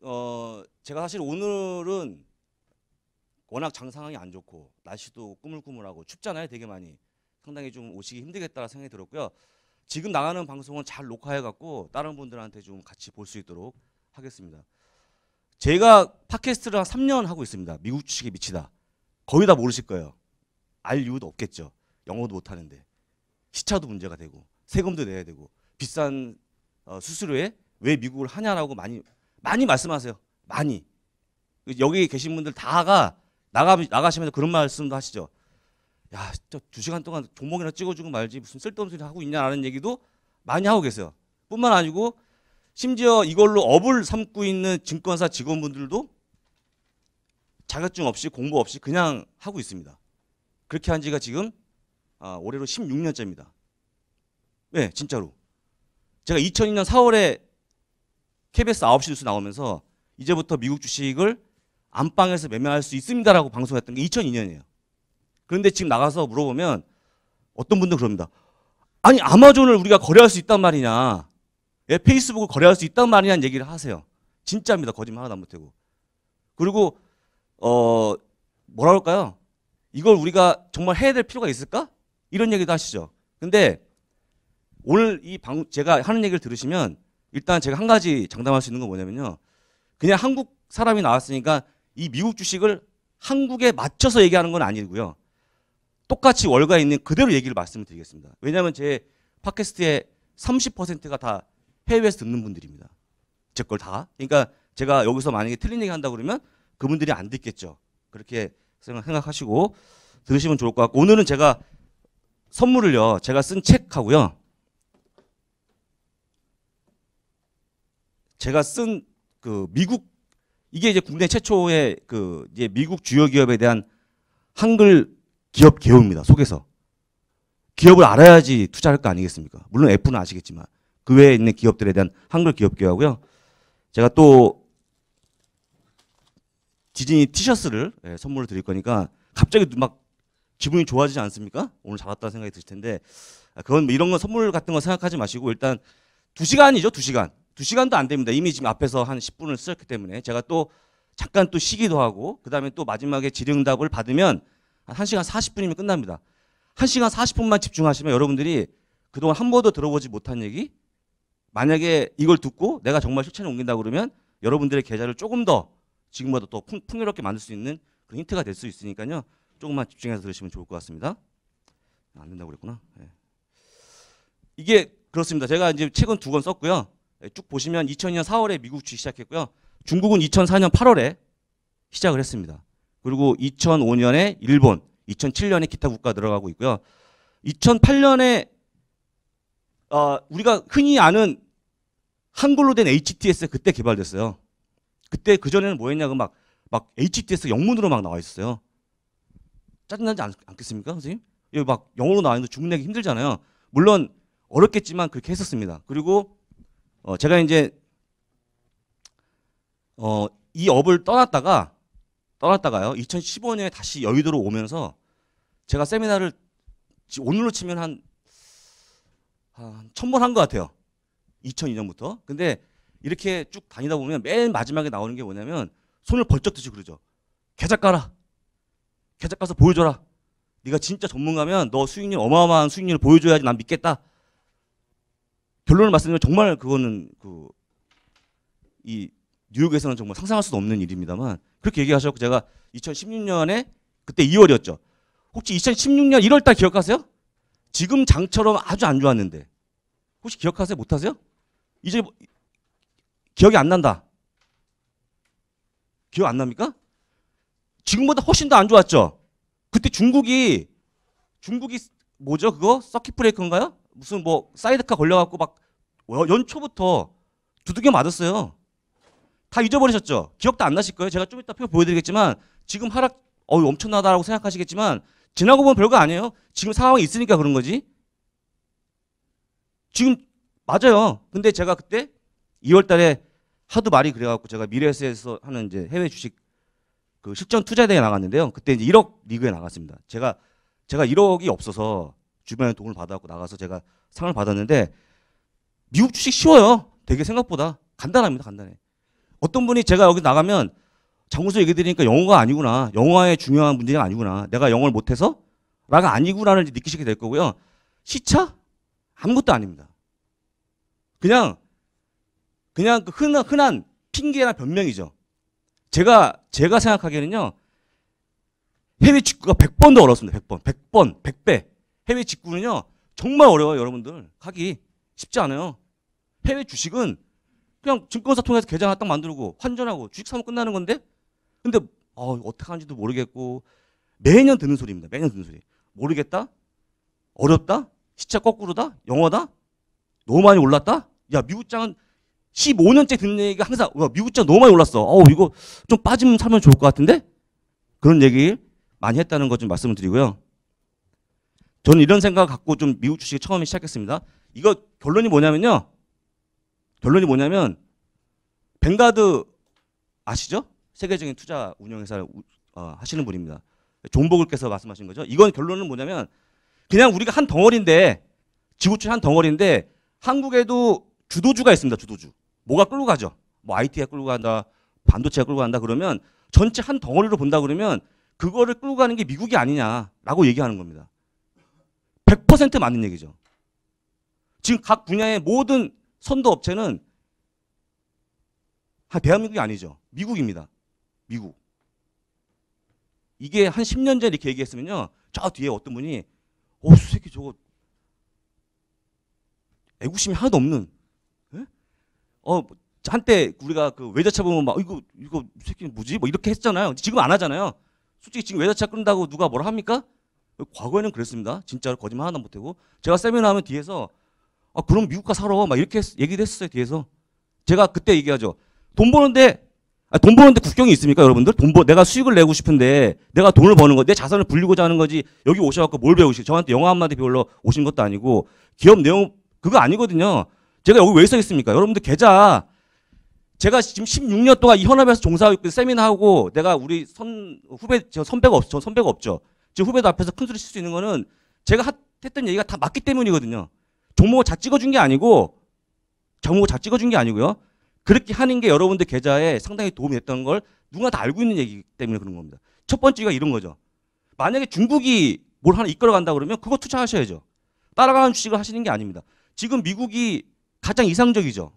어 제가 사실 오늘은 워낙 장 상황이 안 좋고 날씨도 꾸물꾸물하고 춥잖아요. 되게 많이 상당히 좀 오시기 힘들겠다라 생각이 들었고요. 지금 나가는 방송은 잘 녹화해 갖고 다른 분들한테 좀 같이 볼 수 있도록 하겠습니다. 제가 팟캐스트를 한 3년 하고 있습니다. 미국 주식에 미치다. 거의 다 모르실 거예요. 알 이유도 없겠죠. 영어도 못 하는데 시차도 문제가 되고 세금도 내야 되고 비싼 어, 수수료에 왜 미국을 하냐라고 많이 많이 말씀하세요. 많이. 여기 계신 분들 다가 나가 나가시면서 그런 말씀도 하시죠. 야, 저두 시간 동안 종목이나 찍어주고 말지 무슨 쓸데없는 소리 하고 있냐라는 얘기도 많이 하고 계세요. 뿐만 아니고 심지어 이걸로 업을 삼고 있는 증권사 직원분들도 자격증 없이 공부 없이 그냥 하고 있습니다. 그렇게 한 지가 지금 아, 올해로 16년째입니다. 네, 진짜로. 제가 2002년 4월에 KBS 9시 뉴스 나오면서 이제부터 미국 주식을 안방에서 매매할 수 있습니다라고 방송했던 게 2002년이에요. 그런데 지금 나가서 물어보면 어떤 분도 그럽니다. 아니 아마존을 우리가 거래할 수 있단 말이냐. 예, 페이스북을 거래할 수 있단 말이냐는 얘기를 하세요. 진짜입니다. 거짓말 하나도 안 못하고. 그리고 어 뭐라 그럴까요? 이걸 우리가 정말 해야 될 필요가 있을까? 이런 얘기도 하시죠. 근데 오늘 이 방 제가 하는 얘기를 들으시면 일단 제가 한 가지 장담할 수 있는 건 뭐냐면요. 그냥 한국 사람이 나왔으니까 이 미국 주식을 한국에 맞춰서 얘기하는 건 아니고요. 똑같이 월가에 있는 그대로 얘기를 말씀을 드리겠습니다. 왜냐하면 제 팟캐스트의 30%가 다 해외에서 듣는 분들입니다. 제 걸 다. 그러니까 제가 여기서 만약에 틀린 얘기 한다 그러면 그분들이 안 듣겠죠. 그렇게 생각하시고 들으시면 좋을 것 같고 오늘은 제가 선물을요. 제가 쓴 책하고요. 제가 쓴 그 미국 이게 이제 국내 최초의 그 이제 미국 주요 기업에 대한 한글 기업 개요입니다. 속에서 기업을 알아야지 투자할 거 아니겠습니까? 물론 F는 아시겠지만 그 외에 있는 기업들에 대한 한글 기업 개요하고요. 제가 또 지진이 티셔츠를 예, 선물로 드릴 거니까 갑자기 막 기분이 좋아지지 않습니까? 오늘 잡았다는 생각이 드실 텐데 아, 그건 뭐 이런 건 선물 같은 거 생각하지 마시고 일단 두 시간이죠 두 시간 두시간도안 됩니다. 이미 지금 앞에서 한 10분을 쓰셨기 때문에 제가 또 잠깐 또 쉬기도 하고 그다음에 또 마지막에 질의응답을 받으면 한 1시간 40분이면 끝납니다. 한시간 40분만 집중하시면 여러분들이 그동안 한 번도 들어보지 못한 얘기 만약에 이걸 듣고 내가 정말 실천에 옮긴다 그러면 여러분들의 계좌를 조금 더 지금보다 더 풍, 풍요롭게 만들 수 있는 그런 힌트가 될 수 있으니까요. 조금만 집중해서 들으시면 좋을 것 같습니다. 안 된다고 그랬구나. 네. 이게 그렇습니다. 제가 이제 책은 두 권 썼고요. 예, 쭉 보시면 2002년 4월에 미국 주식 시작했고요. 중국은 2004년 8월에 시작을 했습니다. 그리고 2005년에 일본, 2007년에 기타 국가 들어가고 있고요. 2008년에 어, 아, 우리가 흔히 아는 한글로 된 HTS 그때 개발됐어요. 그때 그 전에는 뭐했냐고막막 HTS 영문으로 막 나와 있었어요. 짜증나지 않, 겠습니까 선생님? 여기 막 영어로 나와 있는데 주문내기 힘들잖아요. 물론 어렵겠지만 그렇게 했었습니다. 그리고 어, 제가 이제 어, 이 업을 떠났다가 떠났다가요. 2015년에 다시 여의도로 오면서 제가 세미나를 오늘로 치면 한, 한 천번 한 것 같아요. 2002년부터. 근데 이렇게 쭉 다니다 보면 맨 마지막에 나오는 게 뭐냐면 손을 벌쩍 드시고 그러죠. 계좌 깔라 계좌 까서 보여줘라. 네가 진짜 전문가면 너 수익률 어마어마한 수익률을 보여줘야지 난 믿겠다. 결론을 말씀드리면 정말 그거는 그 이 뉴욕에서는 정말 상상할 수도 없는 일입니다만 그렇게 얘기하셨고 제가 2016년에 그때 2월이었죠. 혹시 2016년 1월 달 기억하세요? 지금 장처럼 아주 안 좋았는데 혹시 기억하세요? 못하세요? 이제 기억이 안 난다. 기억 안 납니까? 지금보다 훨씬 더 안 좋았죠. 그때 중국이 중국이 뭐죠? 그거 서킷 브레이크인가요? 무슨 뭐 사이드카 걸려갖고 막 연초부터 두들겨 맞았어요. 다 잊어버리셨죠? 기억도 안 나실 거예요. 제가 좀 이따 표 보여드리겠지만 지금 하락 어우 엄청나다라고 생각하시겠지만 지나고 보면 별거 아니에요. 지금 상황이 있으니까 그런 거지. 지금 맞아요. 근데 제가 그때 2월달에 하도 말이 그래갖고 제가 미래에서 하는 이제 해외 주식 그 실전 투자 대회 나갔는데요. 그때 이제 1억 리그에 나갔습니다. 제가 제가 1억이 없어서 주변에 돈을 받아갖고 나가서 제가 상을 받았는데 미국 주식 쉬워요. 되게 생각보다 간단합니다. 간단해. 어떤 분이 제가 여기 나가면 장군서 얘기 드리니까 영어가 아니구나. 영어의 중요한 문제가 아니구나. 내가 영어를 못해서? 라가 아니구나를 느끼시게 될 거고요. 시차? 아무것도 아닙니다. 그냥, 그냥 그 흔한, 흔한 핑계나 변명이죠. 제가, 제가 생각하기에는요. 해외 직구가 100번도 어렵습니다. 100번. 100번. 100배. 해외 직구는요 정말 어려워요 여러분들 가기 쉽지 않아요 해외 주식은 그냥 증권사 통해서 계좌 하나 딱 만들고 환전하고 주식 사면 끝나는 건데 근데 어, 어떻게 하는지도 모르겠고 매년 듣는 소리입니다 매년 듣는 소리 모르겠다 어렵다 시차 거꾸로다 영어다 너무 많이 올랐다 야 미국장은 15년째 듣는 얘기가 항상 와 미국장 너무 많이 올랐어 어 이거 좀 빠지면 사면 좋을 것 같은데 그런 얘기 많이 했다는 것 좀 말씀을 드리고요 저는 이런 생각을 갖고 좀 미국 주식을 처음에 시작했습니다. 이거 결론이 뭐냐면요. 결론이 뭐냐면 벵가드 아시죠? 세계적인 투자 운영회사를 어, 하시는 분입니다. 존버글께서 말씀하신 거죠. 이건 결론은 뭐냐면 그냥 우리가 한 덩어리인데 지구촌 한 덩어리인데 한국에도 주도주가 있습니다. 주도주. 뭐가 끌고 가죠? 뭐 IT가 끌고 간다. 반도체가 끌고 간다 그러면 전체 한 덩어리로 본다 그러면 그거를 끌고 가는 게 미국이 아니냐라고 얘기하는 겁니다. 100% 맞는 얘기죠. 지금 각 분야의 모든 선도 업체는 대한민국이 아니죠. 미국입니다. 미국. 이게 한 10년 전에 이렇게 얘기했으면요. 저 뒤에 어떤 분이 오, 어, 새끼 저거 애국심이 하나도 없는 에? 예? 어, 한때 우리가 그외자차 보면 막 이거 이거 새끼 뭐지? 뭐 이렇게 했잖아요. 지금 안 하잖아요. 솔직히 지금 외자차 끈다고 누가 뭐라 합니까? 과거에는 그랬습니다. 진짜로 거짓말 하나 못하고 제가 세미나 하면 뒤에서 아 그럼 미국 가 살아 막 이렇게 얘기를 했어요 었 뒤에서 제가 그때 얘기하죠. 돈 버는데 아, 돈 버는데 국경이 있습니까 여러분들? 돈 버, 내가 수익을 내고 싶은데 내가 돈을 버는 거내 자산을 불리고자 하는 거지 여기 오셔갖고 뭘 배우시? 저한테 영어 한마디 배우러 오신 것도 아니고 기업 내용 그거 아니거든요. 제가 여기 왜서 있습니까? 여러분들 계좌 제가 지금 16년 동안 이 현업에서 종사하고 있고 세미나하고 내가 우리 선 후배 저 선배가 없저 선배가 없죠. 지금 후배들 앞에서 큰 소리 칠 수 있는 거는 제가 했던 얘기가 다 맞기 때문이거든요. 종목을 잘 찍어준 게 아니고 정목을잘 찍어준 게 아니고요. 그렇게 하는 게 여러분들 계좌에 상당히 도움이 됐다는 걸 누가 다 알고 있는 얘기 때문에 그런 겁니다. 첫 번째가 이런 거죠. 만약에 중국이 뭘 하나 이끌어 간다 그러면 그거 투자하셔야죠. 따라가는 주식을 하시는 게 아닙니다. 지금 미국이 가장 이상적이죠.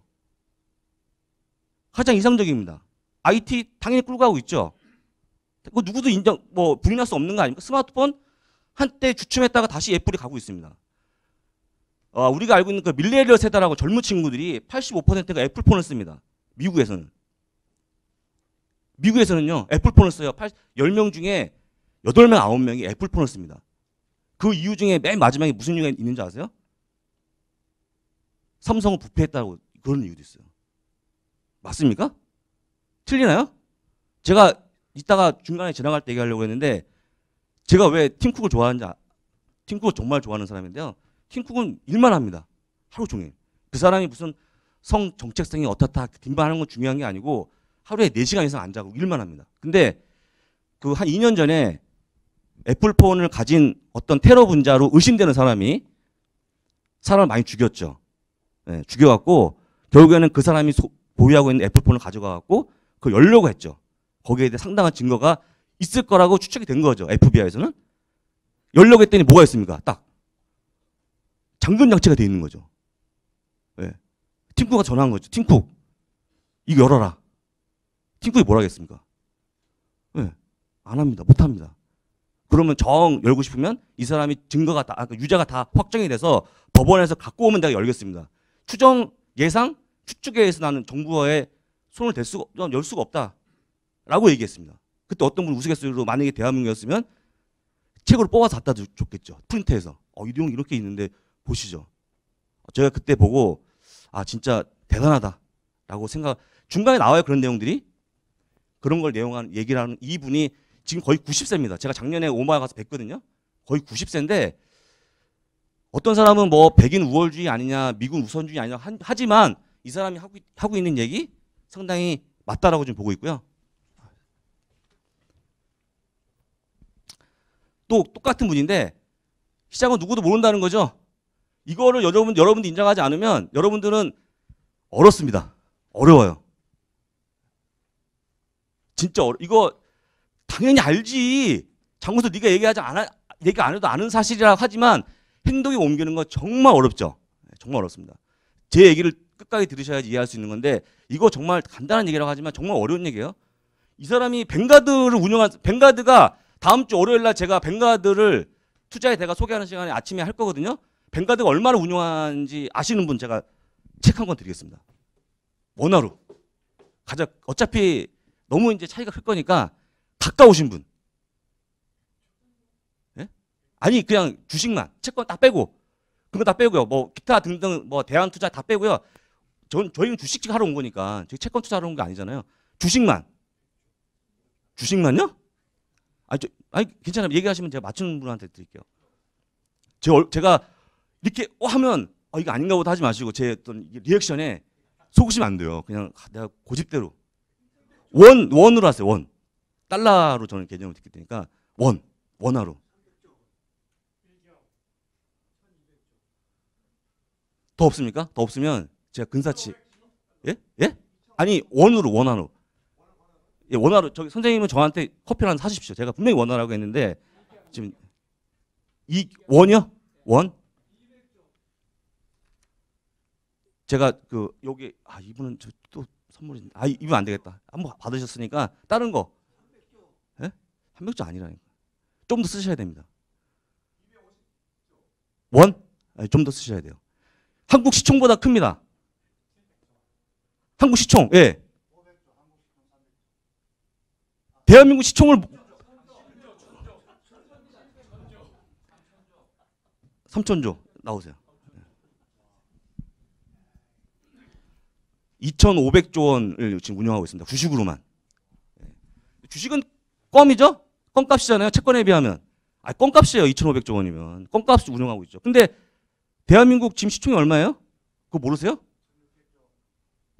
가장 이상적입니다. IT 당연히 끌고 가고 있죠. 그 누구도 인정 뭐 부인할 수 없는 거 아닙니까? 스마트폰 한때 주춤했다가 다시 애플이 가고 있습니다. 어, 우리가 알고 있는 그밀레리얼 세대라고 젊은 친구들이 85%가 애플폰을 씁니다. 미국에서는. 미국에서는요. 애플폰을 써요. 8, 10명 중에 8명, 9명이 애플폰을 씁니다. 그 이유 중에 맨 마지막에 무슨 이유가 있는지 아세요? 삼성은 부패했다고 그런 이유도 있어요. 맞습니까? 틀리나요? 제가 이따가 중간에 지나갈 때 얘기하려고 했는데 제가 왜 팀쿡을 좋아하는지 아, 팀쿡을 정말 좋아하는 사람인데요. 팀쿡은 일만 합니다. 하루 종일. 그 사람이 무슨 성정책성이 어떻다 빈발하는 건 중요한 게 아니고 하루에 4시간 이상 안 자고 일만 합니다. 근데 그 한 2년 전에 애플폰을 가진 어떤 테러 분자로 의심되는 사람이 사람을 많이 죽였죠. 예, 죽여갖고 결국에는 그 사람이 소, 보유하고 있는 애플폰을 가져가갖고 그걸 열려고 했죠. 거기에 대해 상당한 증거가 있을 거라고 추측이 된 거죠. FBI에서는. 열려 했더니 뭐가 있습니까? 딱. 잠금 장치가 돼 있는 거죠. 예. 팀쿡가 전화한 거죠. 팀쿡. 이거 열어라. 팀쿡이 뭐라 겠습니까 예. 안 합니다. 못 합니다. 그러면 정 열고 싶으면 이 사람이 증거가 다, 아, 그러니까 유죄가 다 확정이 돼서 법원에서 갖고 오면 내가 열겠습니다. 추정, 예상, 추측에 의해서 나는 정부와의 손을 댈 수가, 열 수가 없다. 라고 얘기했습니다. 그때 어떤 분 우스갯소리로 만약에 대한민국이었으면 책으로 뽑아서 갖다 줬겠죠. 프린트해서. 어, 이동용 이렇게 있는데 보시죠. 제가 그때 보고 아, 진짜 대단하다. 라고 생각, 중간에 나와요. 그런 내용들이. 그런 걸 내용한 얘기를 하는 이분이 지금 거의 90세입니다. 제가 작년에 오마에 가서 뵀거든요. 거의 90세인데 어떤 사람은 뭐 백인 우월주의 아니냐, 미군 우선주의 아니냐 하지만 이 사람이 하고, 하고 있는 얘기 상당히 맞다라고 좀 보고 있고요. 또 똑같은 분인데 시장은 누구도 모른다는 거죠. 이거를 여러분 여러분도 인정하지 않으면 여러분들은 어렵습니다. 어려워요. 진짜 어려. 이거 당연히 알지. 장군도 네가 얘기하지 않아 얘기 안 해도 아는 사실이라 하지만 행동에 옮기는 건 정말 어렵죠. 네, 정말 어렵습니다. 제 얘기를 끝까지 들으셔야지 이해할 수 있는 건데 이거 정말 간단한 얘기라고 하지만 정말 어려운 얘기예요. 이 사람이 벵가드를 운영한 벵가드가 다음 주 월요일 날 제가 뱅가드를 투자에 대가 소개하는 시간에 아침에 할 거거든요. 뱅가드가 얼마나 운영하는지 아시는 분 제가 책 한 권 드리겠습니다. 원화로. 가자 어차피 너무 이제 차이가 클 거니까 가까우신 분. 예? 아니 그냥 주식만 채권 다 빼고 그거 다 빼고요. 뭐 기타 등등 뭐 대안 투자 다 빼고요. 전 저희는 주식 하러 온 거니까 저희 채권 투자하러 온 게 아니잖아요. 주식만. 주식만요? 아니, 저, 아니 괜찮아요. 얘기하시면 제가 맞추는 분한테 드릴게요. 제, 제가 이렇게 어 하면 어, 이거 아닌가 보다 하지 마시고 제 어떤 리액션에 속으시면 안 돼요. 그냥 아, 내가 고집대로 원 원으로 하세요. 원 달러로 저는 개념을 듣게 되니까 그러니까 원 원화로 더 없습니까? 더 없으면 제가 근사치 예? 예? 아니 원으로 원화로 예, 원화로 저기 선생님은 저한테 커피 하나 사십시오. 제가 분명히 원화라고 했는데 지금 이 원이요? 원? 제가 그 여기 아 이분은 저 또선물인아 이분 안 되겠다. 한번 받으셨으니까 다른 거. 예? 한 맥주 아니라니까. 좀더 쓰셔야 됩니다. 원? 좀 더 쓰셔야 돼요. 한국 시총보다 큽니다. 한국 시총. 예. 대한민국 시총을 3천조 나오세요. 2,500조 예. 원을 지금 운영하고 있습니다. 주식으로만. 예. 주식은 껌이죠? 껌값이잖아요. 채권에 비하면. 아, 껌값이에요. 2,500조 원이면. 껌값 운영하고 있죠. 근데 대한민국 지금 시총이 얼마예요? 그거 모르세요?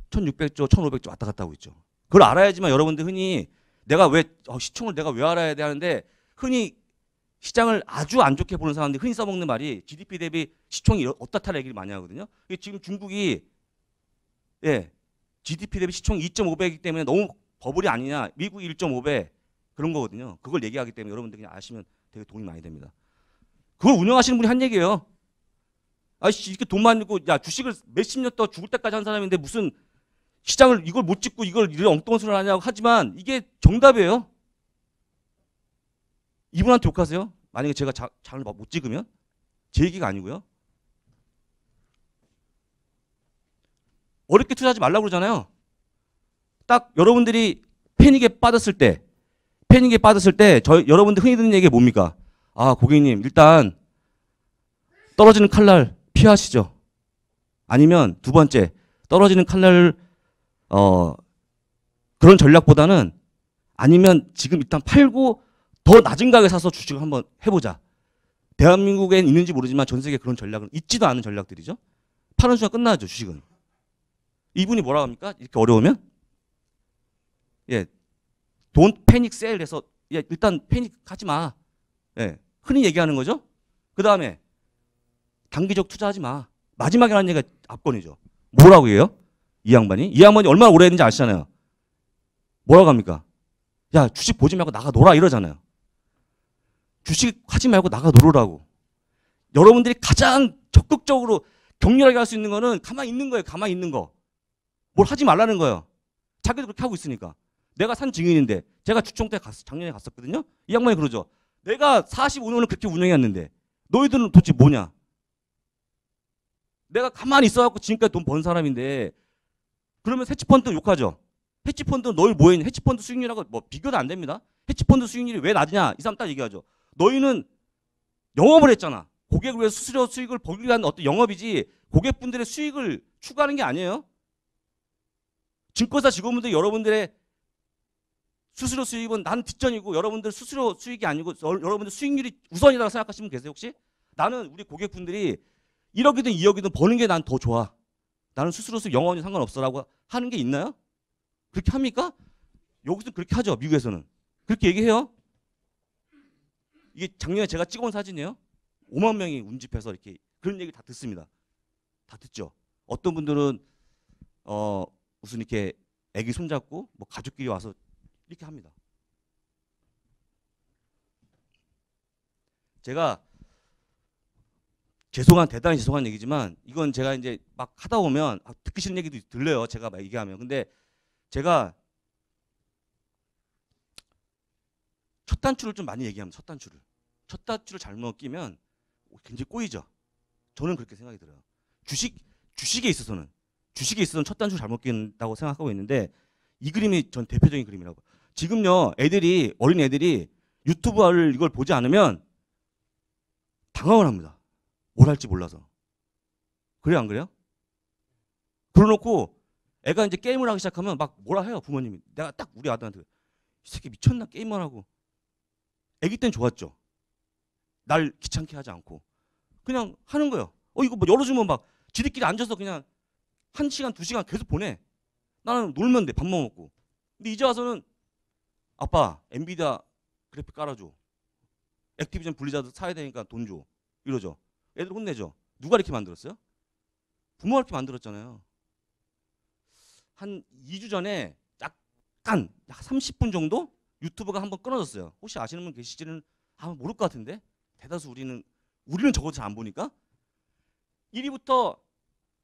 1,600조, 1,500조 왔다 갔다 하고 있죠. 그걸 알아야지만 여러분들 흔히 내가 왜 어, 시총을 내가 왜 알아야 되는데 흔히 시장을 아주 안 좋게 보는 사람들이 흔히 써먹는 말이 GDP 대비 시총이 어떻다는 라 얘기를 많이 하거든요. 지금 중국이 예 GDP 대비 시총 2.5배이기 때문에 너무 버블이 아니냐 미국 1.5배 그런 거거든요. 그걸 얘기하기 때문에 여러분들 그냥 아시면 되게 도움이 많이 됩니다. 그걸 운영하시는 분이 한 얘기예요. 아씨 이렇게 돈만 있고 야 주식을 몇십 년 더 죽을 때까지 한 사람인데 무슨 시장을 이걸 못 찍고 이걸 이런 엉뚱한 소리를 하냐고 하지만 이게 정답이에요. 이분한테 욕하세요. 만약에 제가 자, 장을 못 찍으면 제 얘기가 아니고요. 어렵게 투자하지 말라고 그러잖아요. 딱 여러분들이 패닉에 빠졌을 때 패닉에 빠졌을 때 저, 여러분들 흔히 듣는 얘기가 뭡니까? 아 고객님 일단 떨어지는 칼날 피하시죠. 아니면 두 번째 떨어지는 칼날을 어, 그런 전략보다는 아니면 지금 일단 팔고 더 낮은 가격에 사서 주식을 한번 해보자. 대한민국엔 있는지 모르지만 전 세계 그런 전략은 있지도 않은 전략들이죠. 파는 순간 끝나죠, 주식은. 이분이 뭐라고 합니까? 이렇게 어려우면? 예. 돈 패닉 셀 해서 야, 예, 일단 패닉 하지 마. 예. 흔히 얘기하는 거죠. 그 다음에 단기적 투자하지 마. 마지막이라는 얘기가 압권이죠. 뭐라고 해요? 이 양반이. 이 양반이 얼마나 오래 했는지 아시잖아요. 뭐라고 합니까? 야, 주식 보지 말고 나가 놀아 이러잖아요. 주식 하지 말고 나가 놀으라고. 여러분들이 가장 적극적으로 격렬하게 할 수 있는 거는 가만히 있는 거예요. 가만히 있는 거. 뭘 하지 말라는 거예요. 자기도 그렇게 하고 있으니까. 내가 산 증인인데 제가 주총 때 갔, 작년에 갔었거든요. 이 양반이 그러죠. 내가 45년을 그렇게 운영했는데 너희들은 도대체 뭐냐? 내가 가만히 있어갖고 지금까지 돈 번 사람인데 그러면 해치펀드 욕하죠. 해치펀드 너희 뭐했니? 해치펀드 수익률하고 뭐 비교도 안 됩니다. 해치펀드 수익률이 왜 낮으냐? 이 사람 딱 얘기하죠. 너희는 영업을 했잖아. 고객을 위해 수수료 수익을 보기 위한 어떤 영업이지 고객분들의 수익을 추구하는 게 아니에요. 증권사 직원분들 여러분들의 수수료 수익은 난 뒷전이고 여러분들 수수료 수익이 아니고 여러분들 수익률이 우선이라고 생각하시면 계세요 혹시? 나는 우리 고객분들이 1억이든 2억이든 버는 게 난 더 좋아. 나는 스스로서 영원히 상관없어라고 하는 게 있나요? 그렇게 합니까? 여기서 그렇게 하죠. 미국에서는 그렇게 얘기해요. 이게 작년에 제가 찍어온 사진이에요. 5만 명이 운집해서 이렇게 그런 얘기 다 듣습니다. 다 듣죠. 어떤 분들은 어 무슨 이렇게 애기 손잡고 뭐 가족끼리 와서 이렇게 합니다. 제가 죄송한 대단히 죄송한 얘기지만 이건 제가 이제 막 하다 보면 아, 듣기 싫은 얘기도 들려요. 제가 막 얘기하면. 근데 제가 첫 단추를 좀 많이 얘기하면 첫 단추를 첫 단추를 잘못 끼면 굉장히 꼬이죠. 저는 그렇게 생각이 들어요. 주식 주식에 있어서는 주식에 있어서는 첫 단추를 잘못 낀다고 생각하고 있는데 이 그림이 전 대표적인 그림이라고. 지금요 애들이 어린 애들이 유튜브를 이걸 보지 않으면 당황을 합니다. 뭘 할지 몰라서. 그래 안 그래요? 그러놓고 애가 이제 게임을 하기 시작하면 막 뭐라 해요 부모님이. 내가 딱 우리 아들한테 이 새끼 미쳤나 게임만 하고. 애기 땐 좋았죠. 날 귀찮게 하지 않고 그냥 하는 거예요. 어 이거 뭐 열어주면 막 지들끼리 앉아서 그냥 한 시간 두 시간 계속 보내. 나는 놀면 돼. 밥만 먹고. 근데 이제 와서는 아빠 엔비디아 그래픽 깔아줘. 액티비전 블리자드 사야 되니까 돈 줘. 이러죠. 애들 혼내죠. 누가 이렇게 만들었어요? 부모가 이렇게 만들었잖아요. 한 2주 전에 약간 30분 정도 유튜브가 한번 끊어졌어요. 혹시 아시는 분 계시지는 아마 모를 것 같은데 대다수 우리는 우리는 저어도잘안 보니까 1위부터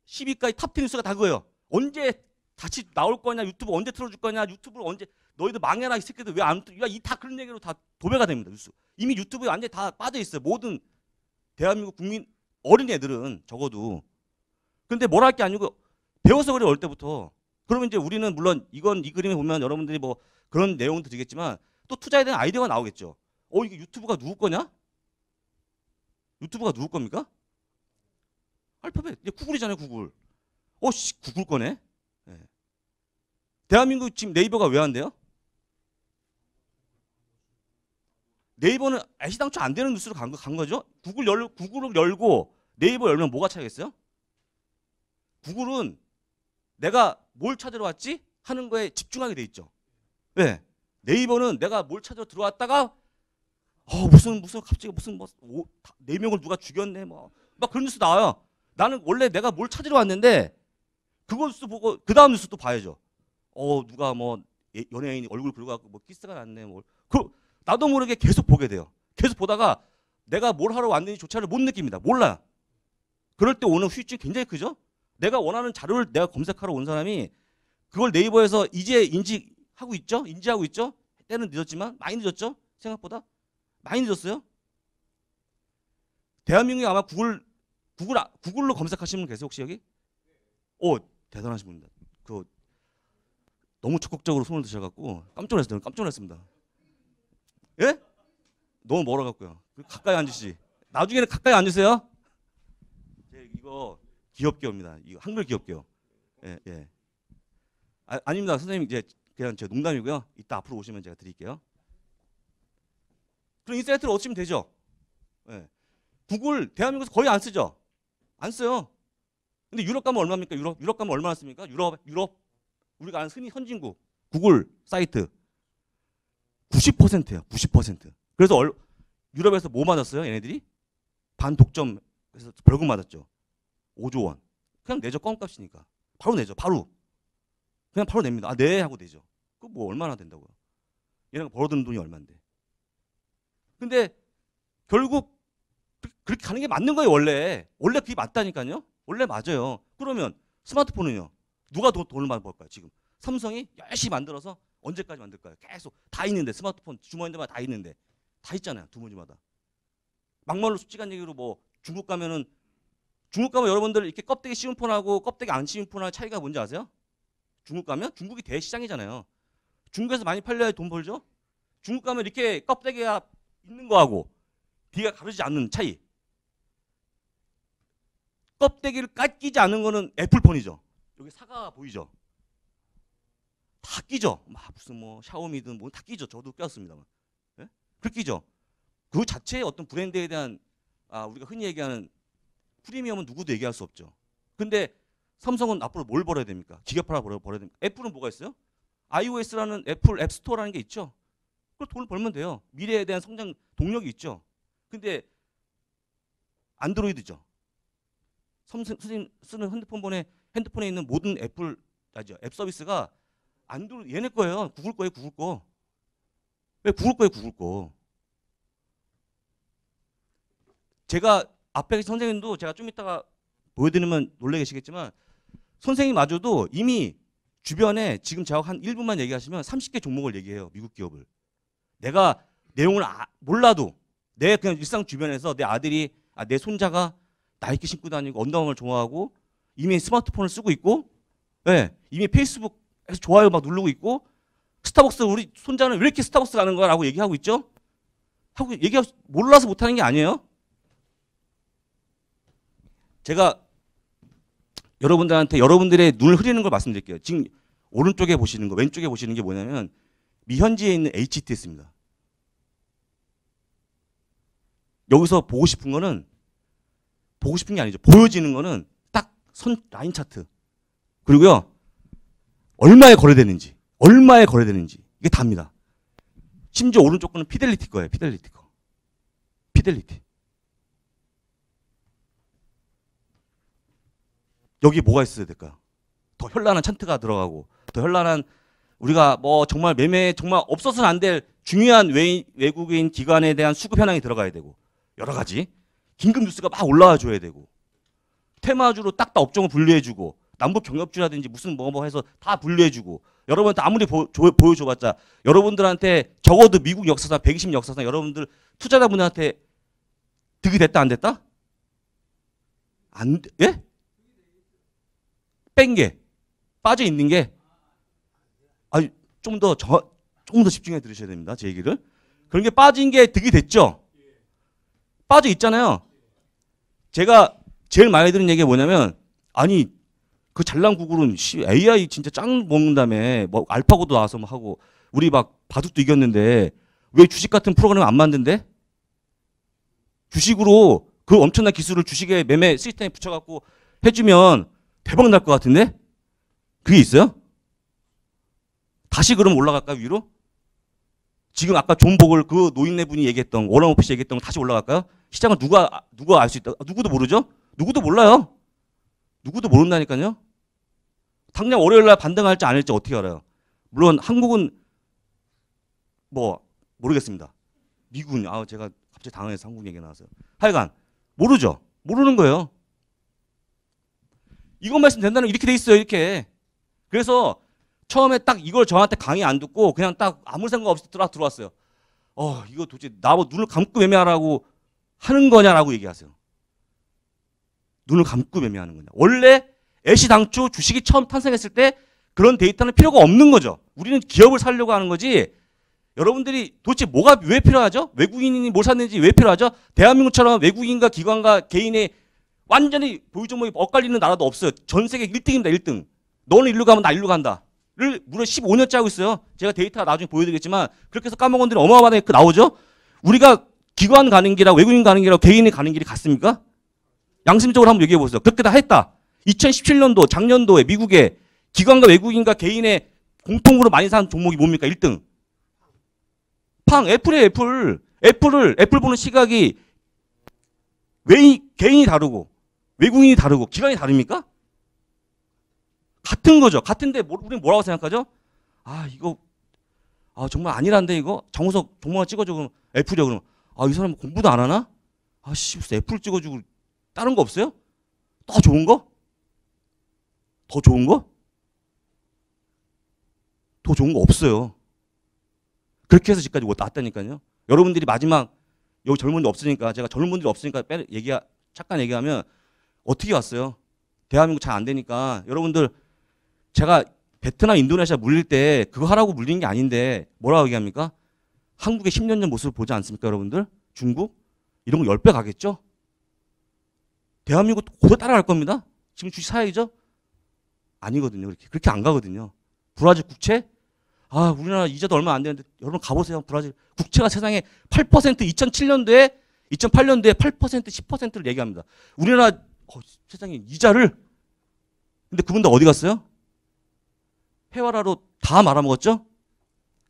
10위까지 탑10 뉴스가 다 그거예요. 언제 다시 나올 거냐 유튜브 언제 틀어줄 거냐 유튜브를 언제 너희들 망해라 이 새끼들 왜안 야이 다 그런 얘기로 다 도배가 됩니다 뉴스 이미 유튜브에 완전히 다 빠져 있어요 모든 대한민국 국민 어린애들은 적어도 근데 뭐랄게 아니고 배워서 그래 어릴 때부터 그러면 이제 우리는 물론 이건 이 그림에 보면 여러분들이 뭐 그런 내용 드리겠지만 또 투자에 대한 아이디어가 나오겠죠 어 이게 유튜브가 누구 거냐 유튜브가 누구 겁니까 알파벳 이제 구글이잖아요 구글 어 씨, 구글 거네 네. 대한민국 지금 네이버가 왜 안 돼요 네이버는 애시당초 안 되는 뉴스로 간, 거, 간 거죠. 구글 열, 구글을 열고 네이버 열면 뭐가 차이겠어요? 구글은 내가 뭘 찾으러 왔지? 하는 거에 집중하게 돼 있죠. 네. 네이버는 내가 뭘 찾으러 들어왔다가 어, 무슨 무슨 갑자기 무슨 뭐 네 명을 누가 죽였네 뭐 막 그런 뉴스 나와요. 나는 원래 내가 뭘 찾으러 왔는데 그걸 뉴스 보고 그 다음 뉴스 또 봐야죠. 어 누가 뭐 예, 연예인 얼굴 긁어갖고 뭐 키스가 났네 뭐 그, 나도 모르게 계속 보게 돼요. 계속 보다가 내가 뭘 하러 왔는지 조차를 못 느낍니다. 몰라. 그럴 때 오는 후유증 굉장히 크죠? 내가 원하는 자료를 내가 검색하러 온 사람이 그걸 네이버에서 이제 인지하고 있죠? 인지하고 있죠? 때는 늦었지만 많이 늦었죠? 생각보다 많이 늦었어요. 대한민국에 아마 구글 구글 구글로 검색하시는 분 계세요 혹시 여기? 오 대단하신 분입니다. 그 너무 적극적으로 손을 드셔갖고 깜짝 놀랐어요. 깜짝 놀랐습니다. 예? 너무 멀어갖고요. 그 가까이 앉으시지. 나중에는 가까이 앉으세요. 이거 기업계입니다. 이거 한글 기업계요. 예, 예. 아, 닙니다 선생님 이제 그냥 제 농담이고요. 이따 앞으로 오시면 제가 드릴게요. 그럼 인사이트를 얻으면 되죠. 예. 구글 대한민국에서 거의 안 쓰죠. 안 써요. 근데 유럽 가면 얼마입니까? 유럽 유럽 가면 얼마나 씁니까? 유럽 유럽 우리가 아는 흔히 선진국 구글 사이트 90%예요. 90%. 그래서 얼, 유럽에서 뭐 맞았어요? 얘네들이? 반독점 그래서 벌금 맞았죠. 5조 원. 그냥 내죠. 껌값이니까. 바로 내죠. 바로. 그냥 바로 냅니다. 아, 네 하고 내죠. 그 뭐 얼마나 된다고요. 얘네가 벌어드는 돈이 얼만데. 근데 결국 그, 그렇게 가는 게 맞는 거예요, 원래. 원래 그게 맞다니까요. 원래 맞아요. 그러면 스마트폰은요. 누가 돈, 돈을 많이 벌까요, 지금? 삼성이 열심히 만들어서 언제까지 만들까요? 계속 다 있는데 스마트폰 주머니마다 들다 있는데 다 있잖아요 두머니마다 막말로 솔직한 얘기로 뭐 중국 가면은 중국 가면 여러분들 이렇게 껍데기 씌운 폰하고 껍데기 안 씌운 폰하고 차이가 뭔지 아세요? 중국 가면 중국이 대시장이잖아요 중국에서 많이 팔려야 돈 벌죠 중국 가면 이렇게 껍데기가 있는 거하고 뒤가 가르지 않는 차이 껍데기를 깎이지 않은 거는 애플폰이죠 여기 사과가 보이죠 다 끼죠. 막 무슨 뭐 샤오미든 뭐 다 끼죠. 저도 꼈습니다만. 예? 그렇게 끼죠. 그 자체의 어떤 브랜드에 대한 아, 우리가 흔히 얘기하는 프리미엄은 누구도 얘기할 수 없죠. 근데 삼성은 앞으로 뭘 벌어야 됩니까? 기계팔아 벌어야, 벌어야 됩니까? 애플은 뭐가 있어요? iOS라는 애플 앱스토어라는 게 있죠. 그걸 돈을 벌면 돼요. 미래에 대한 성장 동력이 있죠. 근데 안드로이드죠. 선생님 쓰는 핸드폰 번에 핸드폰에 있는 모든 애플 아죠 앱 서비스가 안 들어 얘네 거예요. 구글 거예요. 구글 거. 왜 구글 거예요. 구글 거. 제가 앞에 선생님도 제가 좀 이따가 보여드리면 놀래 계시겠지만 선생님마저도 이미 주변에 지금 제가 한 1분만 얘기하시면 30개 종목을 얘기해요. 미국 기업을. 내가 내용을 아, 몰라도 내 그냥 일상 주변에서 내 아들이 아, 내 손자가 나이키 신고 다니고 언더아머를 좋아하고 이미 스마트폰을 쓰고 있고 네, 이미 페이스북 계속 좋아요 막 누르고 있고 스타벅스 우리 손자는 왜 이렇게 스타벅스 가는 거 라고 얘기하고 있죠? 하고 얘기하고 몰라서 못하는 게 아니에요. 제가 여러분들한테 여러분들의 눈을 흐리는 걸 말씀드릴게요. 지금 오른쪽에 보시는 거, 왼쪽에 보시는 게 뭐냐면 미현지에 있는 HTS입니다. 여기서 보고 싶은 거는 보고 싶은 게 아니죠. 보여지는 거는 딱 선 라인 차트. 그리고요. 얼마에 거래되는지, 얼마에 거래되는지 이게 답니다. 심지어 오른쪽 거는 피델리티 거예요. 피델리티 거. 피델리티. 여기 뭐가 있어야 될까요? 더 현란한 찬트가 들어가고 더 현란한 우리가 뭐 정말 매매 정말 없어서는 안 될 중요한 외, 외국인 기관에 대한 수급 현황이 들어가야 되고 여러 가지 긴급 뉴스가 막 올라와 줘야 되고 테마주로 딱다 업종을 분류해 주고 남북 경협주라든지 무슨 뭐 뭐 해서 다 분류해주고 여러분한테 아무리 보, 조, 보여줘봤자 여러분들한테 적어도 미국 역사상 120 역사상 여러분들 투자자분들한테 득이 됐다 안 됐다? 안 예? 뺀게 빠져 있는 게 아니 좀더 조금 더 집중해 들으셔야 됩니다 제 얘기를 그런 게 빠진 게 득이 됐죠? 빠져 있잖아요. 제가 제일 많이 들은 얘기가 뭐냐면 아니 그 잘난 구글은 씨 AI 진짜 짱 먹는다며 뭐 알파고도 나와서 막 뭐 하고 우리 막 바둑도 이겼는데 왜 주식 같은 프로그램 안 만든대? 주식으로 그 엄청난 기술을 주식에 매매 시스템에 붙여갖고 해주면 대박 날 것 같은데? 그게 있어요? 다시 그럼 올라갈까 위로? 지금 아까 존복을 그 노인네분이 얘기했던 워런 오피스 얘기했던 거 다시 올라갈까요? 시장은 누가 누가 알 수 있다? 누구도 모르죠? 누구도 몰라요. 누구도 모른다니까요. 당장 월요일 날 반등할지 안 할지 어떻게 알아요? 물론 한국은 뭐 모르겠습니다. 미국은 아 제가 갑자기 당황해서 한국 얘기 나왔어요. 하여간 모르죠. 모르는 거예요. 이것 말씀 된다는 이렇게 돼 있어요. 이렇게. 그래서 처음에 딱 이걸 저한테 강의 안 듣고 그냥 딱 아무 생각 없이 들어 들어왔어요. 어 이거 도대체 나 뭐 눈을 감고 매매하라고 하는 거냐라고 얘기하세요. 눈을 감고 매매하는 거냐. 원래 애시 당초 주식이 처음 탄생했을 때 그런 데이터는 필요가 없는 거죠. 우리는 기업을 살려고 하는 거지. 여러분들이 도대체 뭐가 왜 필요하죠? 외국인이 뭘 샀는지 왜 필요하죠? 대한민국처럼 외국인과 기관과 개인의 완전히 보유종목이 엇갈리는 나라도 없어요. 전 세계 1등입니다. 1등. 너는 일로 가면 나 일로 간다. 를 무려 15년째 하고 있어요. 제가 데이터 나중에 보여드리겠지만 그렇게 해서 까먹은 들이 어마어마하게 그 나오죠. 우리가 기관 가는 길하고 외국인 가는 길하고 개인이 가는 길이 같습니까? 양심적으로 한번 얘기해 보세요. 그렇게 다 했다. 2017년도 작년도에 미국의 기관과 외국인과 개인의 공통으로 많이 산 종목이 뭡니까? 1등. 팡, 애플의에요 애플. 애플을, 애플 보는 시각이 외인, 개인이 다르고, 외국인이 다르고, 기관이 다릅니까? 같은 거죠. 같은데, 뭐, 우리는 뭐라고 생각하죠? 아, 이거, 아, 정말 아니란데, 이거? 정우석 종목을 찍어줘, 그럼 애플이요, 그럼. 아, 이 사람 공부도 안 하나? 아씨, 무슨 애플 찍어주고, 다른 거 없어요? 또 좋은 거? 더 좋은 거? 더 좋은 거 없어요. 그렇게 해서 지금까지 왔다니까요. 여러분들이 마지막 여기 젊은 분들 없으니까 제가 젊은 분들이 없으니까 빼, 얘기 잠깐 얘기하면 어떻게 왔어요? 대한민국 잘 안 되니까 여러분들 제가 베트남 인도네시아 물릴 때 그거 하라고 물린 게 아닌데 뭐라고 얘기합니까? 한국의 10년 전 모습을 보지 않습니까 여러분들? 중국? 이런 거 10배 가겠죠? 대한민국 고도 따라갈 겁니다. 지금 주식 사야죠? 아니거든요. 그렇게 그렇게 안 가거든요. 브라질 국채? 아, 우리나라 이자도 얼마 안 되는데 여러분 가보세요. 브라질 국채가 세상에 8% 2007년도에 2008년도에 8% 10%를 얘기합니다. 우리나라 어, 세상에 이자를 근데 그분들 어디 갔어요? 회화라로다 말아먹었죠?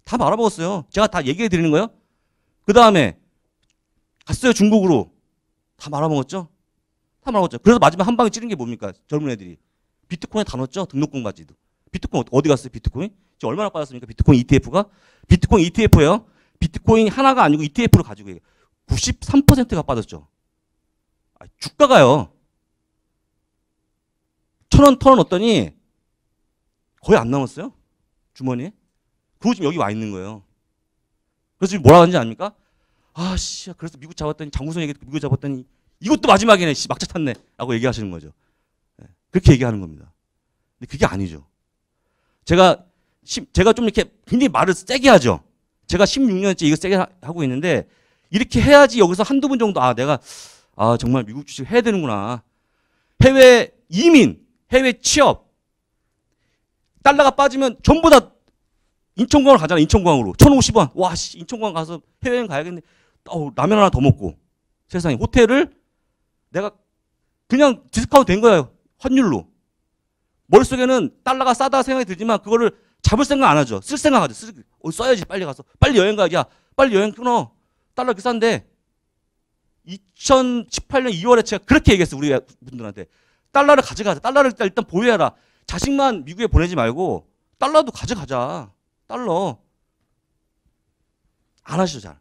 다 말아먹었어요. 제가 다 얘기해 드리는 거예요. 그 다음에 갔어요 중국으로 다 말아먹었죠? 다 말아먹었죠. 그래서 마지막 한 방에 찌른 게 뭡니까? 젊은 애들이 비트코인 에다 넣었죠? 등록금까지도. 비트코인 어디 갔어요? 비트코인? 지금 얼마나 빠졌습니까? 비트코인 ETF가? 비트코인 ETF예요. 비트코인 하나가 아니고 ETF를 가지고 93%가 빠졌죠. 아, 주가가요. 천원 턴원 넣었더니 거의 안 남았어요. 주머니에. 그리고 지금 여기 와 있는 거예요. 그래서 지금 뭐라 하는지 아닙니까 아씨, 그래서 미국 잡았더니 장구선 얘기 미국 잡았더니 이것도 마지막이네. 씨, 막차 탔네. 라고 얘기하시는 거죠. 그렇게 얘기하는 겁니다. 근데 그게 아니죠. 제가 제가 좀 이렇게 굉장히 말을 세게 하죠. 제가 16년째 이거 세게 하고 있는데 이렇게 해야지 여기서 한두 분 정도 아 내가 아 정말 미국 주식 해야 되는구나. 해외 이민, 해외 취업. 달러가 빠지면 전부 다 인천공항을 가잖아. 인천공항으로. 1,050원. 와 씨, 인천공항 가서 해외여행 가야겠네. 어우, 라면 하나 더 먹고. 세상에 호텔을 내가 그냥 디스카운트 된 거예요. 환율로. 머릿속에는 달러가 싸다 생각이 들지만 그거를 잡을 생각 안 하죠. 쓸 생각 하죠. 쓸, 어, 써야지 빨리 가서. 빨리 여행 가. 야 빨리 여행 끊어. 달러 이렇게 싼데. 2018년 2월에 제가 그렇게 얘기했어 우리 분들한테. 달러를 가져가자. 달러를 일단 보유해라. 자식만 미국에 보내지 말고 달러도 가져가자. 달러. 안 하시죠, 잘.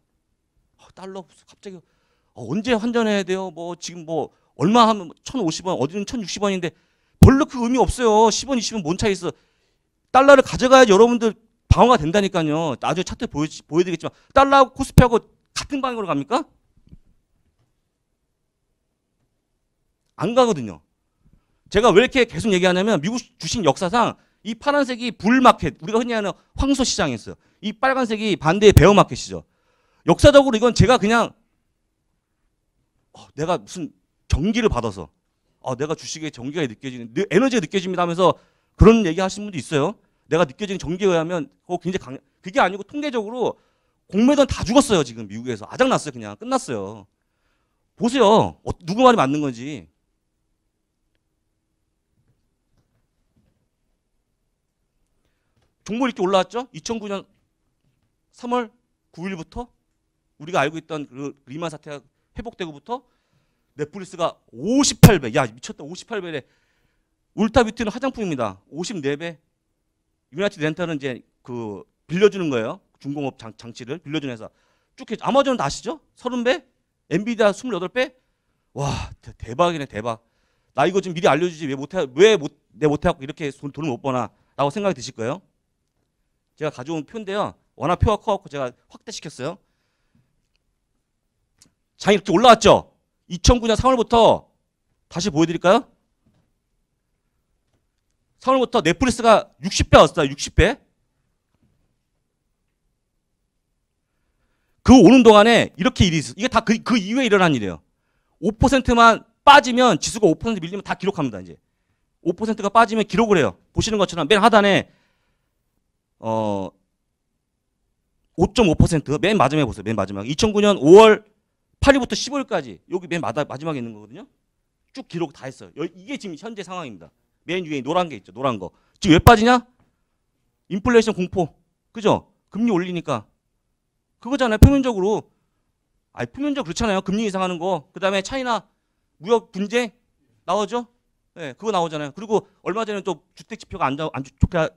어, 달러 갑자기 어, 언제 환전해야 돼요? 뭐 지금 뭐 얼마 하면 1,050원, 뭐 어디는 1,060원인데 별로 그 의미 없어요. 10원, 20원 뭔 차이 있어. 달러를 가져가야 여러분들 방어가 된다니까요. 나중에 차트 보여, 보여드리겠지만 달러하고 코스피하고 같은 방향으로 갑니까? 안 가거든요. 제가 왜 이렇게 계속 얘기하냐면 미국 주식 역사상 이 파란색이 불마켓, 우리가 흔히 하는 황소 시장에서이 빨간색이 반대의 베어마켓이죠. 역사적으로 이건 제가 그냥 어, 내가 무슨 정기를 받아서 아 내가 주식에 정기가 느껴지는 에너지가 느껴집니다 하면서 그런 얘기 하시는 분도 있어요. 내가 느껴지는 정기에 의하면 그거 굉장히 강 그게 아니고 통계적으로 공매도는 다 죽었어요 지금 미국에서 아작났어요 그냥 끝났어요. 보세요 어, 누구 말이 맞는 건지 종목 이렇게 올라왔죠? 2009년 3월 9일부터 우리가 알고 있던 그 리만 사태가 회복되고부터 넷플릭스가 58배. 야, 미쳤다. 58배래. 울타뷰티는 화장품입니다. 54배. 유나이티드 렌탈는 이제 그 빌려주는 거예요. 중공업 장, 치를 빌려주는 회사. 쭉해줘 아마존은 아시죠? 30배? 엔비디아 28배? 와, 대, 박이네 대박. 나 이거 지금 미리 알려주지. 왜 못해, 왜 못, 내 못해갖고 이렇게 돈, 돈을 못 버나. 라고 생각이 드실 거예요. 제가 가져온 표인데요. 워낙 표가 커갖고 제가 확대시켰어요. 장이 이렇게 올라왔죠? 2009년 3월부터 다시 보여드릴까요? 3월부터 넷플릭스가 60배 왔어요. 60배. 그 오는 동안에 이렇게 일이 있어 요 이게 다 그 그 이후에 일어난 일이에요. 5%만 빠지면 지수가 5% 밀리면 다 기록합니다. 이제 5%가 빠지면 기록을 해요. 보시는 것처럼 맨 하단에 어 5.5%맨 마지막에 보세요. 맨 마지막 2009년 5월 8위부터 15위까지 여기 맨 마지막에 있는 거거든요. 쭉 기록 다 했어요. 이게 지금 현재 상황입니다. 맨 위에 노란 게 있죠. 노란 거. 지금 왜 빠지냐? 인플레이션 공포. 그죠? 금리 올리니까. 그거잖아요. 표면적으로. 아, 표면적 그렇잖아요. 금리 이상하는 거. 그다음에 차이나 무역 분쟁 나오죠? 예, 네, 그거 나오잖아요. 그리고 얼마 전에 또 주택 지표가 안, 안 좋게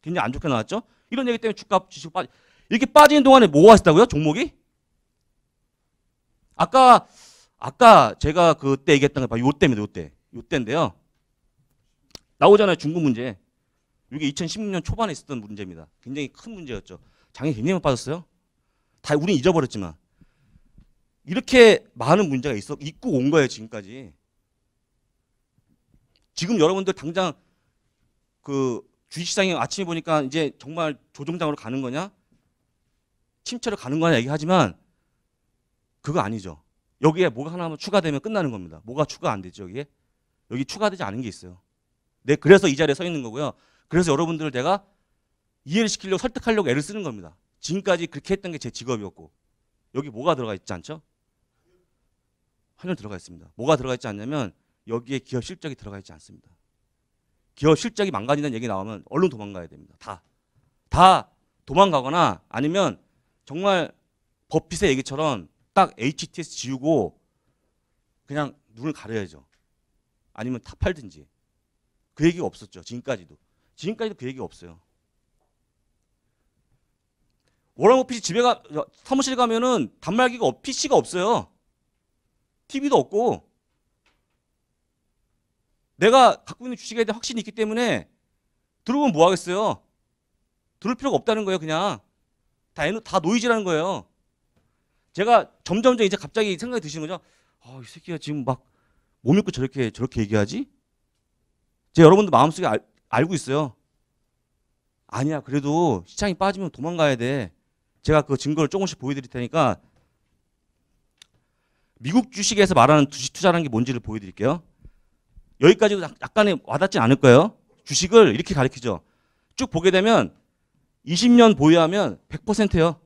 굉장히 안 좋게 나왔죠? 이런 얘기 때문에 주가 지수 빠지 이렇게 빠지는 동안에 뭐가 있었다고요? 종목이? 아까 아까 제가 그때 얘기했던 거바요 요때입니다. 요때. 요때인데요. 나오잖아요. 중국 문제. 이게 2016년 초반에 있었던 문제입니다. 굉장히 큰 문제였죠. 장애 굉장히 빠졌어요. 다 우린 잊어버렸지만 이렇게 많은 문제가 있어 있고 온 거예요 지금까지. 지금 여러분들 당장 그주식시장에 아침에 보니까 이제 정말 조정장으로 가는 거냐, 침체로 가는 거냐 얘기하지만 그거 아니죠. 여기에 뭐가 하나 추가되면 끝나는 겁니다. 뭐가 추가 안 되죠, 여기에? 여기 추가되지 않은 게 있어요. 네, 그래서 이 자리에 서 있는 거고요. 그래서 여러분들을 내가 이해를 시키려고 설득하려고 애를 쓰는 겁니다. 지금까지 그렇게 했던 게 제 직업이었고 여기 뭐가 들어가 있지 않죠? 환율 들어가 있습니다. 뭐가 들어가 있지 않냐면 여기에 기업 실적이 들어가 있지 않습니다. 기업 실적이 망가진다는 얘기 나오면 얼른 도망가야 됩니다. 다. 다 도망가거나 아니면 정말 버핏의 얘기처럼 딱 HTS 지우고 그냥 눈을 가려야죠. 아니면 다 팔든지. 그 얘기가 없었죠. 지금까지도. 지금까지도 그 얘기가 없어요. 워런 오피스 집에 가 사무실 가면은 단말기가 없, PC가 없어요. TV도 없고 내가 갖고 있는 주식에 대한 확신이 있기 때문에 들어보면 뭐 하겠어요. 들을 필요가 없다는 거예요, 그냥. 다, 다 노이즈라는 거예요. 제가 점점점 이제 갑자기 생각이 드시는 거죠. 아, 이 새끼가 지금 막못 믿고 저렇게 저렇게 얘기하지? 제 여러분들 마음속에 알, 알고 있어요. 아니야. 그래도 시장이 빠지면 도망가야 돼. 제가 그 증거를 조금씩 보여드릴 테니까 미국 주식에서 말하는 주식 투자라는 게 뭔지를 보여드릴게요. 여기까지도 약간의 와닿진 않을 거예요. 주식을 이렇게 가리키죠. 쭉 보게 되면 20년 보유하면 100%예요.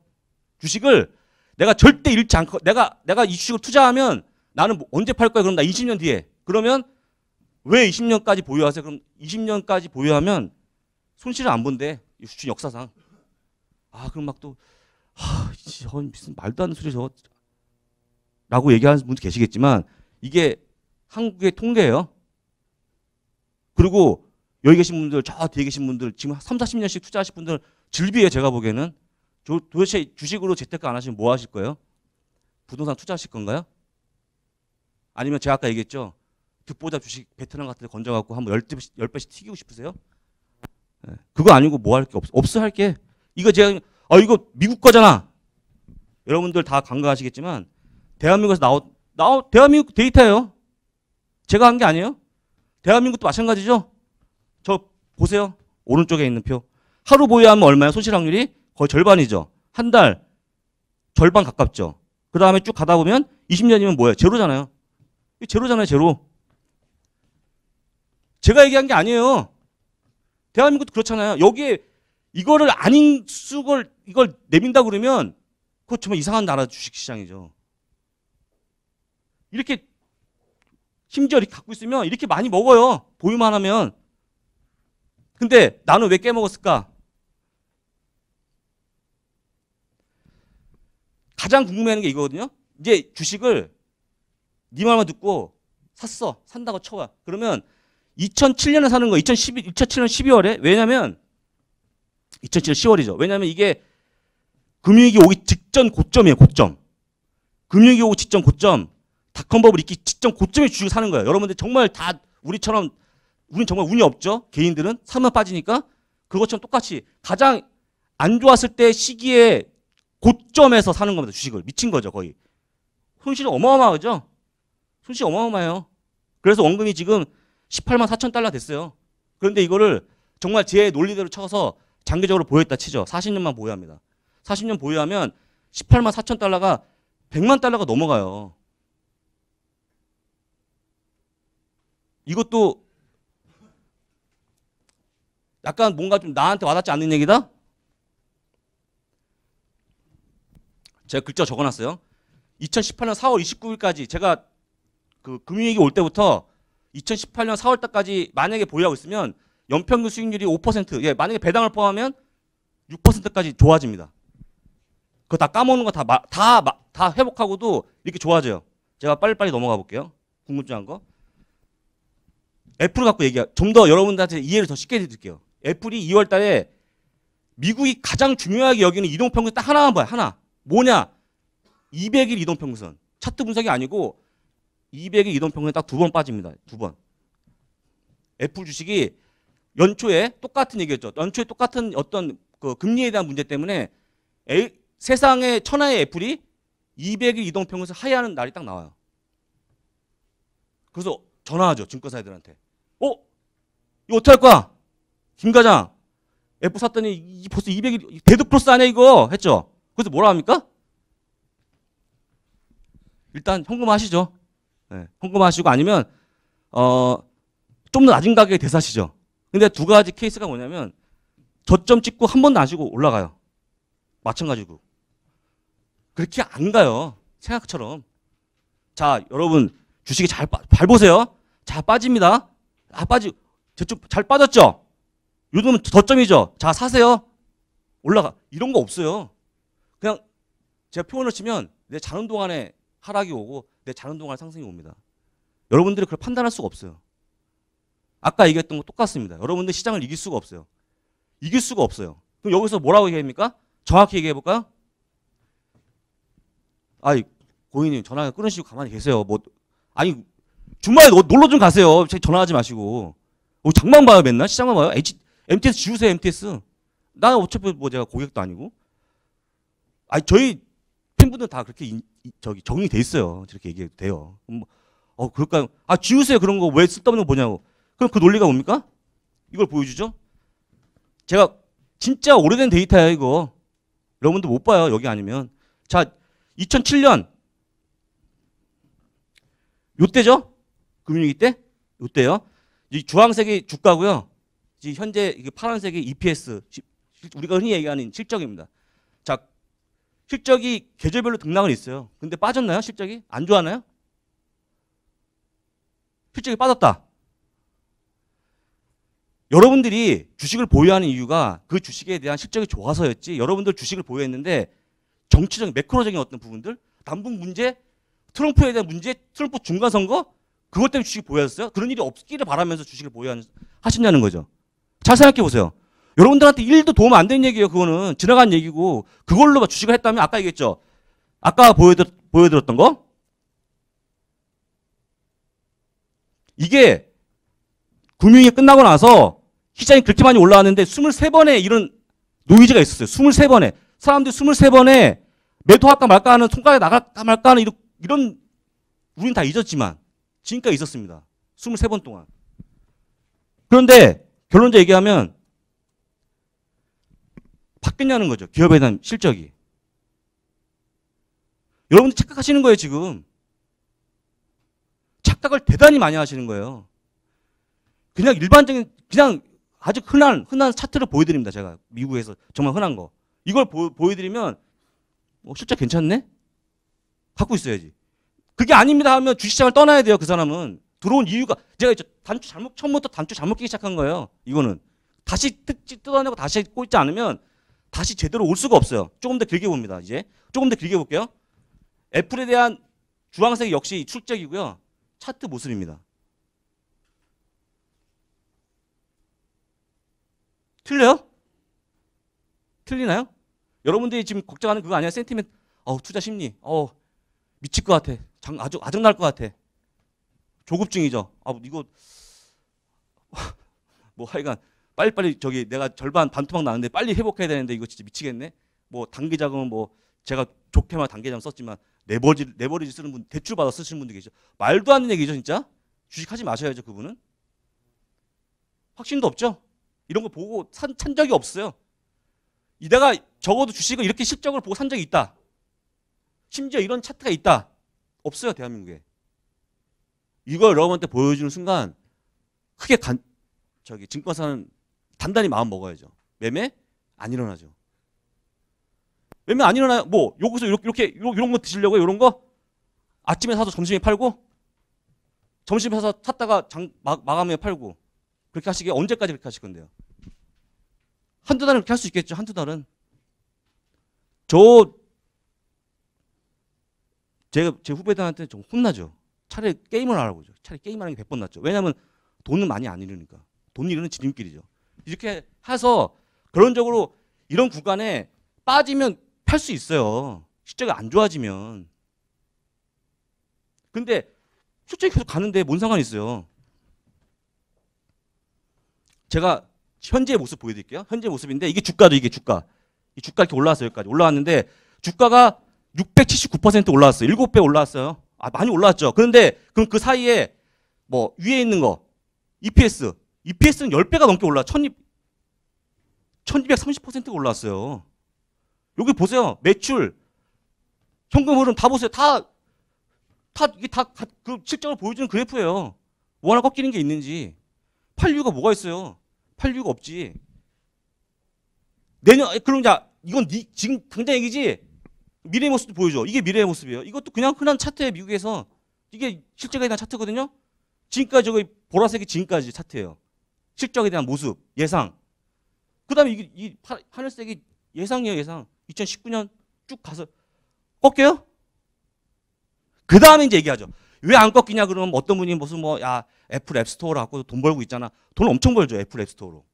주식을 내가 절대 잃지 않고 내가 내가 이 주식을 투자하면 나는 뭐 언제 팔 거야? 그럼 나 20년 뒤에. 그러면 왜 20년까지 보유하세요? 그럼 20년까지 보유하면 손실을 안 본대. 주식 역사상. 아, 그럼 막 또, 하, 저 어, 무슨 말도 안 되는 소리 죠 라고 얘기하는 분도 계시겠지만, 이게 한국의 통계예요. 그리고 여기 계신 분들, 저 뒤에 계신 분들, 지금 3, 40년씩 투자하신 분들, 질비에 제가 보기에는. 도대체 주식으로 재테크 안 하시면 뭐 하실 거예요? 부동산 투자하실 건가요? 아니면 제가 아까 얘기했죠. 득보자 주식 베트남 같은 데 건져갖고 한번 10배씩, 10배씩 튀기고 싶으세요? 네. 그거 아니고 뭐 할 게 없어. 없어 할 게. 이거 제가, 아, 이거 미국 거잖아. 여러분들 다 관광하시겠지만, 대한민국에서 나오, 나오, 대한민국 데이터예요. 제가 한 게 아니에요. 대한민국도 마찬가지죠. 저 보세요. 오른쪽에 있는 표. 하루 보유하면 얼마예요? 손실 확률이? 거의 절반이죠. 한 달 절반 가깝죠. 그 다음에 쭉 가다 보면 20년이면 뭐예요? 제로잖아요. 제로잖아요, 제로. 제가 얘기한 게 아니에요. 대한민국도 그렇잖아요. 여기에 이거를 아닌 쑥을 이걸 내민다 그러면 그거 정말 이상한 나라 주식시장이죠. 이렇게 심지어 이렇게 갖고 있으면 이렇게 많이 먹어요. 보유만 하면. 근데 나는 왜 깨먹었을까? 가장 궁금해하는 게 이거거든요. 이제 주식을 네 말만 듣고 샀어. 산다고 쳐봐. 그러면 2007년에 사는 거 2012, 2007년 12월에 왜냐면 2007년 10월이죠. 왜냐면 이게 금융위기 오기 직전 고점이에요. 고점. 금융위기 오기 직전 고점. 닷컴 버블 있기 직전 고점에 주식을 사는 거예요. 여러분들 정말 다 우리처럼 우린 정말 운이 없죠. 개인들은 사만 빠지니까 그것처럼 똑같이 가장 안 좋았을 때 시기에 고점에서 사는 겁니다. 주식을. 미친 거죠, 거의. 손실이 어마어마하죠? 손실이 어마어마해요. 그래서 원금이 지금 18만 4천 달러 됐어요. 그런데 이거를 정말 제 논리대로 쳐서 장기적으로 보였다 치죠. 40년만 보유합니다. 40년 보유하면 18만 4천 달러가 100만 달러가 넘어가요. 이것도 약간 뭔가 좀 나한테 와닿지 않는 얘기다? 제가 글자 적어놨어요. 2018년 4월 29일까지 제가 그 금융위기 올 때부터 2018년 4월 달까지 만약에 보유하고 있으면 연평균 수익률이 5% 예, 만약에 배당을 포함하면 6%까지 좋아집니다. 그거 다 까먹는 거 다 다 다 회복하고도 이렇게 좋아져요. 제가 빨리빨리 넘어가 볼게요. 궁금증한 거. 애플을 갖고 얘기해. 좀더 여러분들한테 이해를 더 쉽게 해드릴게요. 애플이 2월 달에 미국이 가장 중요하게 여기는 이동평균 딱 하나만 봐요. 하나. 뭐냐? 200일 이동평균선. 차트 분석이 아니고 200일 이동평균선 딱두 번 빠집니다. 두 번. 애플 주식이 연초에 똑같은 얘기였죠. 연초에 똑같은 어떤 그 금리에 대한 문제 때문에 에이, 세상에 천하의 애플이 200일 이동평균선 하회하는 날이 딱 나와요. 그래서 전화하죠. 증권사들한테. 애 어? 이거 어떻게 할 거야? 김 과장. 애플 샀더니 벌써 200일, 대득 플러스 안에 이거? 했죠. 그래서 뭐라 합니까? 일단 현금하시죠. 네, 현금하시고 아니면 어, 좀 낮은 가격에 대사시죠. 근데 두 가지 케이스가 뭐냐면 저점 찍고 한 번도 안 쉬고 올라가요. 마찬가지고. 그렇게 안 가요. 생각처럼. 자, 여러분 주식이 잘 밟으세요. 자, 빠집니다. 아, 빠지. 저점 잘 빠졌죠? 요즘은 저점이죠. 자, 사세요. 올라가. 이런 거 없어요. 제가 표현을 치면 내 자는 동안에 하락이 오고 내 자는 동안에 상승이 옵니다. 여러분들이 그걸 판단할 수가 없어요. 아까 얘기했던 거 똑같습니다. 여러분들 시장을 이길 수가 없어요. 이길 수가 없어요. 그럼 여기서 뭐라고 얘기합니까? 정확히 얘기해볼까요? 아이, 고인님 전화 끊으시고 가만히 계세요. 뭐, 아니, 주말에 놀러 좀 가세요. 제 전화하지 마시고. 어, 장만 봐요, 맨날. 시장만 봐요. H, MTS 지우세요, MTS. 나 어차피 뭐 제가 고객도 아니고. 아니, 저희 잡 분들 다 그렇게 인, 저기 정리돼 있어요. 저렇게 얘기해도 돼요. 뭐, 어그럴까아 지우세요 그런 거 왜 쓸데없는 거 뭐냐고. 그럼 그 논리가 뭡니까? 이걸 보여주죠. 제가 진짜 오래된 데이터야 이거. 여러분들 못 봐요 여기 아니면. 자 2007년 요때죠? 금융위기 때? 요때요. 이 주황색이 주가고요. 현재 이게 파란색이 EPS 우리가 흔히 얘기하는 실적입니다. 실적이 계절별로 등락은 있어요. 근데 빠졌나요? 실적이? 안 좋아하나요? 실적이 빠졌다. 여러분들이 주식을 보유하는 이유가 그 주식에 대한 실적이 좋아서였지 여러분들 주식을 보유했는데 정치적인 매크로적인 어떤 부분들 남북 문제 트럼프에 대한 문제 트럼프 중간선거 그것 때문에 주식을 보유하셨어요? 그런 일이 없기를 바라면서 주식을 보유하신다는 거죠. 잘 생각해 보세요. 여러분들한테 일도 도움 안된 얘기예요. 그거는 지나간 얘기고 그걸로 주식을 했다면 아까 얘기했죠. 아까 보여드, 보여드렸던 거 이게 금융이 끝나고 나서 시장이 그렇게 많이 올라왔는데 23번에 이런 노이즈가 있었어요. 23번에 사람들 23번에 매도할까 말까 하는 손가락에 나갈까 말까 하는 이런, 이런 우린 다 잊었지만 지금까지 있었습니다. 23번 동안. 그런데 결론적 얘기하면 바뀌냐는 거죠. 기업에 대한 실적이. 여러분들 착각하시는 거예요, 지금. 착각을 대단히 많이 하시는 거예요. 그냥 일반적인, 그냥 아주 흔한, 흔한 차트를 보여드립니다, 제가. 미국에서. 정말 흔한 거. 이걸 보, 보여드리면, 어, 실적 괜찮네? 갖고 있어야지. 그게 아닙니다 하면 주식시장을 떠나야 돼요, 그 사람은. 들어온 이유가, 제가 단추 잘못, 처음부터 단추 잘못 끼기 시작한 거예요, 이거는. 다시 뜯, 뜯어내고 다시 꽂지 않으면 다시 제대로 올 수가 없어요. 조금 더 길게 봅니다. 이제 조금 더 길게 볼게요. 애플에 대한 주황색 역시 출적이고요. 차트 모습입니다. 틀려요? 틀리나요? 여러분들이 지금 걱정하는 그거 아니야? 센티멘 어 투자 심리. 어 미칠 것 같아. 장, 아주 아증날 것 같아. 조급증이죠. 아 이거 뭐 하여간 빨리빨리 저기 내가 절반 반토막 나는데 빨리 회복해야 되는데 이거 진짜 미치겠네. 뭐 단기 자금은 뭐 제가 좋게만 단기 자금 썼지만 레버지 리 레버리지 쓰는 분 대출 받아 쓰시는 분들 계시죠. 말도 안 되는 얘기죠, 진짜. 주식하지 마셔야죠, 그분은. 확신도 없죠. 이런 거 보고 산, 산 적이 없어요. 이다가 적어도 주식을 이렇게 실적을 보고 산 적이 있다. 심지어 이런 차트가 있다. 없어요, 대한민국에. 이걸 여러분한테 보여주는 순간 크게 간, 저기 증권사는 단단히 마음 먹어야죠. 매매 안 일어나죠. 매매 안 일어나요. 뭐 여기서 이렇게, 이렇게 이런 거 드시려고요. 이런 거 아침에 사서 점심에 팔고 점심에 사서 찾다가 장, 마, 마감에 팔고 그렇게 하시게 언제까지 그렇게 하실 건데요? 한두 달은 그렇게 할 수 있겠죠. 한두 달은 저 제가 제 후배들한테 좀 혼나죠. 차라리 게임을 하라고 죠 차라리 게임하는 게 100번 낫죠. 왜냐하면 돈은 많이 안이르니까돈이르는 지름길이죠. 이렇게 해서 결론적으로 이런 구간에 빠지면 팔 수 있어요. 실제이안 좋아지면. 근데 실제가 계속 가는데 뭔 상관이 있어요. 제가 현재 모습 보여드릴게요. 현재 모습인데 이게 주가도 이게 주가. 이 주가 이렇게 올라왔어요. 여기까지 올라왔는데 주가가 679% 올라왔어요. 7배 올라왔어요. 아, 많이 올라왔죠. 그런데 그럼 그 사이에 뭐 위에 있는 거 EPS EPS는 10배가 넘게 올라 1230%가 올랐어요. 여기 보세요. 매출, 현금 흐름 다 보세요. 다, 다, 이게 다, 그 실적을 보여주는 그래프예요. 뭐 하나 꺾이는 게 있는지. 팔이가 뭐가 있어요? 팔이가 없지. 내년, 그럼 야, 이건 니, 지금 당장 얘기지? 미래의 모습도 보여줘. 이게 미래의 모습이에요. 이것도 그냥 흔한 차트예요, 미국에서. 이게 실제가 있는 차트거든요? 지금까지 저기 보라색이 지금까지 차트예요. 실적에 대한 모습, 예상. 그 다음에 이, 이 파, 하늘색이 예상이에요, 예상. 2019년 쭉 가서 꺾여요? 그 다음에 이제 얘기하죠. 왜 안 꺾이냐 그러면 어떤 분이 무슨 뭐, 야, 애플 앱스토어로 갖고 돈 벌고 있잖아. 돈 엄청 벌죠, 애플 앱스토어로.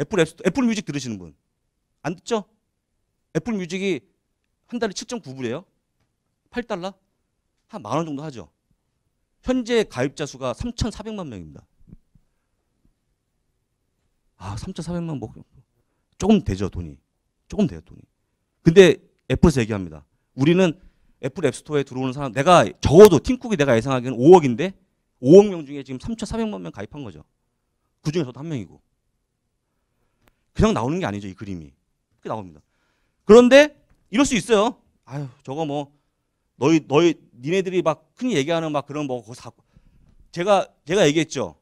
애플 앱스토어, 애플 뮤직 들으시는 분. 안 듣죠? 애플 뮤직이 한 달에 7.9불이에요. 8달러? 한 만 원 정도 하죠. 현재 가입자 수가 3,400만 명입니다. 아, 3,400만 뭐 조금 되죠, 돈이. 조금 돼요, 돈이. 근데 애플에서 얘기합니다. 우리는 애플 앱스토어에 들어오는 사람 내가 적어도 팀쿡이 내가 예상하기에는 5억인데 5억 명 중에 지금 3,400만 명 가입한 거죠. 그 중에 서도한 명이고. 그냥 나오는 게 아니죠, 이 그림이. 그게 나옵니다. 그런데 이럴 수 있어요. 아유, 저거 뭐 너희 너희 니네들이 막 흔히 얘기하는 막 그런 뭐 거기서 제가 제가 얘기했죠.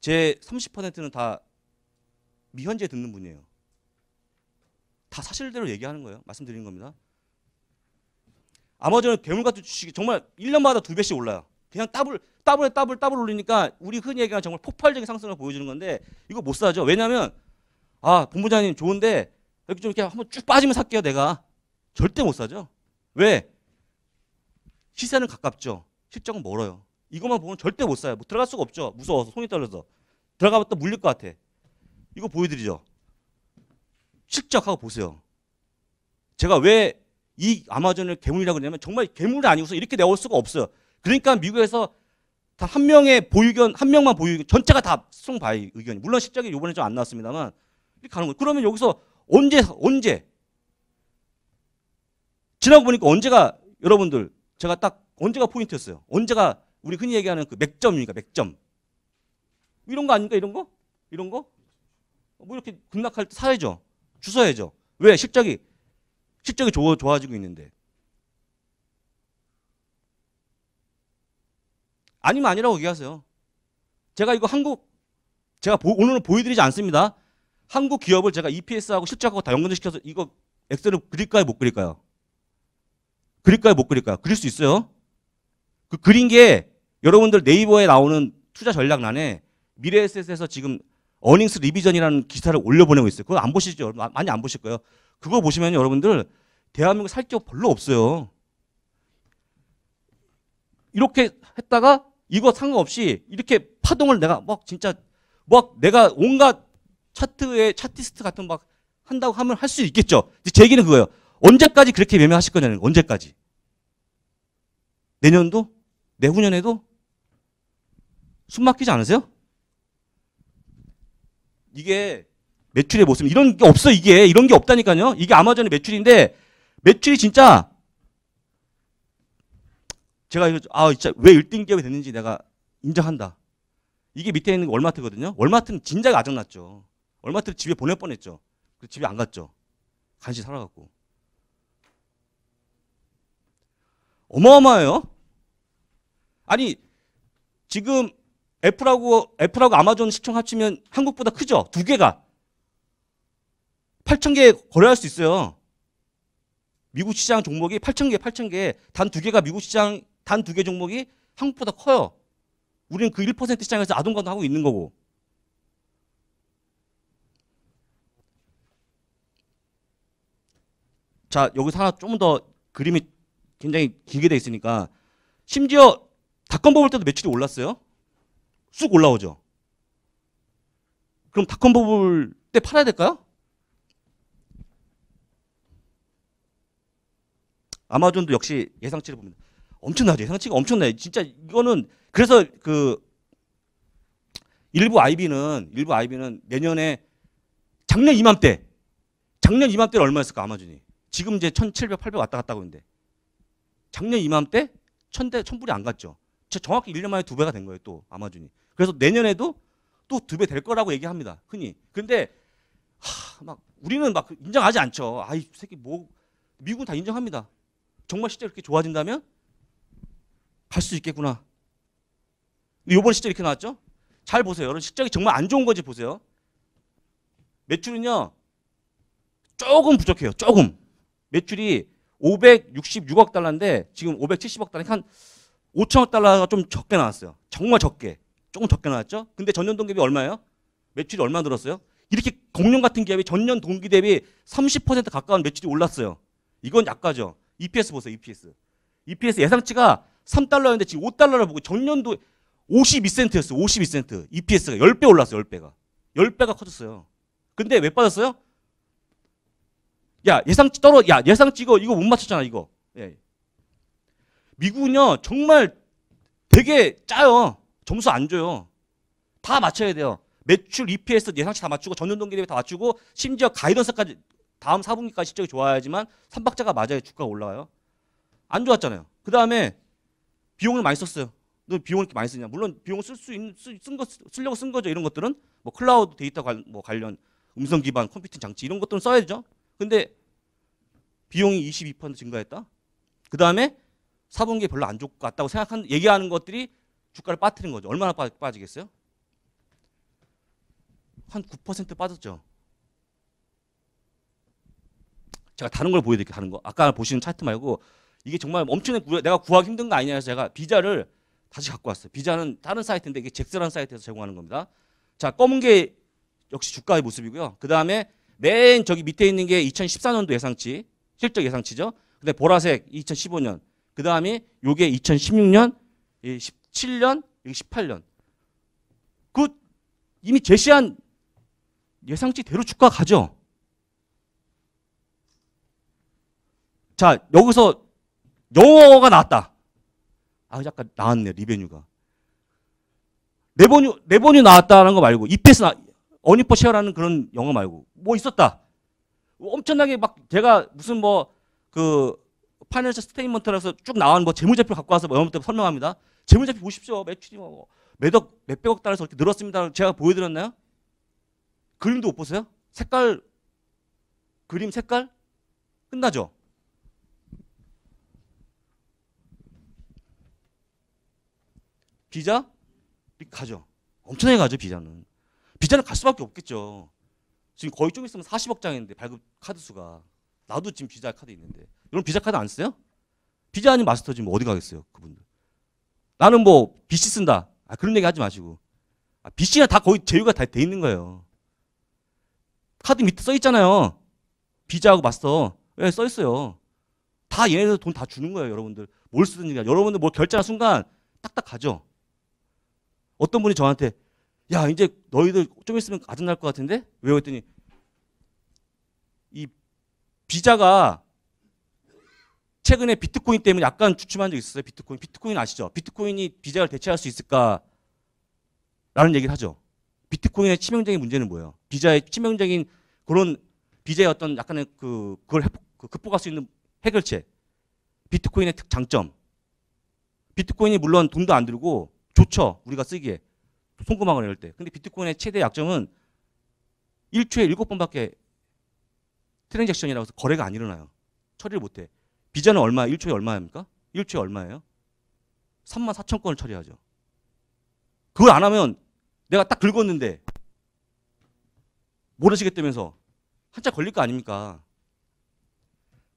제 30%는 다 미현재 듣는 분이에요. 다 사실대로 얘기하는 거예요. 말씀드린 겁니다. 아마존 괴물같은 주식이 정말 1년마다 두 배씩 올라요. 그냥 따블, 따블에 따블, 따블 올리니까 우리 흔히 얘기하는 정말 폭발적인 상승을 보여주는 건데 이거 못 사죠. 왜냐면아 본부장님 좋은데 이렇좀 이렇게 한번 쭉 빠지면 살게요 내가. 절대 못 사죠. 왜? 시세는 가깝죠. 실적은 멀어요. 이것만 보면 절대 못 사요. 뭐 들어갈 수가 없죠. 무서워서 손이 떨려서. 들어가면 또 물릴 것 같아. 이거 보여드리죠. 실적하고 보세요. 제가 왜 이 아마존을 괴물이라고 그러냐면 정말 괴물 아니고서 이렇게 내올 수가 없어요. 그러니까 미국에서 단한 명의 보유견, 한 명만 보유견, 전체가 다 스트롱 바이 의견 물론 실적이 요번에 좀 안 나왔습니다만 이렇게 가는 거예요. 그러면 여기서 언제, 언제? 지나고 보니까 언제가 여러분들 제가 딱 언제가 포인트였어요. 언제가 우리 흔히 얘기하는 그 맥점입니까? 맥점. 이런 거 아닙니까? 이런 거? 이런 거? 뭐 이렇게 급락할 때 사야죠. 주워야죠. 왜? 실적이 실적이 좋아, 좋아지고 있는데. 아니면 아니라고 얘기하세요. 제가 이거 한국 제가 보, 오늘은 보여드리지 않습니다. 한국 기업을 제가 EPS하고 실적하고 다 연관시켜서 이거 엑셀을 그릴까요? 못 그릴까요? 그릴까요? 못 그릴까요? 그릴 수 있어요. 그 그린 게 여러분들 네이버에 나오는 투자 전략란에 미래에셋에서 지금 어닝스 리비전이라는 기사를 올려보내고 있어요. 그거 안 보시죠? 많이 안 보실 거예요. 그거 보시면 여러분들 대한민국 살게 별로 없어요. 이렇게 했다가 이거 상관없이 이렇게 파동을 내가 막 진짜 막 내가 온갖 차트에 차티스트 같은 막 한다고 하면 할 수 있겠죠. 제 얘기는 그거예요. 언제까지 그렇게 매매하실 거냐는 언제까지? 내년도? 내후년에도? 숨 막히지 않으세요? 이게 매출의 모습 이런 게 없어 이게 이런 게 없다니까요. 이게 아마존의 매출인데 매출이 진짜 제가 이거 아 진짜 왜 1등 기업이 됐는지 내가 인정한다. 이게 밑에 있는 게 월마트거든요. 월마트는 진작에 아작났죠. 월마트 집에 보낼 뻔했죠. 그 집에 안 갔죠. 간신히 살아갔고. 어마어마해요. 아니 지금 애플하고 애플하고 아마존 시청 합치면 한국보다 크죠. 두 개가 8천 개 거래할 수 있어요. 미국 시장 종목이 8천 개, 8천 개. 단 두 개가 미국 시장 단 두 개 종목이 한국보다 커요. 우리는 그 1% 시장에서 아동과도 하고 있는 거고. 자, 여기서 하나 좀더 그림이 굉장히 길게 돼 있으니까 심지어 닷컴 뽑을 때도 매출이 올랐어요. 쑥 올라오죠. 그럼 닷컴 버블 때 팔아야 될까요? 아마존도 역시 예상치를 봅니다. 엄청나죠. 예상치가 엄청나요. 진짜 이거는 그래서 그 일부 IB는 일부 IB는 내년에 작년 이맘때 작년 이맘때는 얼마였을까 아마존이 지금 이제 1700, 800 왔다 갔다 하고 있는데 작년 이맘때 천대 천불이 안 갔죠. 정확히 1년 만에 두 배가 된 거예요. 또 아마존이. 그래서 내년에도 또 두 배 될 거라고 얘기합니다. 흔히. 근데 하, 막 우리는 막 인정하지 않죠. 아이 새끼 뭐 미국은 다 인정합니다. 정말 실제 이렇게 좋아진다면 갈 수 있겠구나. 요번 실적 이렇게 나왔죠? 잘 보세요. 여러분 실적이 정말 안 좋은 건지 보세요. 매출은요. 조금 부족해요. 조금. 매출이 566억 달러인데 지금 570억 달러니까 한 5천억 달러가 좀 적게 나왔어요. 정말 적게. 조금 적게 나왔죠? 근데 전년 동기비 얼마예요? 매출이 얼마 늘었어요? 이렇게 공룡 같은 기업이 전년 동기 대비 30% 가까운 매출이 올랐어요. 이건 약가죠. EPS 보세요, EPS. EPS 예상치가 3달러였는데 지금 5달러를 보고 전년도 52센트였어요, 52센트. EPS가 10배 올랐어요, 10배가. 10배가 커졌어요. 근데 왜 빠졌어요? 야, 예상치 떨어, 야, 예상치 이거, 이거 못 맞췄잖아, 이거. 예. 미국은요 정말 되게 짜요. 점수 안 줘요. 다 맞춰야 돼요. 매출, EPS 예상치 다 맞추고 전년 동기 대비 다 맞추고 심지어 가이던스까지 다음 4분기까지 실적이 좋아야지만 3박자가 맞아야 주가가 올라가요. 안 좋았잖아요. 그 다음에 비용을 많이 썼어요. 너 비용을 이렇게 많이 쓰냐? 물론 비용을 쓸수 쓴거 쓰려고 쓴 거죠. 이런 것들은 뭐 클라우드 데이터 관, 뭐 관련 음성 기반 컴퓨팅 장치 이런 것들은 써야 되죠. 근데 비용이 22% 증가했다. 그 다음에 사분기 별로 안좋을것 같다고 생각한 얘기하는 것들이 주가를 빠뜨린 거죠. 얼마나 빠, 지겠어요 한 9% 빠졌죠. 제가 다른 걸 보여드릴게요. 다른 거. 아까 보시는 차트 말고 이게 정말 엄청나게 구, 내가 구하기 힘든 거 아니냐 해서 제가 비자를 다시 갖고 왔어요. 비자는 다른 사이트인데 이게 잭스라는 사이트에서 제공하는 겁니다. 자, 검은 게 역시 주가의 모습이고요. 그 다음에 맨 저기 밑에 있는 게 2014년도 예상치, 실적 예상치죠. 근데 보라색 2015년 그 다음에 요게 2016년, 17년, 18년. 그 이미 제시한 예상치대로 주가 가죠. 자 여기서 영어가 나왔다. 아 잠깐 나왔네 리베뉴가. 레버뉴 레버뉴 나왔다는 거 말고 EPS 나 어니퍼 셰어라는 그런 영어 말고 뭐 있었다. 엄청나게 막 제가 무슨 뭐그 파이낸셜 스테이먼트라서 쭉 나온 뭐 재무제표 갖고 와서 뭐여부분 설명합니다. 재무제표 보십시오. 매출이 뭐매억 뭐, 몇백억 달러에서 이렇게 늘었습니다. 제가 보여드렸나요? 그림도 못 보세요? 색깔 그림 색깔 끝나죠. 비자 가죠. 엄청나게 가죠 비자는. 비자는 갈 수밖에 없겠죠. 지금 거의 좀 있으면 40억 장인데 발급 카드 수가 나도 지금 비자 카드 있는데 이런 비자 카드 안써요 비자 아닌 마스터지 뭐 어디 가겠어요 그분들. 나는 뭐 BC 쓴다. 아, 그런 얘기 하지 마시고. 아, BC가 다 거의 제휴가 다 돼 있는 거예요. 카드 밑에 써 있잖아요. 비자하고 마스터. 예, 네, 써 있어요. 다 얘네들 돈 다 주는 거예요, 여러분들. 뭘 쓰든지. 여러분들 뭘 뭐 결제하는 순간 딱딱 가죠. 어떤 분이 저한테 야, 이제 너희들 좀 있으면 아들 날것 같은데? 왜? 그랬더니 이 비자가 최근에 비트코인 때문에 약간 주춤한 적 있었어요. 비트코인. 비트코인 아시죠? 비트코인이 비자를 대체할 수 있을까? 라는 얘기를 하죠. 비트코인의 치명적인 문제는 뭐예요? 비자의 치명적인 그런 비자의 어떤 약간의 그, 그걸 그 극복할 수 있는 해결책. 비트코인의 특 장점. 비트코인이 물론 돈도 안 들고 좋죠. 우리가 쓰기에. 송금하거나 이럴 때. 근데 비트코인의 최대 약점은 1초에 7번밖에 트랜잭션이라고 해서 거래가 안 일어나요. 처리를 못 해. 비자는 얼마, 1초에 얼마입니까? 1초에 얼마예요? 3만 4천 건을 처리하죠. 그걸 안 하면 내가 딱 긁었는데 모르시겠다면서 한참 걸릴 거 아닙니까?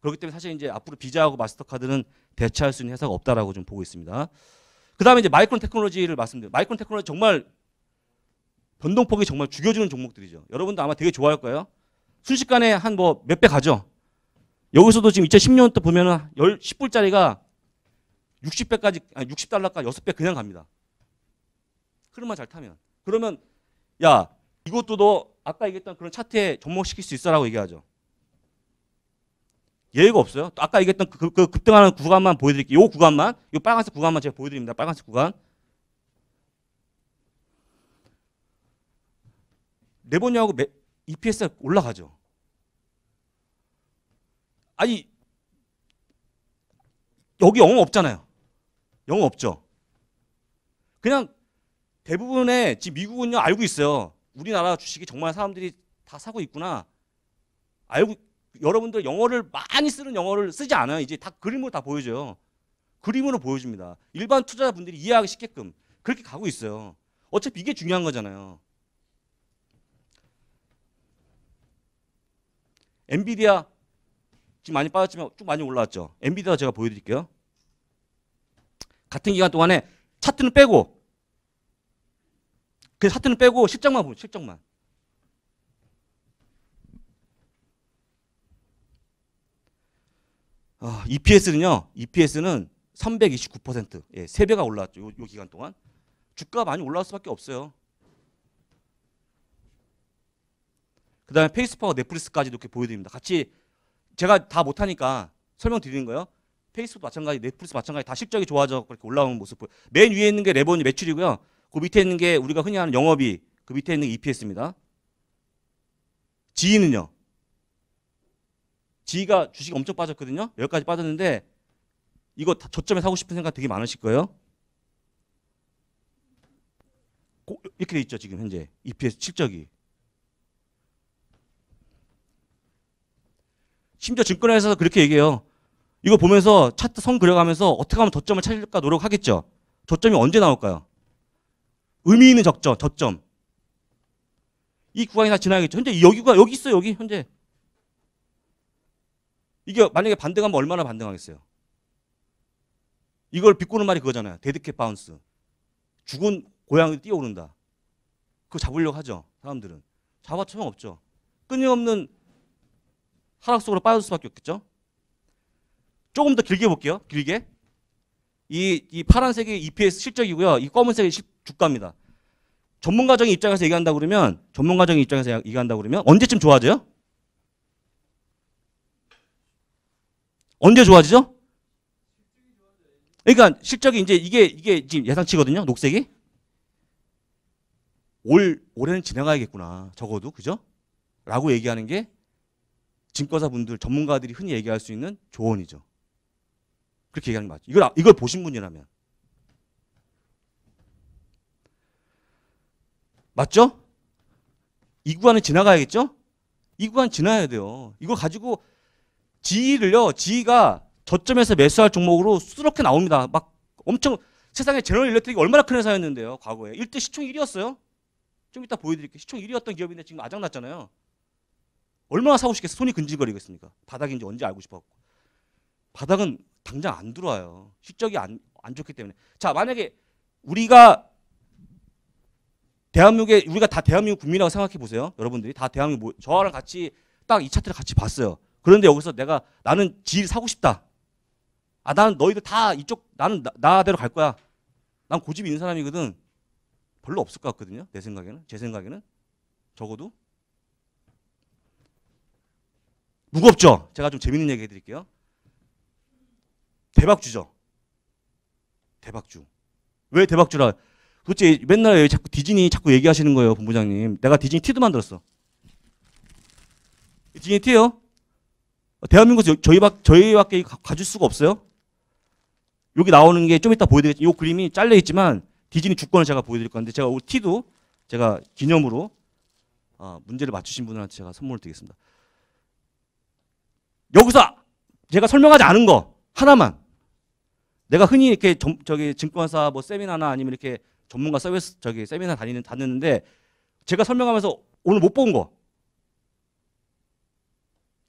그렇기 때문에 사실 이제 앞으로 비자하고 마스터카드는 대체할 수 있는 회사가 없다라고 좀 보고 있습니다. 그 다음에 이제 마이크론 테크놀로지를 말씀드려요. 마이크론 테크놀로지 정말 변동폭이 정말 죽여주는 종목들이죠. 여러분도 아마 되게 좋아할 거예요. 순식간에 한 뭐 몇 배 가죠. 여기서도 지금 2 0 1 0년도보면 10불짜리가 60배까지, 아니 60달러까지 6배 그냥 갑니다. 흐름만 잘 타면. 그러면, 야, 이것도 너 아까 얘기했던 그런 차트에 접목시킬 수 있어라고 얘기하죠. 예외가 없어요. 또 아까 얘기했던 그, 그, 그 급등하는 구간만 보여드릴게요. 이 구간만, 이 빨간색 구간만 제가 보여드립니다. 빨간색 구간. 레버니하고 네 EPS가 올라가죠. 아니 여기 영어 없잖아요. 영어 없죠. 그냥 대부분의 지금 미국은요 알고 있어요. 우리나라 주식이 정말 사람들이 다 사고 있구나. 알고 여러분들 영어를 많이 쓰는 영어를 쓰지 않아요. 이제 다 그림으로 다 보여줘요. 그림으로 보여줍니다. 일반 투자자분들이 이해하기 쉽게끔 그렇게 가고 있어요. 어차피 이게 중요한 거잖아요. 엔비디아 지금 많이 빠졌지만 쭉 많이 올라왔죠. 엔비디아 제가 보여드릴게요. 같은 기간 동안에 차트는 빼고 그 차트는 빼고 실적만 보면 실적만. 아, EPS는요. EPS는 329% 예, 3배가 올라왔죠. 요, 요 기간 동안. 주가 많이 올라올 수밖에 없어요. 그 다음에 페이스파워 넷플릭스까지도 이렇게 보여드립니다. 같이 제가 다 못하니까 설명드리는 거예요. 페이스북 도 마찬가지, 넷플릭스 마찬가지 다 실적이 좋아져 그렇게 올라오는 모습을 맨 위에 있는 게 레버뉴 매출이고요. 그 밑에 있는 게 우리가 흔히 하는 영업이 그 밑에 있는 게 EPS입니다. 지인은요. 지가 주식 엄청 빠졌거든요. 여기까지 빠졌는데 이거 다 저점에 사고 싶은 생각 되게 많으실 거예요. 이렇게 돼 있죠 지금 현재 EPS 실적이 심지어 증권회사에서 그렇게 얘기해요. 이거 보면서 차트 선 그려가면서 어떻게 하면 저점을 찾을까 노력하겠죠. 저점이 언제 나올까요? 의미 있는 적점, 저점. 이 구간이 다 지나야겠죠. 현재 여기가 여기 있어요. 여기 현재. 이게 만약에 반등하면 얼마나 반등하겠어요. 이걸 비꼬는 말이 그거잖아요. 데드캣 바운스. 죽은 고양이 뛰어오른다. 그거 잡으려고 하죠. 사람들은. 잡아처면 없죠. 끊임없는 하락 속으로 빠질 수밖에 없겠죠. 조금 더 길게 볼게요. 길게. 이, 이 파란색이 EPS 실적이고요. 이 검은색이 주가입니다. 전문가적인 입장에서 얘기한다 그러면 전문가적인 입장에서 얘기한다 그러면 언제쯤 좋아져요? 언제 좋아지죠? 그러니까 실적이 이제 이게 이게 지금 예상치거든요. 녹색이 올 올해는 지나가야겠구나 적어도 그죠? 라고 얘기하는 게 증권사분들 전문가들이 흔히 얘기할 수 있는 조언이죠. 그렇게 얘기하는 게 맞죠. 이걸 아, 이걸 보신 분이라면 맞죠? 이 구간을 지나가야겠죠? 이 구간 지나야 돼요. 이걸 가지고 지위를요. 지위가 저점에서 매수할 종목으로 수두럽게 나옵니다. 막 엄청 세상에 제너럴 일렉트릭이 얼마나 큰 회사였는데요. 과거에. 일대 시총 1위였어요. 좀 이따 보여드릴게요. 시총 1위였던 기업인데 지금 아장났잖아요. 얼마나 사고 싶겠어 손이 근질거리겠습니까 바닥인지 언제 알고 싶었고 바닥은 당장 안 들어와요 실적이 안, 안 좋기 때문에 자 만약에 우리가 대한민국에 우리가 다 대한민국 국민이라고 생각해 보세요 여러분들이 다 대한민국 뭐, 저랑 같이 딱 이 차트를 같이 봤어요 그런데 여기서 내가 나는 지일 사고 싶다 아 나는 너희들 다 이쪽 나는 나, 대로갈 거야 난 고집이 있는 사람이거든 별로 없을 것 같거든요 내 생각에는 제 생각에는 적어도 무겁죠? 제가 좀 재밌는 얘기 해드릴게요. 대박주죠? 대박주. 왜 대박주라? 도대체 맨날 자꾸 디즈니 자꾸 얘기하시는 거예요, 본부장님. 내가 디즈니 티도 만들었어. 디즈니 티요? 어, 대한민국에서 저희밖, 저희밖에 가질 수가 없어요? 여기 나오는 게 좀 이따 보여드릴게요이 그림이 잘려있지만, 디즈니 주권을 제가 보여드릴 건데, 제가 오 티도 제가 기념으로 아, 문제를 맞추신 분한테 제가 선물을 드리겠습니다. 여기서 제가 설명하지 않은 거 하나만 내가 흔히 이렇게 점, 저기 증권사 뭐 세미나나 아니면 이렇게 전문가 서비스 저기 세미나 다니는 다녔는데 제가 설명하면서 오늘 못 본 거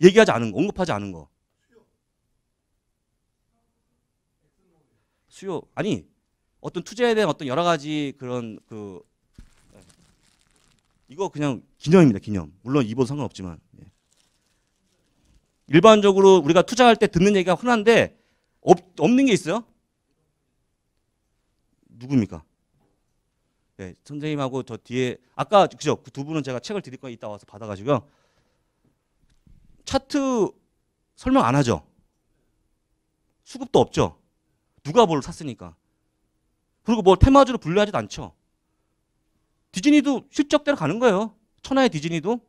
얘기하지 않은 거 언급하지 않은 거 수요 아니 어떤 투자에 대한 어떤 여러 가지 그런 그 예. 이거 그냥 기념입니다 기념 물론 입어도 상관없지만 예. 일반적으로 우리가 투자할 때 듣는 얘기가 흔한데 없, 없는 게 있어요. 누굽니까? 네, 선생님하고 저 뒤에 아까 그죠 그 두 분은 제가 책을 드릴 거 이따 와서 받아가지고 차트 설명 안 하죠. 수급도 없죠. 누가 뭘 샀으니까. 그리고 뭐 테마주로 분류하지도 않죠. 디즈니도 실적대로 가는 거예요. 천하의 디즈니도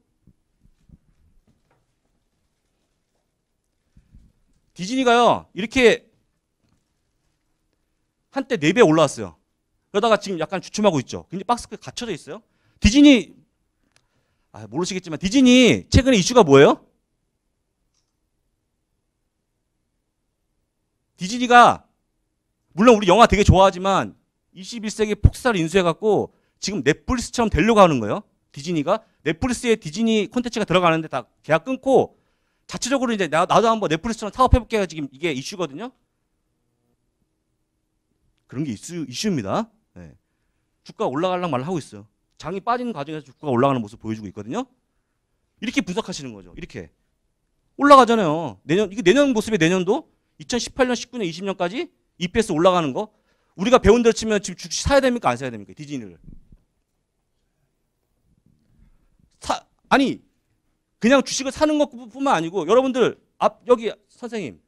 디즈니가요 이렇게 한때 4배 올라왔어요. 그러다가 지금 약간 주춤하고 있죠. 굉장히 박스크에 갇혀져 있어요. 디즈니 아, 모르시겠지만 디즈니 최근에 이슈가 뭐예요? 디즈니가 물론 우리 영화 되게 좋아하지만 21세기 폭살 인수해갖고 지금 넷플릭스처럼 되려고 하는 거예요. 디즈니가 넷플릭스에 디즈니 콘텐츠가 들어가는데 다 계약 끊고 자체적으로 이제 나, 나도 한번 넷플릭스랑 사업해볼게가 지금 이게 이슈거든요. 그런 게 이슈, 이슈입니다. 네. 주가 올라갈랑 말랑 하고 있어요. 장이 빠지는 과정에서 주가가 올라가는 모습 보여주고 있거든요. 이렇게 분석하시는 거죠. 이렇게. 올라가잖아요. 내년, 이게 내년 모습이 내년도 2018년, 19년, 20년까지 EPS 올라가는 거. 우리가 배운 대로 치면 지금 주식 사야 됩니까? 안 사야 됩니까? 디즈니를. 사, 아니, 그냥 주식을 사는 것뿐만 아니고 여러분들 앞 여기 선생님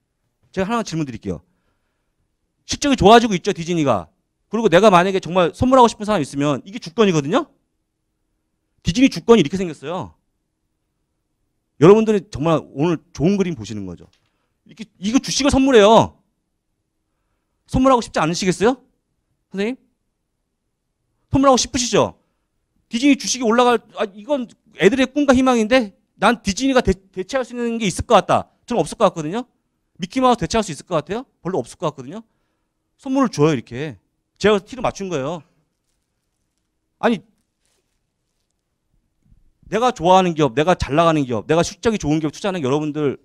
제가 하나 질문 드릴게요. 실적이 좋아지고 있죠 디즈니가. 그리고 내가 만약에 정말 선물하고 싶은 사람 있으면 이게 주권이거든요. 디즈니 주권이 이렇게 생겼어요. 여러분들이 정말 오늘 좋은 그림 보시는 거죠. 이렇게 이거 주식을 선물해요. 선물하고 싶지 않으시겠어요? 선생님? 선물하고 싶으시죠? 디즈니 주식이 올라갈 아 이건 애들의 꿈과 희망인데 난 디즈니가 대, 체할수 있는 게 있을 것 같다. 저는 없을 것 같거든요. 미키마우스 대체할 수 있을 것 같아요? 별로 없을 것 같거든요. 선물을 줘요, 이렇게. 제가 티를 맞춘 거예요. 아니, 내가 좋아하는 기업, 내가 잘 나가는 기업, 내가 실적이 좋은 기업 투자하는 여러분들,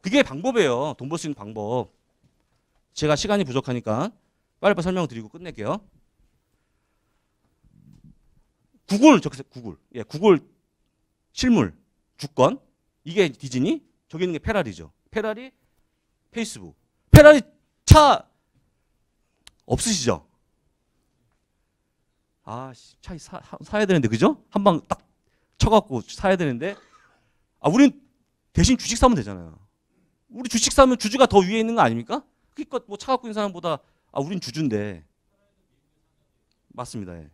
그게 방법이에요. 돈 벌 수 있는 방법. 제가 시간이 부족하니까 빨리빨리 설명드리고 끝낼게요. 구글 구글. 예, 구글 실물. 주권 이게 디즈니 저기 있는 게 페라리죠. 페라리 페이스북. 페라리 차 없으시죠? 아, 차 사, 야 되는데 그죠? 한 방 딱 쳐갖고 사야 되는데 아, 우린 대신 주식 사면 되잖아요. 우리 주식 사면 주주가 더 위에 있는 거 아닙니까? 그니까 뭐차 갖고 있는 사람보다 아, 우린 주주인데 맞습니다. 예.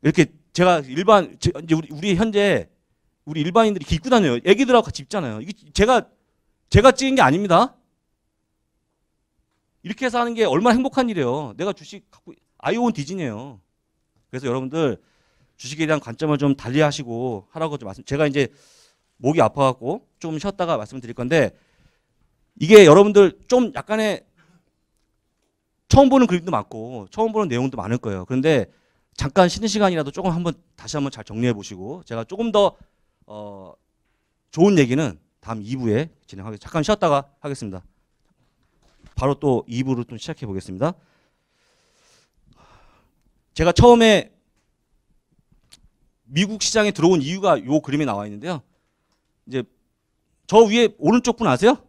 이렇게 제가 일반 이제 우리, 우리 현재 우리 일반인들이 입고 다녀요. 애기들하고 같이 입잖아요. 이게 제가 제가 찍은 게 아닙니다. 이렇게 해서 하는 게 얼마나 행복한 일이에요. 내가 주식 갖고 아이온 디즈니에요 그래서 여러분들 주식에 대한 관점을 좀 달리 하시고 하라고 좀 말씀. 제가 이제 목이 아파갖고 좀 쉬었다가 말씀드릴 건데 이게 여러분들 좀 약간의 처음 보는 그림도 많고 처음 보는 내용도 많을 거예요. 그런데 잠깐 쉬는 시간이라도 조금 한번 다시 한번 잘 정리해 보시고 제가 조금 더 어, 좋은 얘기는 다음 2부에 진행하겠습니다. 잠깐 쉬었다가 하겠습니다. 바로 또2부를좀 시작해 보겠습니다. 제가 처음에 미국 시장에 들어온 이유가 이 그림에 나와 있는데요. 이제 저 위에 오른쪽 분 아세요?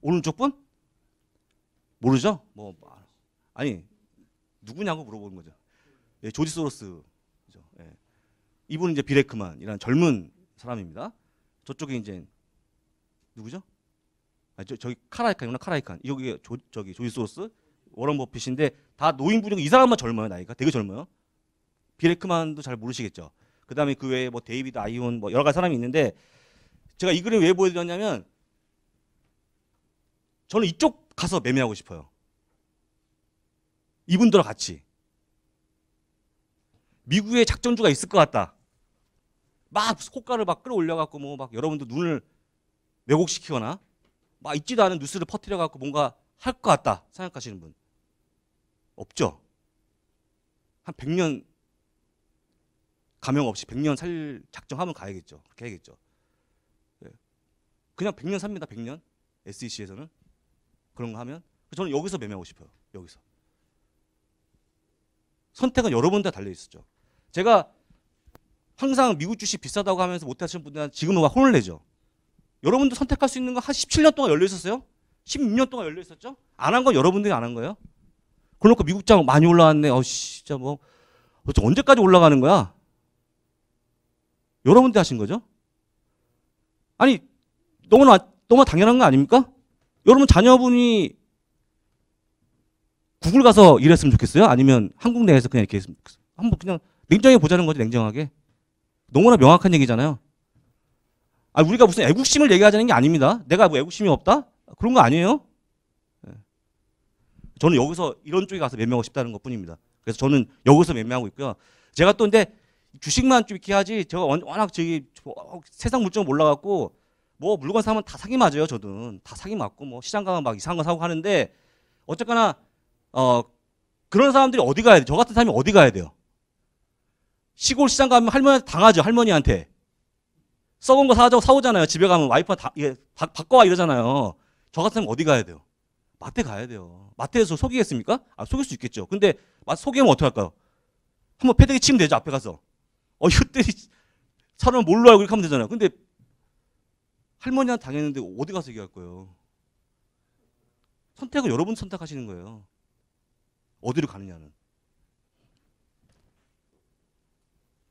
오른쪽 분? 모르죠? 뭐 아니 누구냐고 물어보는 거죠. 예, 조지 소로스. 그죠? 예. 이분은 이제 비레크만이라는 젊은 사람입니다. 저쪽에 이제 누구죠? 아, 저, 저기 카라이칸이구나 카라이칸. 여기 조, 저기 조지 소로스, 워런 버핏인데 다노인분이이 사람만 젊어요 나이가 되게 젊어요. 비레크만도 잘 모르시겠죠. 그다음에 그 외에 뭐 데이비드 아이온 뭐 여러 가지 사람이 있는데 제가 이 그림 왜 보여드렸냐면 저는 이쪽 가서 매매하고 싶어요. 이분들과 같이 미국의 작전주가 있을 것 같다. 막 호가를 막 끌어올려갖고 뭐 막여러분들 눈을 왜곡시키거나 막 있지도 않은 뉴스를 퍼뜨려갖고 뭔가 할 것 같다 생각하시는 분 없죠. 한 100년 감염 없이 100년 살 작정하면 가야겠죠. 그렇게 해야겠죠. 예. 그냥 100년 삽니다. 100년 SEC에서는 그런 거 하면 저는 여기서 매매하고 싶어요. 여기서. 선택은 여러분 다 달려 있었죠. 제가 항상 미국 주식 비싸다고 하면서 못 하시는 분들은 지금은 막 혼을 내죠. 여러분도 선택할 수 있는 거 한 17년 동안 열려 있었어요? 16년 동안 열려 있었죠? 안 한 건 여러분들이 안 한 거예요. 그러고 그러니까 미국장 많이 올라왔네. 어, 진짜 뭐 도대체 언제까지 올라가는 거야? 여러분들 하신 거죠? 아니 너무나 너무 당연한 거 아닙니까? 여러분 자녀분이 구글 가서 일했으면 좋겠어요? 아니면 한국 내에서 그냥 이렇게 한번 그냥 냉정히 보자는 거지 냉정하게 너무나 명확한 얘기잖아요. 아 우리가 무슨 애국심을 얘기하자는 게 아닙니다. 내가 뭐 애국심이 없다 그런 거 아니에요. 예. 저는 여기서 이런 쪽에 가서 매매하고 싶다는 것뿐입니다. 그래서 저는 여기서 매매하고 있고요. 제가 또 근데 주식만 좀 이렇게 하지 제가 워낙 저기 어, 세상 물정 몰라갖고 뭐 물건 사면 다 사기 맞아요 저는 다 사기 맞고 뭐 시장 가면 막 이상한 거 사고 하는데 어쨌거나 어, 그런 사람들이 어디 가야 돼? 저 같은 사람이 어디 가야 돼요? 시골 시장 가면 할머니한테 당하죠, 할머니한테. 썩은 거 사자고 사오잖아요. 집에 가면 와이프가 다, 예, 바, 바꿔와 이러잖아요. 저 같은 사람 어디 가야 돼요? 마트 가야 돼요. 마트에서 속이겠습니까? 아, 속일 수 있겠죠. 근데 속이면 어떡할까요? 한번 패대기 치면 되죠, 앞에 가서. 어, 이것들이 사람을 뭘로 알고 이렇게 하면 되잖아요. 근데 할머니한테 당했는데 어디 가서 얘기할 거예요? 선택은 여러분 선택하시는 거예요. 어디로 가느냐는.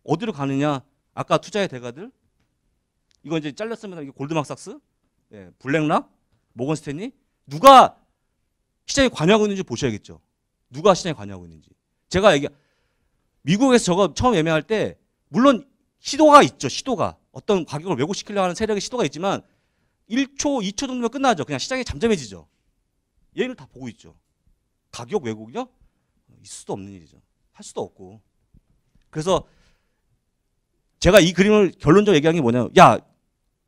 어디로 가느냐? 아까 투자의 대가들? 이거 이제 잘렸으면 이게 골드만삭스? 예, 블랙락? 모건스탠리? 누가 시장에 관여하고 있는지 보셔야겠죠. 누가 시장에 관여하고 있는지. 제가 얘기 미국에서 저거 처음 예매할 때 물론 시도가 있죠. 시도가. 어떤 가격을 왜곡시키려 하는 세력의 시도가 있지만 1초, 2초 정도면 끝나죠. 그냥 시장이 잠잠해지죠. 얘를 다 보고 있죠. 가격 왜곡이요? 뭐 있을 수도 없는 일이죠. 할 수도 없고. 그래서 제가 이 그림을 결론적으로 얘기한 게 뭐냐면 야,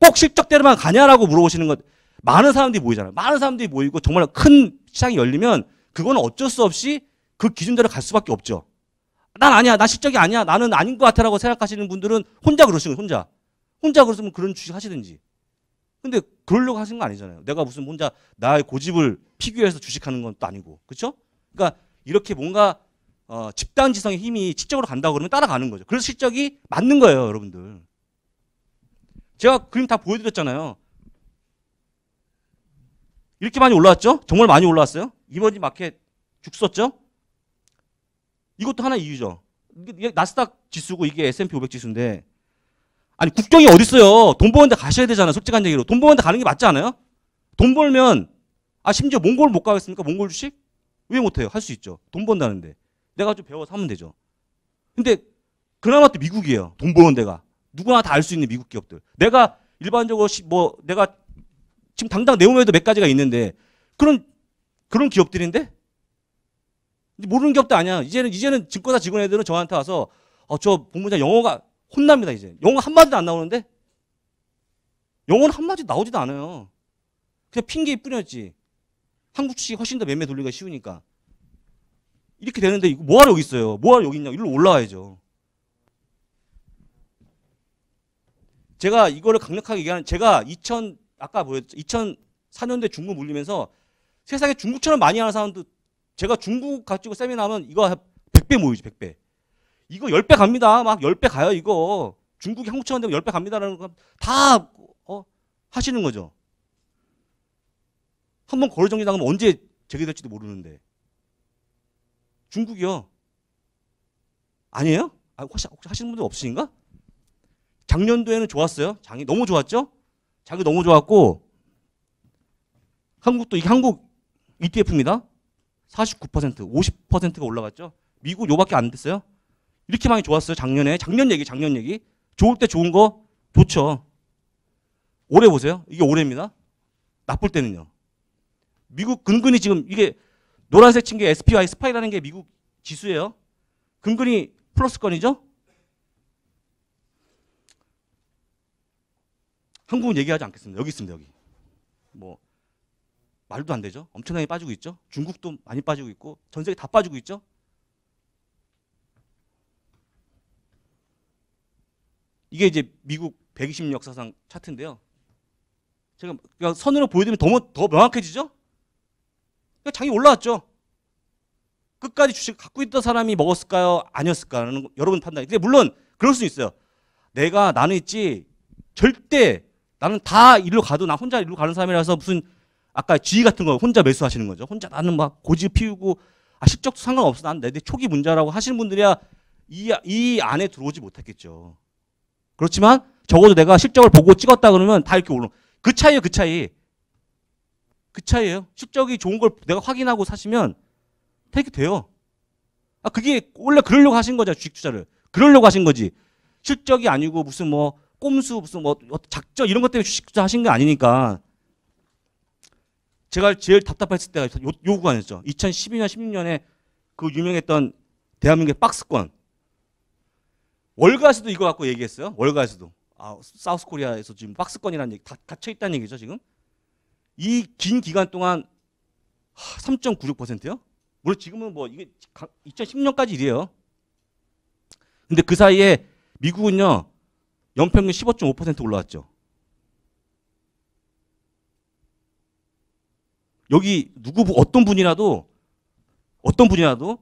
꼭 실적대로만 가냐라고 물어보시는 것 많은 사람들이 모이잖아요. 많은 사람들이 모이고 정말 큰 시장이 열리면 그건 어쩔 수 없이 그 기준대로 갈 수밖에 없죠. 난 아니야. 나 실적이 아니야. 나는 아닌 것 같아라고 생각하시는 분들은 혼자 그러시는 거예요. 혼자. 혼자 그러시면 그런 주식 하시든지. 근데 그러려고 하시는 거 아니잖아요. 내가 무슨 혼자 나의 고집을 피규어해서 주식하는 건 또 아니고. 그렇죠? 그러니까 이렇게 뭔가 어, 집단지성의 힘이 직적으로 간다고 그러면 따라가는 거죠. 그래서 실적이 맞는 거예요, 여러분들. 제가 그림 다 보여드렸잖아요. 이렇게 많이 올라왔죠? 정말 많이 올라왔어요. 이번이 마켓 죽었죠? 이것도 하나 이유죠. 이게 나스닥 지수고 이게 S&P 500 지수인데 아니 국경이 어딨어요돈 버는데 가셔야 되잖아. 요 솔직한 얘기로 돈 버는데 가는 게 맞지 않아요? 돈 벌면 아 심지어 몽골 못 가겠습니까? 몽골 주식? 왜 못해요? 할 수 있죠. 돈 번다는데. 내가 좀 배워서 하면 되죠. 근데 그나마 또 미국이에요. 돈 버는 데가. 누구나 다 알 수 있는 미국 기업들. 내가 일반적으로 뭐 내가 지금 당장 내 몸에도 몇 가지가 있는데 그런 그런 기업들인데 모르는 기업도 아니야. 이제는 이제는 증권사 직원 애들은 저한테 와서 어, 저 본부장 영어가 혼납니다 이제. 영어 한 마디도 안 나오는데 영어는 한 마디 나오지도 않아요. 그냥 핑계 뿐이었지. 한국 주식이 훨씬 더 매매 돌리기가 쉬우니까. 이렇게 되는데 이거 뭐하러 여기 있어요? 뭐하러 여기 있냐? 일로 올라와야죠. 제가 이거를 강력하게 얘기하는 제가 2000 아까 보였죠? 2004년대 중국 물리면서 세상에 중국처럼 많이 하는 사람도 제가 중국 가지고 세미나 하면 이거 100배 모이죠. 100배. 이거 10배 갑니다. 막 10배 가요, 이거. 중국이 한국처럼 되면 10배 갑니다라는 거다 어, 하시는 거죠. 한번 거래 정지당하면 언제 재개될지도 모르는데 중국이요. 아니에요? 아, 혹시, 혹시 하시는 분들 없으신가? 작년도에는 좋았어요. 장이 너무 좋았죠? 장이 너무 좋았고 한국도 이게 한국 ETF입니다. 49% 50%가 올라갔죠. 미국 요밖에 안 됐어요. 이렇게 많이 좋았어요. 작년에 작년 얘기 작년 얘기 좋을 때 좋은 거 좋죠. 올해 보세요. 이게 올해입니다. 나쁠 때는요. 미국 근근이 지금 이게 노란색 친 게 SPY 스파이라는 게 미국 지수예요. 근근이 플러스권이죠. 한국은 얘기하지 않겠습니다. 여기 있습니다. 여기. 뭐 말도 안 되죠. 엄청나게 빠지고 있죠. 중국도 많이 빠지고 있고 전 세계 다 빠지고 있죠. 이게 이제 미국 1 2 0 역사상 차트인데요. 제가 선으로 보여드리면 더, 뭐, 더 명확해지죠? 그러니까 장이 올라왔죠. 끝까지 주식 갖고 있던 사람이 먹었을까요? 아니었을까라는 여러분 판단. 근데 물론 그럴 수 있어요. 내가 나는 있지 절대 나는 다 일로 가도 나 혼자 일로 가는 사람이라서 무슨 아까 지위 같은 거 혼자 매수하시는 거죠. 혼자 나는 막 고집 피우고 아 실적도 상관없어. 난내 초기 문자라고 하시는 분들이야 이, 이 안에 들어오지 못했겠죠. 그렇지만 적어도 내가 실적을 보고 찍었다 그러면 다 이렇게 오른 그차이에그 차이. 그차이에요 실적이 좋은 걸 내가 확인하고 사시면 택이 돼요. 아 그게 원래 그러려고 하신 거죠 주식 투자를. 그러려고 하신 거지. 실적이 아니고 무슨 뭐 꼼수 무슨 뭐 작전 이런 것 때문에 주식 투자 하신 게 아니니까. 제가 제일 답답했을 때가 요, 요 구간이었죠. 2012년 16년에 그 유명했던 대한민국의 박스권. 월가에서도 이거 갖고 얘기했어요. 월가에서도. 아, 사우스 코리아에서 지금 박스권이라는 얘기 다 갇혀 있다는 얘기죠, 지금. 이긴 기간 동안 3.96%요? 물론 지금은 뭐 이게 2010년까지 이에요 근데 그 사이에 미국은요 연평균 15.5% 올라왔죠. 여기 누구 어떤 분이라도 어떤 분이라도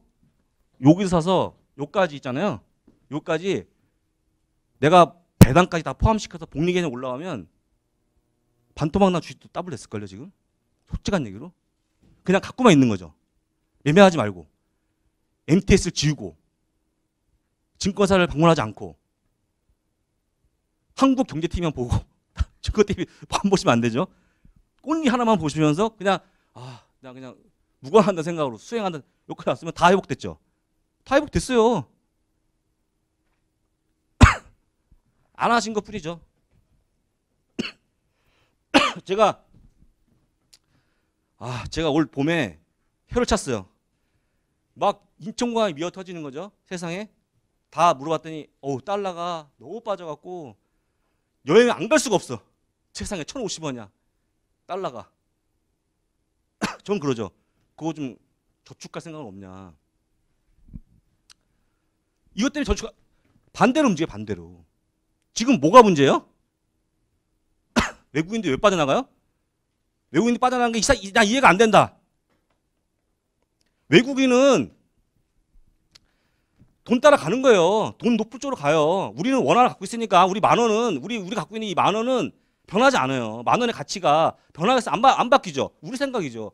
여기서 사서 요까지 있잖아요. 요까지 내가 배당까지 다 포함시켜서 복리계정 올라가면 반토막 난 주식도 더블 냈을걸요 지금 솔직한 얘기로 그냥 갖고만 있는 거죠 매매하지 말고 MTS를 지우고 증권사를 방문하지 않고 한국 경제팀만 보고 증권팀 안 보시면 안 되죠 꼴리 하나만 보시면서 그냥 아 그냥 그냥 무관한다 생각으로 수행한다 여기지 왔으면 다 회복됐죠 다 회복됐어요 안 하신 것 뿐이죠 제가 아 제가 올 봄에 혀를 찼어요. 막 인천공항이 미어 터지는 거죠. 세상에 다 물어봤더니 어우 달러가 너무 빠져갖고 여행 안 갈 수가 없어. 세상에 1,050원이야. 달러가. 전 그러죠. 그거 좀 저축할 생각은 없냐. 이것 때문에 저축 반대로 움직여 반대로. 지금 뭐가 문제예요? 외국인들 왜 빠져나가요? 외국인이 빠져나간 게 이사, 나 이해가 안 된다. 외국인은 돈 따라 가는 거예요. 돈 높을 쪽으로 가요. 우리는 원 하나 갖고 있으니까 우리 만 원은 우리 우리 갖고 있는 이 만 원은 변하지 않아요. 만 원의 가치가 변화해서 안, 바, 안 바뀌죠. 우리 생각이죠.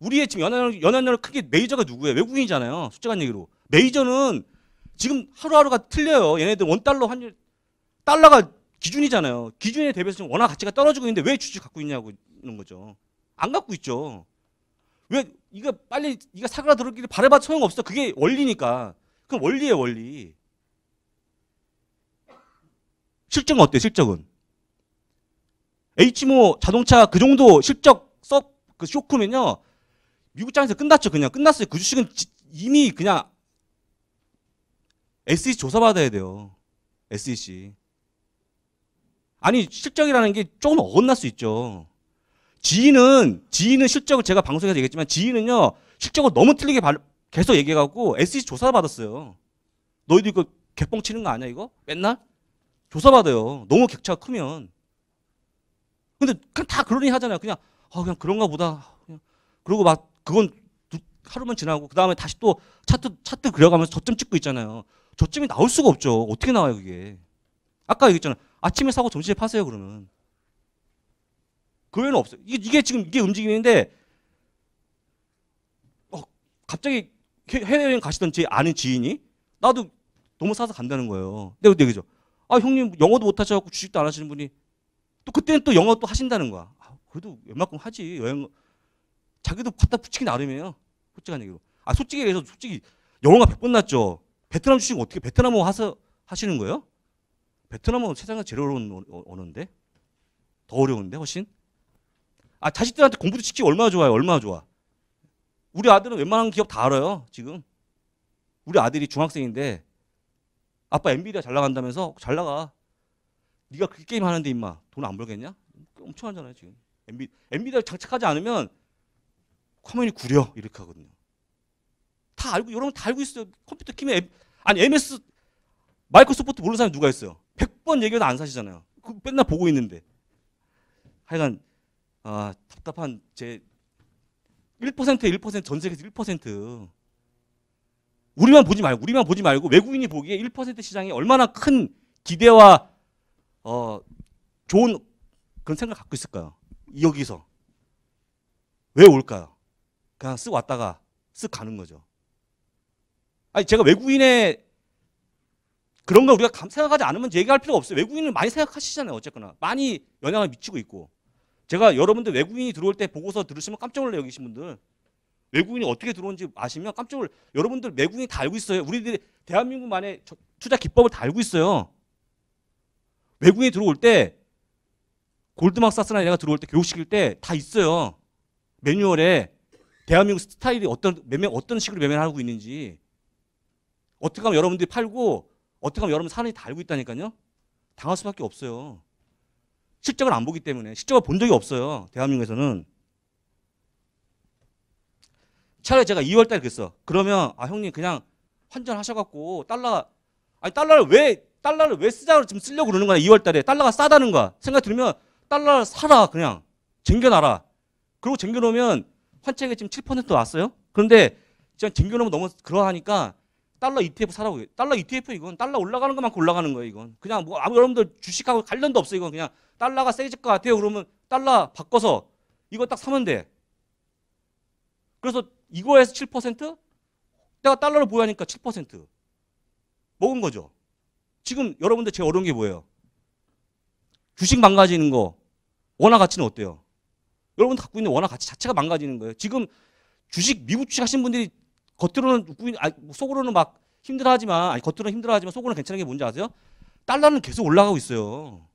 우리의 지금 연연율, 연연율 크게 메이저가 누구예요? 외국인이잖아요. 솔직한 얘기로. 메이저는 지금 하루하루가 틀려요. 얘네들 원 달러 환율 달러가 기준이잖아요. 기준에 대비해서 워낙 가치가 떨어지고 있는데 왜 주식 갖고 있냐고 있는 거죠. 안 갖고 있죠. 왜 이거 빨리 이거 사그라들었기를 바래봐 소용없어. 그게 원리니까. 그럼 원리에 원리. 실적은 어때요? 실적은? H모 자동차 그 정도 실적 썩 그 쇼크면요. 미국 장에서 끝났죠. 그냥 끝났어요. 그 주식은 지, 이미 그냥 SEC 조사받아야 돼요. SEC. 아니 실적이라는 게 조금 어긋날 수 있죠. 지인은 지인은 실적을 제가 방송에서 얘기했지만 지인은요 실적을 너무 틀리게 발, 계속 얘기해갖고 s e c 조사 받았어요. 너희도 이거 개뻥 치는 거 아니야 이거? 맨날 조사 받아요. 너무 격차가 크면. 근데 그냥 다 그러니 하잖아요. 그냥 아 그냥 그런가 보다. 그냥 그러고 막 그건 두, 하루만 지나고 그 다음에 다시 또 차트 차트 그려가면서 저점 찍고 있잖아요. 저점이 나올 수가 없죠. 어떻게 나와요 그게? 아까 얘기했잖아요. 아침에 사고 점심에 파세요 그러면. 그 외에는 없어요. 이게, 이게 지금 이게 움직이는데 어, 갑자기 해외여행 가시던 제 아는 지인이 나도 너무 사서 간다는 거예요. 근데 네, 어떻 네, 그죠? 아 형님 영어도 못 하셔갖고 주식도 안 하시는 분이 또 그때는 또 영어 또 하신다는 거야. 아, 그래도 웬만큼 하지 여행 자기도 갖다 붙이기 나름이에요. 솔직한 얘기로. 아 솔직히 얘기해서 솔직히 영어가 100번 났죠. 베트남 주식 어떻게 베트남어 하서 하시는 거예요? 베트남은 세상에 제일 어려운 언어인데 더 어려운데 훨씬 아 자식들한테 공부도 시키기 얼마나 좋아요 얼마나 좋아 우리 아들은 웬만한 기업 다 알아요 지금 우리 아들이 중학생인데 아빠 엔비디아 잘 나간다면서 잘 나가 네가 그 게임 하는데 임마 돈 안 벌겠냐 엄청하잖아요 지금 엔비 엔비디아 장착하지 않으면 화면이 구려 이렇게 하거든요 다 알고 여러분 다 알고 있어요 컴퓨터 키면 앱, 아니 MS 마이크로소프트 모르는 사람이 누가 있어요 100번 얘기해도 안 사시잖아요. 그 맨날 보고 있는데. 하여간 아, 답답한 제 1%에 1% 전세계에서 1% 우리만 보지 말고 우리만 보지 말고 외국인이 보기에 1% 시장이 얼마나 큰 기대와 어, 좋은 그런 생각 을 갖고 있을까요? 여기서 왜 올까요? 그냥 쓱 왔다가 쓱 가는 거죠. 아니 제가 외국인의 그런 걸 우리가 생각하지 않으면 얘기할 필요가 없어요. 외국인을 많이 생각하시잖아요. 어쨌거나 많이 영향을 미치고 있고 제가 여러분들 외국인이 들어올 때 보고서 들으시면 깜짝 놀라 여기신 분들 외국인이 어떻게 들어온지 아시면 깜짝 놀 여러분들 외국인 다 알고 있어요. 우리들이 대한민국만의 투자 기법을 다 알고 있어요. 외국인이 들어올 때 골드막사스나 얘가 들어올 때 교육시킬 때 다 있어요. 매뉴얼에 대한민국 스타일이 어떤 매매 어떤 식으로 매매를 하고 있는지 어떻게 하면 여러분들이 팔고 어떻게 하면 여러분 사람이 다 알고 있다니까요. 당할 수밖에 없어요. 실적을 안 보기 때문에 실적을 본 적이 없어요. 대한민국에서는 차라리 제가 2월 달에 그랬어. 그러면 아 형님 그냥 환전하셔갖고 달러 아니 달러를 왜 달러를 왜 쓰자고 지금 쓰려고 그러는 거야 2월 달에 달러가 싸다는 거야 생각 들면 달러를 사라 그냥 쟁겨놔라 그리고 쟁겨놓으면 환차액 지금 7% 왔어요 그런데 지금 쟁겨놓으면 너무 그러하니까 달러 ETF 사라고 해. 달러 ETF 이건 달러 올라가는 것만큼 올라가는 거예요 이건 그냥 뭐 아무 여러분들 주식하고 관련도 없어 이건 그냥 달러가 세질 것 같아요 그러면 달러 바꿔서 이거 딱 사면 돼 그래서 이거에서 7% 내가 달러를 보유하니까 7% 먹은 거죠 지금 여러분들 제일 어려운 게 뭐예요 주식 망가지는 거 원화 가치는 어때요 여러분 갖고 있는 원화 가치 자체가 망가지는 거예요 지금 주식 미국 주식 하신 분들이 겉으로는 아니, 속으로는 막 힘들어하지만 아니 겉으로는 힘들어하지만 속으로는 괜찮은 게 뭔지 아세요? 달러는 계속 올라가고 있어요.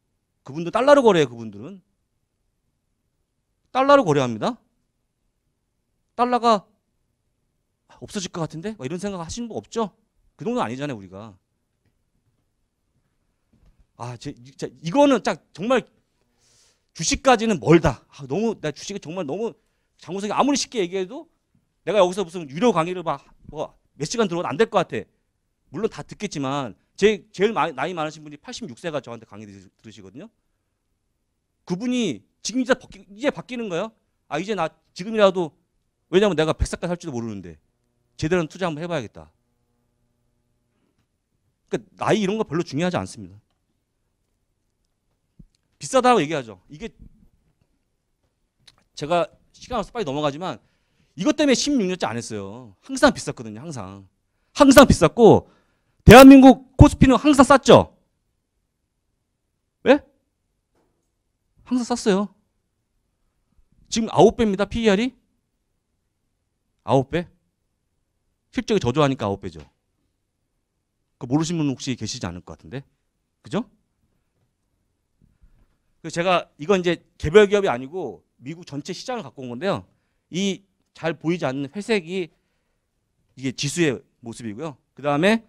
그분들 달러로 거래해요. 그분들은 달러로 거래합니다. 달러가 없어질 것 같은데 이런 생각 하시는 분 없죠? 그정도 아니잖아요 우리가. 아, 제, 제, 이거는 딱 정말 주식까지는 멀다. 아, 너무 나 주식이 정말 너무 장우석이 아무리 쉽게 얘기해도 내가 여기서 무슨 유료 강의를 막뭐몇 시간 들어도 안 될 것 같아. 물론 다 듣겠지만 제, 제일 나이 많으신 분이 86세가 저한테 강의 들으시거든요. 그분이 지금 이제, 바뀌, 이제 바뀌는 거예요. 아 이제 나 지금이라도 왜냐면 내가 백사까지 살지도 모르는데 제대로 투자 한번 해봐야겠다. 그러니까 나이 이런 거 별로 중요하지 않습니다. 비싸다고 얘기하죠. 이게 제가 시간 없어 빨리 넘어가지만 이것 때문에 16년째 안 했어요. 항상 비쌌거든요. 항상. 항상 비쌌고 대한민국 코스피는 항상 쌌죠. 왜? 예? 항상 쌌어요. 지금 9배입니다. PER이. 9배? 실적이 저조하니까 9배죠. 그 모르신 분 혹시 계시지 않을 것 같은데. 그죠? 제가 이건 이제 개별 기업이 아니고 미국 전체 시장을 갖고 온 건데요. 이잘 보이지 않는 회색이 이게 지수의 모습이고요. 그 다음에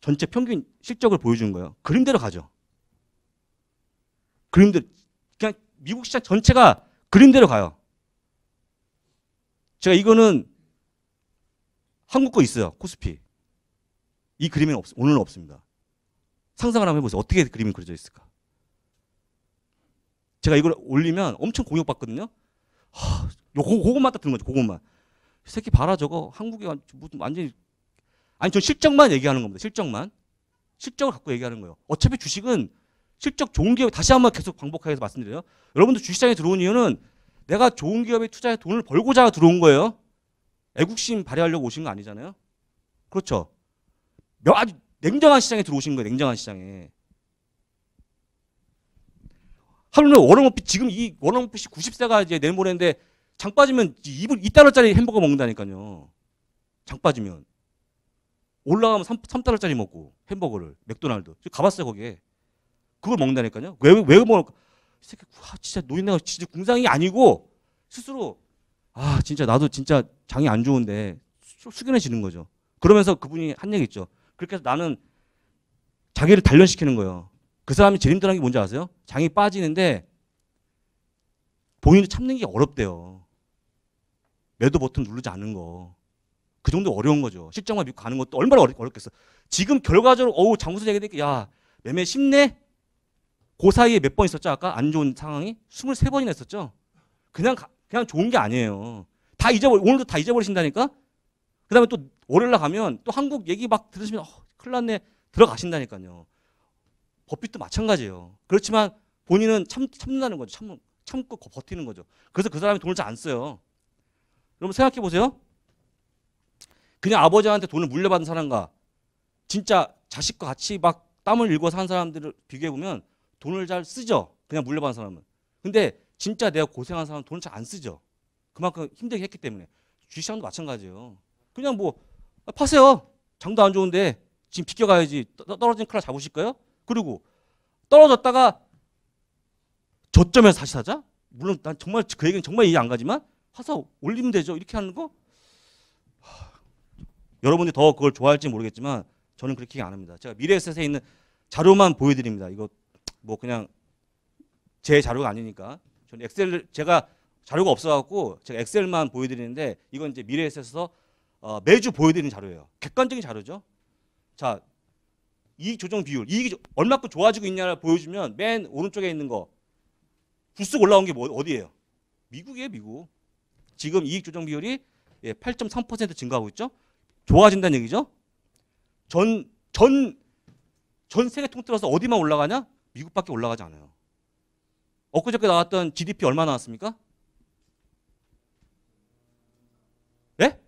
전체 평균 실적을 보여주는 거예요. 그림대로 가죠. 그림대로 그냥 미국 시장 전체가 그림대로 가요. 제가 이거는 한국 거 있어요. 코스피. 이 그림은 없, 오늘은 없습니다. 상상을 한번 해보세요. 어떻게 그림이 그려져 있을까? 제가 이걸 올리면 엄청 공격받거든요. 요 고, 그것만 딱 드는 거죠. 그것만. 새끼 봐라 저거 한국에 무슨 완전히 아니 전 실적만 얘기하는 겁니다. 실적만. 실적을 갖고 얘기하는 거예요. 어차피 주식은 실적 좋은 기업 다시 한 번 계속 반복하게 말씀드려요. 여러분들 주식장에 들어온 이유는 내가 좋은 기업에 투자해 돈을 벌고자 들어온 거예요. 애국심 발휘하려고 오신 거 아니잖아요. 그렇죠. 아주 냉정한 시장에 들어오신 거예요. 냉정한 시장에. 하루는 워런 버핏 지금 이 워런 버핏 90세가 이제 내모레인데 일장 빠지면 2불, 2달러짜리 햄버거 먹는다니까요. 장 빠지면. 올라가면 3, 3달러짜리 먹고 햄버거를 맥도날드. 가봤어요 거기에. 그걸 먹는다니까요. 왜, 왜 먹을까? 이 새끼, 와, 아, 진짜 노인네가 진짜 궁상이 아니고 스스로 아 진짜 나도 진짜 장이 안 좋은데 수, 숙연해지는 거죠. 그러면서 그분이 한 얘기 있죠. 그렇게 해서 나는 자기를 단련시키는 거예요. 그 사람이 제일 힘들한 게 뭔지 아세요? 장이 빠지는데 본인이 참는 게 어렵대요. 매도 버튼 누르지 않은 거. 그 정도 어려운 거죠. 실적만 믿고 가는 것도 얼마나 어렵, 겠어 지금 결과적으로 어우 장구수 얘기했는데 야 매매 쉽네. 그 사이에 몇 번 있었죠? 아까 안 좋은 상황이 23번이나 있었죠. 그냥 가, 그냥 좋은 게 아니에요. 다 잊어버 리 오늘도 다 잊어버리신다니까. 그다음에 또 월요일 날 가면 또 한국 얘기 막 들으시면 어, 큰일 났네 들어가신다니까요. 버핏도 마찬가지예요. 그렇지만 본인은 참 참는다는 거죠. 참 참고 버티는 거죠. 그래서 그 사람이 돈을 잘 안 써요. 여러분 생각해 보세요. 그냥 아버지한테 돈을 물려받은 사람과 진짜 자식과 같이 막 땀을 일궈 산 사람들을 비교해 보면 돈을 잘 쓰죠. 그냥 물려받은 사람은. 근데 진짜 내가 고생한 사람은 돈을 잘 안 쓰죠. 그만큼 힘들게 했기 때문에. 주식시장도 마찬가지예요. 그냥 뭐 아, 파세요. 장도 안 좋은데 지금 비껴가야지 떨어진 클라 잡으실 거예요? 그리고 떨어졌다가 저점에서 다시 사자? 물론 난 정말 그 얘기는 정말 이해 안 가지만 화사 올리면 되죠. 이렇게 하는 거 하, 여러분이 더 그걸 좋아할지 모르겠지만 저는 그렇게 안 합니다. 제가 미래에셋에 있는 자료만 보여드립니다. 이거 뭐 그냥 제 자료가 아니니까 저는 엑셀 제가 자료가 없어갖고 제가 엑셀만 보여드리는데 이건 이제 미래에셋에서 어, 매주 보여드리는 자료예요. 객관적인 자료죠. 자 이익 조정 비율 이익이 얼마큼 좋아지고 있냐를 보여주면 맨 오른쪽에 있는 거 불쑥 올라온 게 뭐, 어디예요? 미국이에요 미국. 지금 이익 조정 비율이 8.3% 예, 증가하고 있죠. 좋아진다는 얘기죠. 전, 전, 전 세계 통틀어서 어디만 올라가냐? 미국밖에 올라가지 않아요. 엊그저께 나왔던 GDP 얼마 나왔습니까? 예?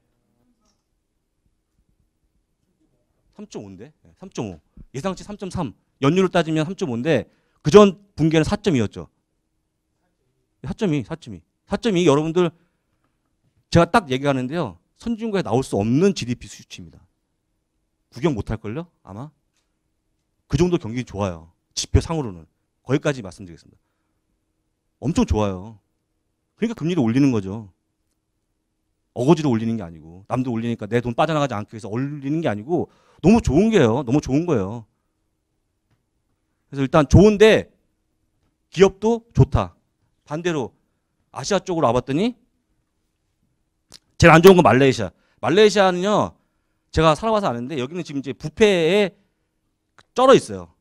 3.5인데? 3.5. 예, 예상치 3.3. 연율로 따지면 3.5인데 그전 분기는 4.2였죠. 4.2, 4.2. 4.2 여러분들 제가 딱 얘기하는데요. 선진국에 나올 수 없는 GDP 수치입니다. 구경 못할걸요? 아마? 그 정도 경기 좋아요. 지표상으로는. 거기까지 말씀드리겠습니다. 엄청 좋아요. 그러니까 금리를 올리는 거죠. 어거지로 올리는 게 아니고 남도 올리니까 내 돈 빠져나가지 않기 위해서 올리는 게 아니고 너무 좋은 게요. 너무 좋은 거예요. 그래서 일단 좋은데 기업도 좋다. 반대로 아시아 쪽으로 와봤더니 제일 안 좋은 건 말레이시아. 말레이시아는요, 제가 살아봐서 아는데 여기는 지금 이제 부패에 쩔어 있어요.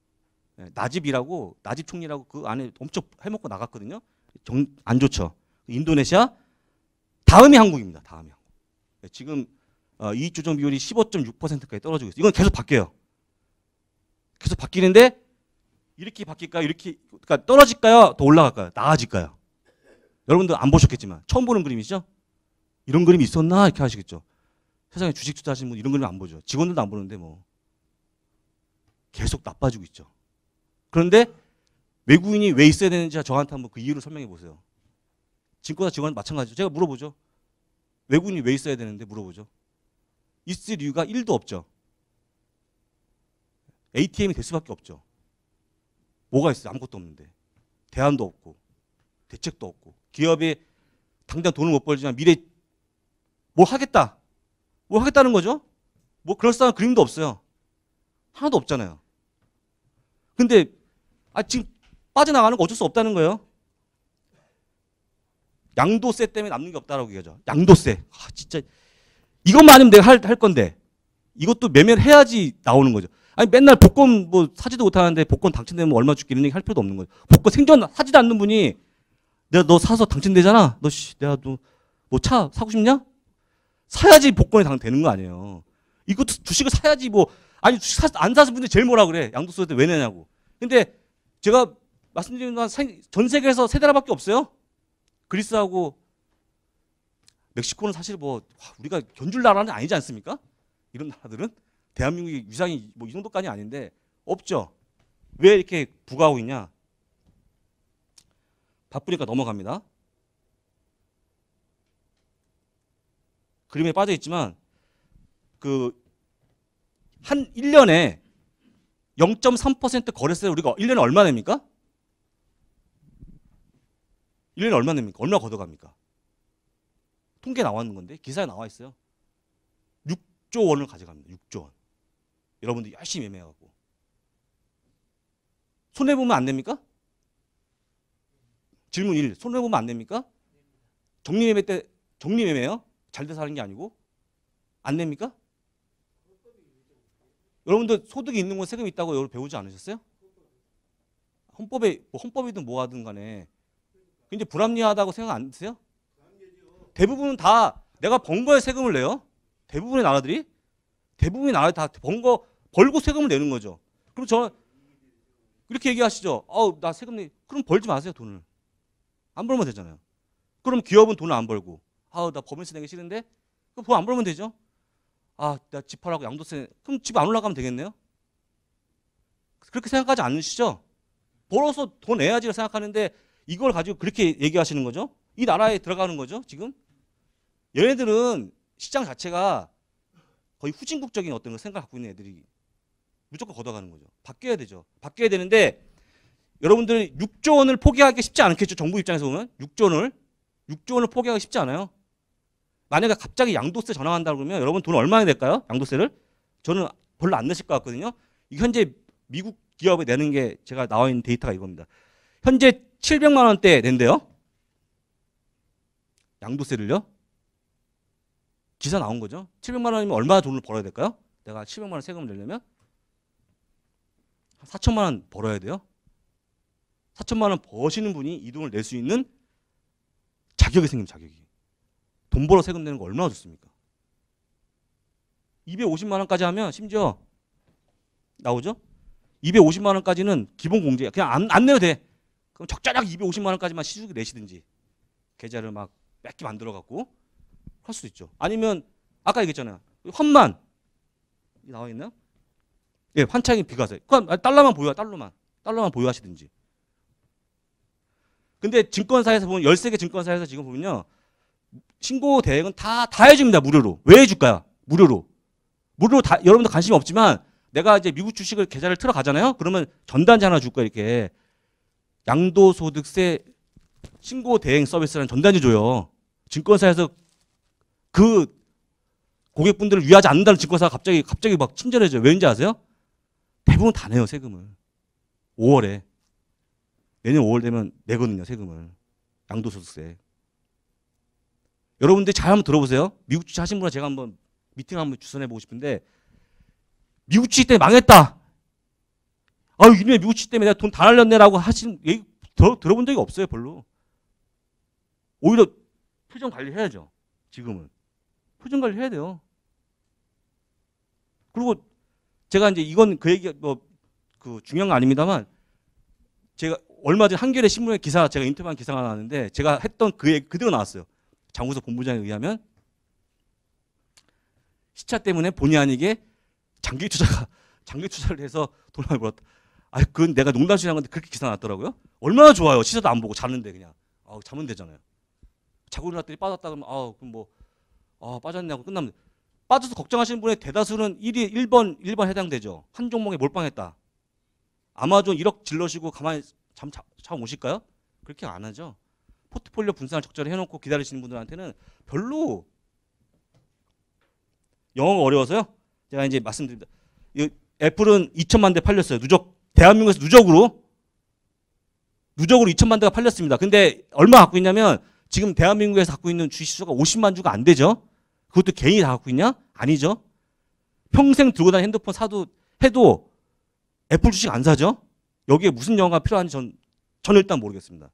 예, 나집이라고 나집 총리라고 그 안에 엄청 해먹고 나갔거든요. 정, 안 좋죠. 인도네시아 다음이 한국입니다. 다음이 한국. 예, 지금 어, 이익 조정 비율이 15.6%까지 떨어지고 있어요. 이건 계속 바뀌어요. 계속 바뀌는데 이렇게 바뀔까요? 이렇게 그러니까 떨어질까요? 더 올라갈까요? 나아질까요? 여러분들 안 보셨겠지만 처음 보는 그림이죠. 이런 그림이 있었나 이렇게 하시겠죠. 세상에 주식 투자하시는 분 이런 그림 안 보죠. 직원들도 안 보는데 뭐 계속 나빠지고 있죠. 그런데 외국인이 왜 있어야 되는지 저한테 한번 그 이유를 설명해 보세요. 증권사 직원 마찬가지죠. 제가 물어보죠. 외국인이 왜 있어야 되는데 물어보죠. 있을 이유가 1도 없죠. ATM이 될 수밖에 없죠. 뭐가 있어요? 아무것도 없는데. 대안도 없고, 대책도 없고, 기업에 당장 돈을 못 벌지만 미래 뭘 하겠다. 뭘 하겠다는 거죠? 뭐 그럴싸한 그림도 없어요. 하나도 없잖아요. 근데 아 지금 빠져나가는 거 어쩔 수 없다는 거예요. 양도세 때문에 남는 게 없다라고 얘기하죠. 양도세. 아 진짜 이것만 아니면 내가 할, 할 건데 이것도 매매를 해야지 나오는 거죠. 아니 맨날 복권 뭐 사지도 못하는데 복권 당첨되면 얼마 줄게 이런 얘기 할 필요도 없는 거죠. 복권 생전 사지도 않는 분이 내가 너 사서 당첨되잖아. 너 씨, 내가 너 뭐 차 사고 싶냐? 사야지 복권이 당되는 거 아니에요. 이거 주식을 사야지 뭐 아니 주식 안 사신 분들 제일 뭐라 그래 양도소득세 왜 내냐고. 근데 제가 말씀드린 건전 세계에서 세 나라밖에 없어요. 그리스하고 멕시코는 사실 뭐 우리가 견줄 나라는 아니지 않습니까? 이런 나라들은 대한민국의 위상이 뭐 이 정도까지 아닌데 없죠. 왜 이렇게 부가하고 있냐? 바쁘니까 넘어갑니다. 그림에 빠져 있지만 그한 1년에 0.3% 거래세 우리가 1년에 얼마 냅니까? 1년에 얼마 냅니까? 얼마 걷어갑니까? 통계 나왔는 건데 기사에 나와 있어요. 6조 원을 가져갑니다. 6조 원. 여러분들 열심히 매매하고 손해 보면 안 됩니까? 질문 1. 손해 보면 안 됩니까? 정리 매매 때 정리 매매요? 잘 돼서 하는 게 아니고 안됩니까 여러분들 소득이 있는 건 세금이 있다고 여러 배우지 않으셨어요? 헌법에 뭐 헌법이든 뭐하든 간에 굉장 불합리하다고 생각 안 드세요? 대부분은 다 내가 번 거에 세금을 내요. 대부분의 나라들이 대부분의 나라다번거 벌고 세금을 내는 거죠. 그럼 저 이렇게 얘기하시죠. 어나 세금 내. 그럼 벌지 마세요 돈을. 안 벌면 되잖아요. 그럼 기업은 돈을 안 벌고 아, 우나 법인세 내기 싫은데? 그럼 돈안 뭐 벌면 되죠. 아, 나 집팔라고 양도세. 그럼 집 안 올라가면 되겠네요. 그렇게 생각하지 않으시죠? 벌어서 돈 내야지 생각하는데 이걸 가지고 그렇게 얘기하시는 거죠. 이 나라에 들어가는 거죠, 지금. 얘네들은 시장 자체가 거의 후진국적인 어떤 걸 생각 갖고 있는 애들이 무조건 걷어가는 거죠. 바뀌어야 되죠. 바뀌어야 되는데 여러분들은 6조 원을 포기하기 쉽지 않겠죠. 정부 입장에서 보면 6조 원을 6조 원을 포기하기 쉽지 않아요. 만약에 갑자기 양도세 전환한다 그러면 여러분 돈 얼마나 될까요? 양도세를 저는 별로 안 내실 것 같거든요. 현재 미국 기업에 내는 게 제가 나와 있는 데이터가 이겁니다. 현재 700만 원대 낸대요. 양도세를요. 기사 나온 거죠. 700만 원이면 얼마나 돈을 벌어야 될까요? 내가 700만 원 세금을 내려면 4천만 원 벌어야 돼요. 4천만 원 버시는 분이 이 돈을 낼 수 있는 자격이 생긴 자격이. 돈 벌어 세금 내는 거 얼마나 좋습니까? 250만 원까지 하면 심지어 나오죠? 250만 원까지는 기본 공제야. 그냥 안, 안 내도 돼. 그럼 적절하 250만 원까지만 시주기 내시든지 계좌를 막 뺏기 만들어 갖고 할 수도 있죠. 아니면 아까 얘기했잖아요. 환만 나와 있나? 예, 환창이 비과세. 그럼 아, 달러만 보유, 달러만, 달러만 보유하시든지. 근데 증권사에서 보면 13개 증권사에서 지금 보면요. 신고 대행은 다, 다 해줍니다. 무료로. 왜 해줄까요? 무료로. 무료로 다, 여러분들 관심 이 없지만 내가 이제 미국 주식을 계좌를 틀어 가잖아요. 그러면 전단지 하나 줄 거야, 이렇게. 양도소득세 신고 대행 서비스라는 전단지 줘요. 증권사에서 그 고객분들을 위하지 않는다는 증권사가 갑자기 갑자기 막 친절해져요. 왜인지 아세요? 대부분 다 내요, 세금을. 5월에. 내년 5월 되면 내거든요, 세금을. 양도소득세. 여러분들 잘 한번 들어보세요. 미국 주최 하신 분과 제가 한번 미팅 한번 주선해 보고 싶은데 미국 주최 때문에 망했다. 아유 이놈의 미국 주최 때문에 내가 돈 다 날렸네라고 하신 얘기 들어, 들어본 적이 없어요 별로. 오히려 표정 관리해야죠. 지금은 표정 관리해야 돼요. 그리고 제가 이제 이건 그 얘기 뭐 그 중요한 거 아닙니다만 제가 얼마 전 한겨레 신문의 기사 제가 인터뷰한 기사가 나왔는데 제가 했던 그 얘기 그대로 나왔어요. 장우석 본부장에 의하면 시차 때문에 본의 아니게 장기 투자가 장기 투자를 해서 돈을 많이 벌었다. 아, 그건 내가 농담식으 건데 그렇게 기사 났더라고요. 얼마나 좋아요. 시사도 안 보고 자는데 그냥. 아, 자면 되잖아요. 자고 일어났더니 빠졌다 그러면 아, 그럼 뭐 아, 빠졌냐고 끝납니 빠져서 걱정하시는 분의 대다수는 1위 1번 1번 해당되죠. 한 종목에 몰빵했다. 아마존 1억 질러시고 가만히 잠잠 오실까요? 그렇게 안 하죠. 포트폴리오 분산을 적절히 해놓고 기다리시는 분들한테는 별로 영어가 어려워서요. 제가 이제 말씀드립니다. 애플은 2천만 대 팔렸어요. 누적 대한민국에서 누적으로 누적으로 2천만 대가 팔렸습니다. 근데 얼마 갖고 있냐면 지금 대한민국에서 갖고 있는 주식 수가 50만 주가 안 되죠. 그것도 개인이 다 갖고 있냐? 아니죠. 평생 들고 다니는 핸드폰 사도 해도 애플 주식 안 사죠. 여기에 무슨 영어가 필요한지 전, 전 일단 모르겠습니다.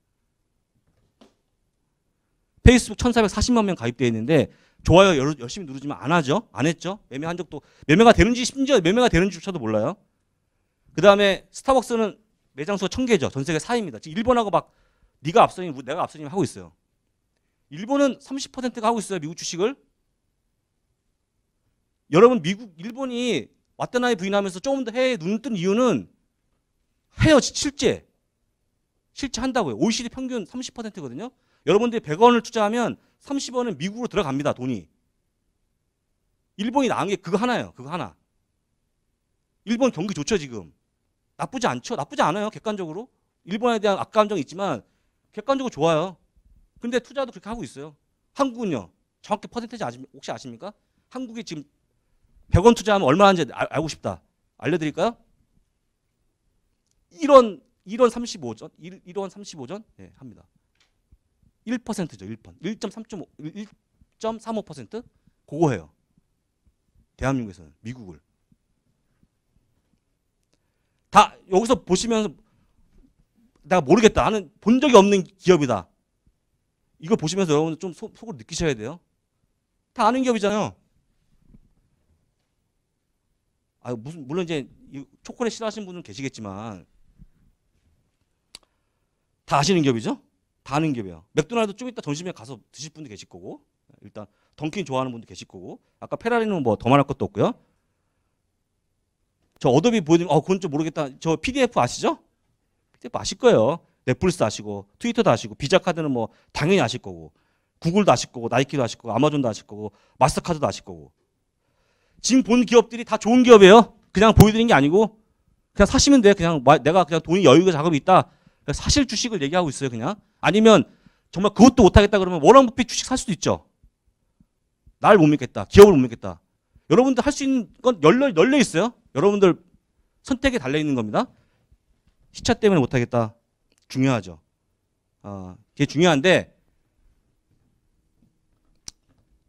페이스북 1,440만 명 가입되어 있는데 좋아요 열, 열심히 누르지만 안 하죠. 안 했죠. 매매한 적도 매매가 되는지 심지어 매매가 되는지조차도 몰라요. 그다음에 스타벅스는 매장 수가 1000개죠. 전 세계 4위입니다. 지금 일본하고 막 네가 앞서니 내가 앞서니 하고 있어요. 일본은 30%가 하고 있어요. 미국 주식을. 여러분 미국 일본이 왓데나이 부인하면서 조금 더 해외에 눈뜬 이유는 해요. 실제. 실제 한다고요. OECD 평균 30%거든요. 여러분들이 100원을 투자하면 30원은 미국으로 들어갑니다. 돈이. 일본이 나은 게 그거 하나예요. 그거 하나. 일본 경기 좋죠, 지금. 나쁘지 않죠? 나쁘지 않아요. 객관적으로. 일본에 대한 악감정이 있지만 객관적으로 좋아요. 근데 투자도 그렇게 하고 있어요. 한국은요. 정확히 퍼센테이지 아시, 혹시 아십니까? 한국이 지금 100원 투자하면 얼마 하는지 아, 알고 싶다. 알려드릴까요? 1원, 1원 35전? 1, 원 35전? 예, 합니다. 1%죠. 1%. 1.35 1.35% 그거예요. 대한민국에서는 미국을 다 여기서 보시면서 내가 모르겠다. 나는 본 적이 없는 기업이다. 이거 보시면서 여러분 좀 속, 속으로 느끼셔야 돼요. 다 아는 기업이잖아요. 아 무슨 물론 이제 초콜릿 싫어하시는 분은 계시겠지만 다 아시는 기업이죠. 다 하는 게 왜요? 맥도날드 좀 이따 점심에 가서 드실 분도 계실 거고 일단 던킨 좋아하는 분도 계실 거고 아까 페라리는 뭐 더 말할 것도 없고요. 저 어도비 보여드리면 어 그건 좀 모르겠다. 저 PDF 아시죠? PDF 아실 거예요. 넷플릭스 아시고 트위터도 아시고 비자 카드는 뭐 당연히 아실 거고 구글도 아실 거고 나이키도 아실 거고 아마존도 아실 거고 마스터카드도 아실 거고 지금 본 기업들이 다 좋은 기업이에요. 그냥 보여드린게 아니고 그냥 사시면 돼. 요 그냥 내가 그냥 돈이 여유가 작업이 있다. 사실 주식을 얘기하고 있어요. 그냥 아니면 정말 그것도 못하겠다 그러면 워런 버핏 주식 살 수도 있죠. 날 못 믿겠다. 기업을 못 믿겠다. 여러분들 할 수 있는 건 열려, 열려 있어요. 여러분들 선택에 달려 있는 겁니다. 시차 때문에 못하겠다. 중요하죠. 어, 그게 중요한데,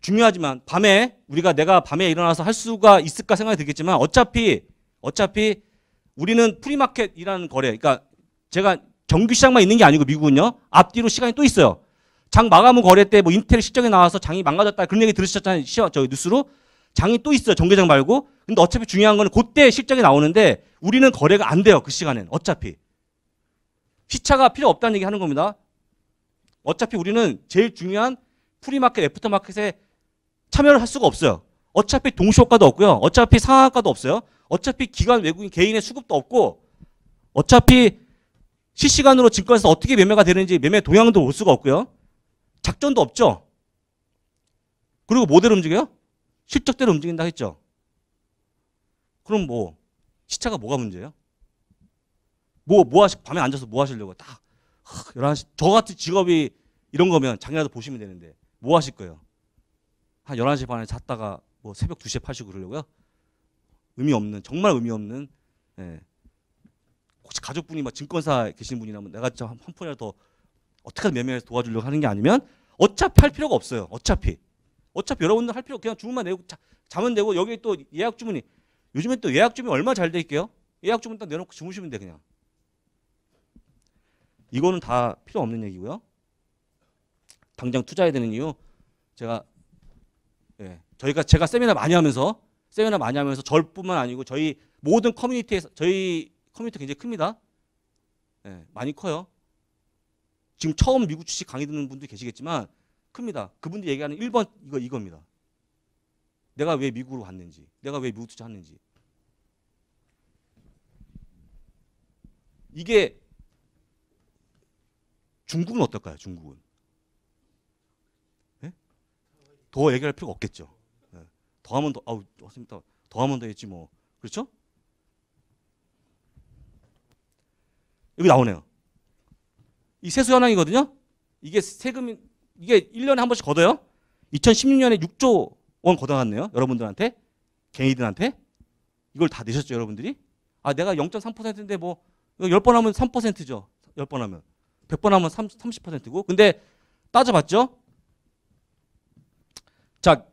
중요하지만 밤에 우리가 내가 밤에 일어나서 할 수가 있을까 생각이 들겠지만 어차피 어차피 우리는 프리마켓이라는 거래 그러니까 제가 정규 시장만 있는 게 아니고 미국은요. 앞뒤로 시간이 또 있어요. 장 마감 후 거래 때 뭐 인텔 실적이 나와서 장이 망가졌다 그런 얘기 들으셨잖아요. 시어 저 뉴스로 장이 또 있어요. 정개장 말고. 근데 어차피 중요한 거는 그때 실적이 나오는데 우리는 거래가 안 돼요. 그 시간엔 어차피 시차가 필요 없다는 얘기 하는 겁니다. 어차피 우리는 제일 중요한 프리마켓, 애프터마켓에 참여를 할 수가 없어요. 어차피 동시효과도 없고요. 어차피 상한가도 없어요. 어차피 기관 외국인 개인의 수급도 없고 어차피 실시간으로 증권에서 어떻게 매매가 되는지 매매 동향도 볼 수가 없고요. 작전도 없죠. 그리고 뭐대로 움직여요? 실적대로 움직인다 했죠. 그럼 뭐 시차가 뭐가 문제예요? 뭐, 뭐 하시, 밤에 앉아서 뭐 하시려고 딱, 11시, 저 같은 직업이 이런 거면 장이라도 보시면 되는데, 뭐 하실 거예요? 한 11시 반에 잤다가 뭐 새벽 2시에 파시고 그러려고요? 의미 없는, 정말 의미 없는, 예, 혹시 가족분이 막 뭐 증권사 계신 분이라면 뭐 내가 한, 한 푼이라도 어떻게 매매해서 도와주려고 하는 게 아니면 어차피 할 필요가 없어요. 어차피. 어차피 여러분들 할 필요 그냥 주문만 내고 자, 자면 되고 여기 또 예약 주문이 요즘엔 또 예약 주문 이 얼마 잘돼 있게요. 예약 주문 딱 내놓고 주무시면 돼 그냥. 이거는 다 필요 없는 얘기고요. 당장 투자해야 되는 이유 제가 예, 저희가 제가 세미나 많이 하면서 세미나 많이 하면서 저뿐만 아니고 저희 모든 커뮤니티에서 저희 커뮤니티 굉장히 큽니다. 예, 많이 커요. 지금 처음 미국 주식 강의 듣는 분도 계시겠지만 큽니다. 그분들 얘기하는 1번 이거 이겁니다. 내가 왜 미국으로 갔는지, 내가 왜 미국 투자하는지. 이게 중국은 어떨까요? 중국은 네? 더 얘기할 필요가 없겠죠. 네. 예. 더하면 더 아우 좋습니다. 더하면 더했지 뭐 그렇죠? 여기 나오네요. 이 세수 현황이거든요. 이게 세금 이게 1년에 한 번씩 걷어요. 2016년에 6조 원 걷어갔네요. 여러분들한테 개인들한테 이걸 다 내셨죠, 여러분들이? 아, 내가 0.3%인데 뭐 10번 하면 3%죠. 10번 하면. 100번 하면 3, 30%고. 근데 따져봤죠? 자,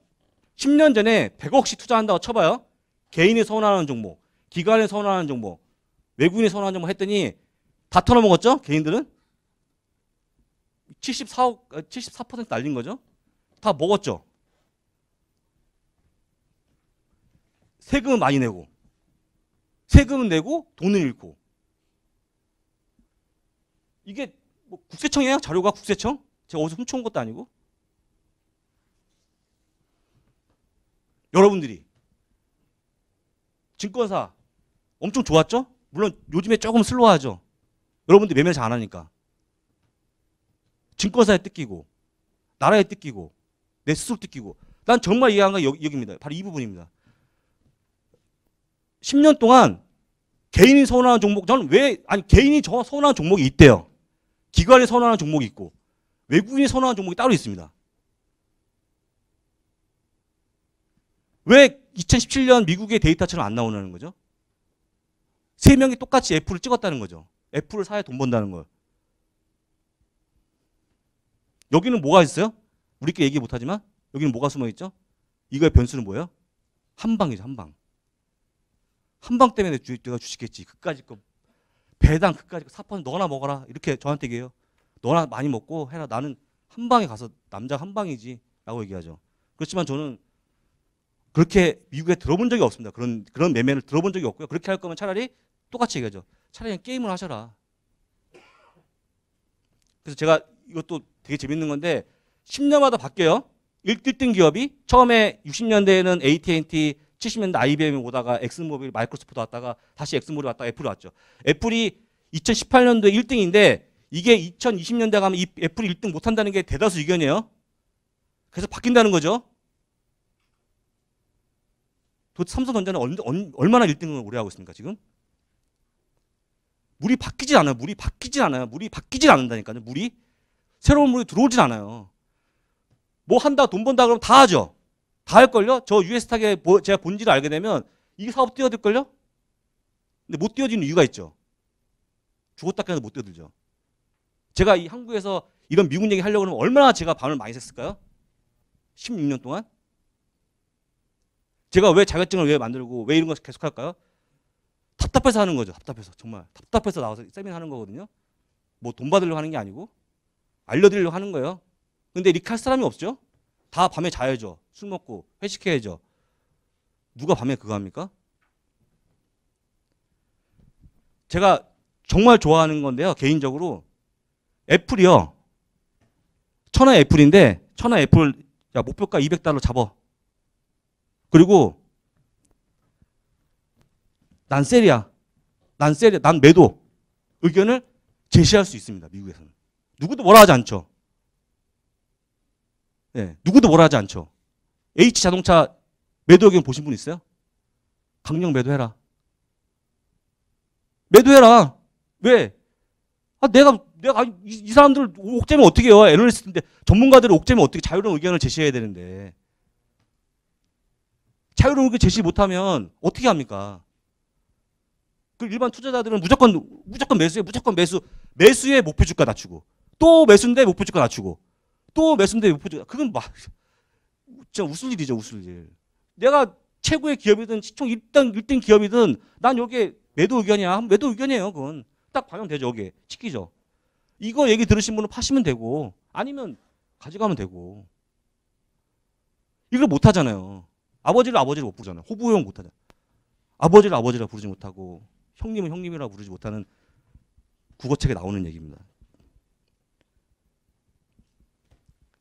10년 전에 100억씩 투자한다고 쳐봐요. 개인이 선호하는 종목, 기관이 선호하는 종목, 외국인이 선호하는 종목 했더니 다 털어먹었죠? 개인들은? 74억, 74% 아, 날린 거죠? 다 먹었죠? 세금은 많이 내고, 세금은 내고, 돈을 잃고. 이게 뭐 국세청이에요? 자료가 국세청? 제가 어디서 훔쳐온 것도 아니고. 여러분들이 증권사 엄청 좋았죠? 물론 요즘에 조금 슬로우하죠. 여러분들 매매 잘 안 하니까. 증권사에 뜯기고, 나라에 뜯기고, 내 스스로 뜯기고. 난 정말 이해한 건 여기, 여기입니다. 바로 이 부분입니다. 10년 동안 개인이 선호하는 종목, 저는 왜, 아니, 개인이 저 선호하는 종목이 있대요. 기관이 선호하는 종목이 있고, 외국인이 선호하는 종목이 따로 있습니다. 왜 2017년 미국의 데이터처럼 안 나오는 냐 거죠? 세 명이 똑같이 F를 찍었다는 거죠. 애플을 사야 돈 번다는 거예요. 여기는 뭐가 있어요? 우리끼리 얘기 못하지만 여기는 뭐가 숨어있죠? 이거의 변수는 뭐예요? 한 방이죠, 한 방. 한방 때문에 주, 내가 주식했지. 그까지 거. 배당 그까지 거4% 너나 먹어라. 이렇게 저한테 얘기해요. 너나 많이 먹고 해라. 나는 한 방에 가서 남자 한 방이지. 라고 얘기하죠. 그렇지만 저는 그렇게 미국에 들어본 적이 없습니다. 그런, 그런 매매를 들어본 적이 없고요. 그렇게 할 거면 차라리 똑같이 얘기하죠. 차라리 그냥 게임을 하셔라. 그래서 제가 이것도 되게 재밌는 건데 10년마다 바뀌어요. 1등 기업이 처음에 60년대에는 AT&T, 70년대 IBM이 오다가 엑슨모빌, 마이크로소프트 왔다가 다시 엑슨모빌 왔다가 애플이 왔죠. 애플이 2018년도에 1등인데 이게 2020년대 가면 이 애플이 1등 못한다는 게 대다수 의견이에요. 그래서 바뀐다는 거죠. 도대체 삼성전자는 얼마나 1등을 오래 하고 있습니까 지금? 물이 바뀌지 않아요. 물이 바뀌지 않아요. 물이 바뀌지 않는다니까요. 물이 새로운 물이 들어오질 않아요. 뭐 한다, 돈 번다 그러면 다 하죠. 다 할걸요? 저 유에스탁의 제가 본질을 알게 되면 이 사업 뛰어들걸요? 근데 못 뛰어드는 이유가 있죠. 죽었다 깨서못 뛰어들죠. 제가 이 한국에서 이런 미국 얘기 하려고 하면 얼마나 제가 밤을 많이 샜을까요? 16년 동안? 제가 왜 자격증을 왜 만들고 왜 이런 걸 계속할까요? 답답해서 하는 거죠. 답답해서 정말 답답해서 나와서 세미나 하는 거거든요. 뭐 돈 받으려고 하는 게 아니고 알려드리려고 하는 거예요. 근데 리할 사람이 없죠. 다 밤에 자야죠. 술 먹고 회식해야죠. 누가 밤에 그거 합니까? 제가 정말 좋아하는 건데요. 개인적으로 애플이요. 천하 애플인데 천하 애플 야 목표가 200달러 잡어. 그리고 난 세리야. 난 세리야. 난 매도. 의견을 제시할 수 있습니다. 미국에서는. 누구도 뭐라 하지 않죠. 네, 누구도 뭐라 하지 않죠. H 자동차 매도 의견 보신 분 있어요? 강력 매도해라. 매도해라. 왜? 아, 내가, 내가, 아, 이, 이 사람들 옥죄면 어떻게 해요? 애널리스트인데, 전문가들이 옥죄면 어떻게 자유로운 의견을 제시해야 되는데. 자유로운 의견 제시 못하면 어떻게 합니까? 그 일반 투자자들은 무조건 무조건 매수해 무조건 매수 매수에 목표 주가 낮추고 또 매수인데 목표 주가 낮추고 또 매수인데 목표 주가 그건 막 진짜 웃을 일이죠 웃을 일. 내가 최고의 기업이든 시총 1등 1등 기업이든 난 여기에 매도 의견이야 매도 의견이에요 그건 딱 반영되죠 여기에 찍키죠 이거 얘기 들으신 분은 파시면 되고 아니면 가져가면 되고 이걸 못 하잖아요. 아버지를 아버지를 못 부르잖아요. 호부용 못 하잖아요. 아버지를 아버지라 부르지 못하고 형님은 형님이라고 부르지 못하는 국어책에 나오는 얘기입니다.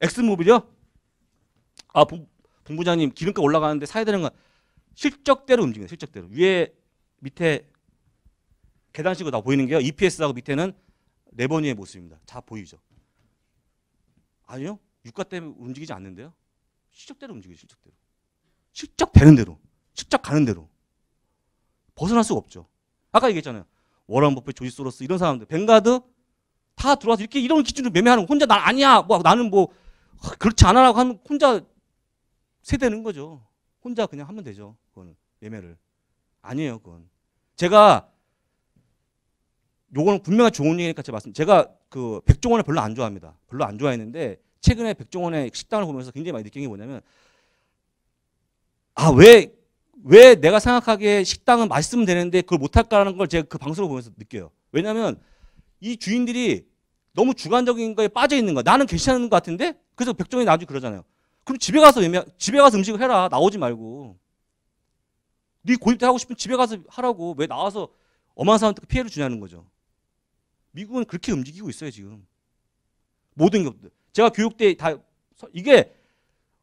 엑스모빌이요? 아 부, 본부장님 기름값 올라가는데 사야 되는 건 실적대로 움직여요. 실적대로 위에 밑에 계단식으로 다 보이는 게요. EPS하고 밑에는 레버니의 모습입니다. 다 보이죠? 아니요. 유가 때문에 움직이지 않는데요. 실적대로 움직여요. 실적대로. 실적 되는 대로. 실적 가는 대로. 벗어날 수가 없죠. 아까 얘기했잖아요. 워런 버핏, 조지 소로스 이런 사람들, 벵가드 다 들어와서 이렇게 이런 기준으로 매매하는 거 혼자 난 아니야. 뭐 나는 뭐 그렇지 않아라고 하면 혼자 세대는 거죠. 혼자 그냥 하면 되죠. 그거는 매매를 아니에요. 그건 제가 요거는 분명히 좋은 얘기니까 제가 말씀. 제가 그 백종원을 별로 안 좋아합니다. 별로 안 좋아했는데 최근에 백종원의 식당을 보면서 굉장히 많이 느낀 게 뭐냐면 아왜 왜 내가 생각하기에 식당은 맛있으면 되는데 그걸 못할까라는 걸 제가 그 방송을 보면서 느껴요. 왜냐하면 이 주인들이 너무 주관적인 거에 빠져 있는 거야. 나는 괜찮은 것 같은데? 그래서 백종이 나중에 그러잖아요. 그럼 집에 가서 외면, 집에 가서 음식을 해라. 나오지 말고. 네 고립돼 하고 싶으면 집에 가서 하라고. 왜 나와서 엄한 사람한테 피해를 주냐는 거죠. 미국은 그렇게 움직이고 있어요, 지금. 모든 것들. 제가 교육 때 다, 이게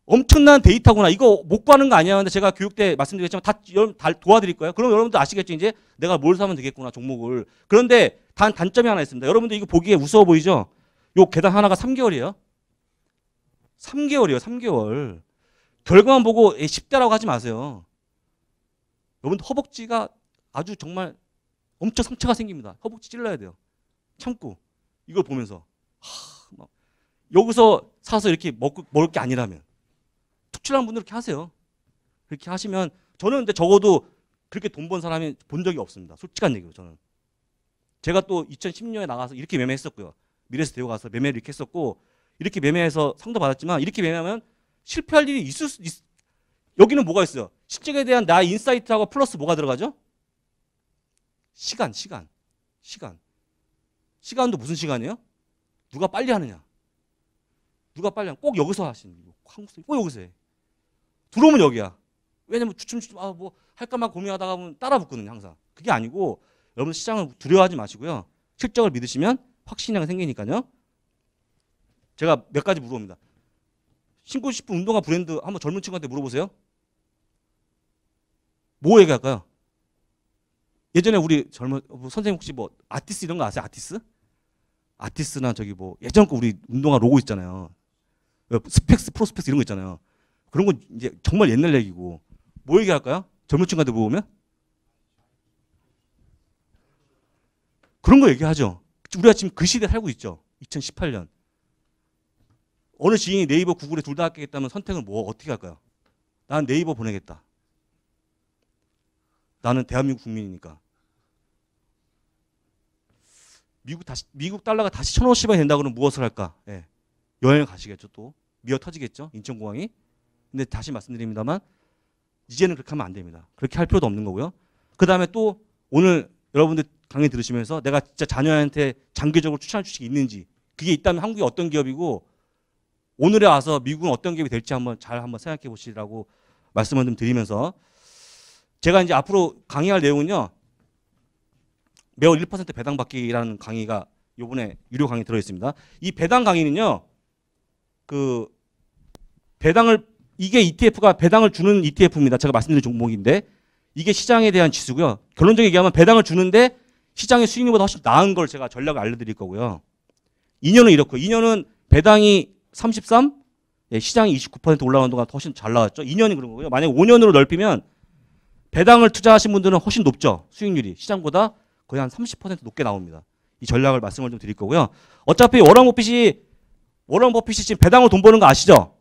엄청난 데이터구나. 이거 못 구하는 거 아니야. 근데 제가 교육 때 말씀드렸지만 다, 여러분, 다 도와드릴 거예요. 그럼 여러분도 아시겠죠. 이제 내가 뭘 사면 되겠구나. 종목을. 그런데 단 단점이 하나 있습니다. 여러분들 이거 보기에 무서워 보이죠? 요 계단 하나가 3개월이에요. 3개월이에요. 3개월. 결과만 보고 10대라고 하지 마세요. 여러분 허벅지가 아주 정말 엄청 상처가 생깁니다. 허벅지 찔러야 돼요. 참고 이걸 보면서 하, 여기서 사서 이렇게 먹, 먹을 게 아니라면 특출한 분들 이렇게 하세요. 그렇게 하시면 저는 근데 적어도 그렇게 돈 번 사람이 본 적이 없습니다. 솔직한 얘기로 저는. 제가 또 2010년에 나가서 이렇게 매매했었고요. 미래에서 데려 가서 매매를 이렇게 했었고 이렇게 매매해서 상도 받았지만 이렇게 매매하면 실패할 일이 있을 수 있... 여기는 뭐가 있어요? 실적에 대한 나 인사이트하고 플러스 뭐가 들어가죠? 시간, 시간, 시간. 시간도 무슨 시간이에요? 누가 빨리 하느냐. 누가 빨리 하냐. 꼭 여기서 하시는 거. 한국 사꼭 여기서 해. 들어오면 여기야. 왜냐면 주춤주춤 아뭐 할까만 고민하다가 보면 따라 붙거든요 항상. 그게 아니고 여러분 시장을 두려워하지 마시고요. 실적을 믿으시면 확신이 생기니까요. 제가 몇 가지 물어봅니다. 신고 싶은 운동화 브랜드 한번 젊은 친구한테 물어보세요. 뭐 얘기할까요? 예전에 우리 젊은 어, 뭐 선생님 혹시 뭐 아티스 이런 거 아세요? 아티스? 아티스나 저기 뭐 예전 거 우리 운동화 로고 있잖아요. 어, 스펙스, 프로스펙스 이런 거 있잖아요. 그런 건 이제 정말 옛날 얘기고 뭐 얘기할까요? 젊은 층한테 뭐 보면 그런 거 얘기하죠. 우리가 지금 그 시대에 살고 있죠. 2018년. 어느 지인이 네이버 구글에 둘 다 합격했다면 선택은 뭐 어떻게 할까요? 난 네이버 보내겠다. 나는 대한민국 국민이니까. 미국 다시 미국 달러가 다시 1 0오0원 된다 그러면 무엇을 할까? 예. 여행 가시겠죠 또 미어 터지겠죠 인천공항이 근데 네, 다시 말씀드립니다만 이제는 그렇게 하면 안 됩니다. 그렇게 할 필요도 없는 거고요. 그 다음에 또 오늘 여러분들 강의 들으시면서 내가 진짜 자녀한테 장기적으로 추천할 주식이 있는지 그게 있다면 한국이 어떤 기업이고 오늘에 와서 미국은 어떤 기업이 될지 한번 잘 한번 생각해 보시라고 말씀을 좀 드리면서 제가 이제 앞으로 강의할 내용은요 매월 1% 배당 받기라는 강의가 요번에 유료 강의 들어 있습니다. 이 배당 강의는요 그 배당을 이게 ETF가 배당을 주는 ETF입니다. 제가 말씀드린 종목인데 이게 시장에 대한 지수고요. 결론적으로 얘기하면 배당을 주는데 시장의 수익률보다 훨씬 나은 걸 제가 전략을 알려드릴 거고요. 2년은 이렇고 2년은 배당이 33, 예, 시장이 29% 올라가는 동안 훨씬 잘 나왔죠. 2년이 그런 거고요. 만약 에 5년으로 넓히면 배당을 투자하신 분들은 훨씬 높죠. 수익률이 시장보다 거의 한 30% 높게 나옵니다. 이 전략을 말씀을 좀 드릴 거고요. 어차피 워런 버핏이 워런 버핏이 지금 배당으로 돈 버는 거 아시죠?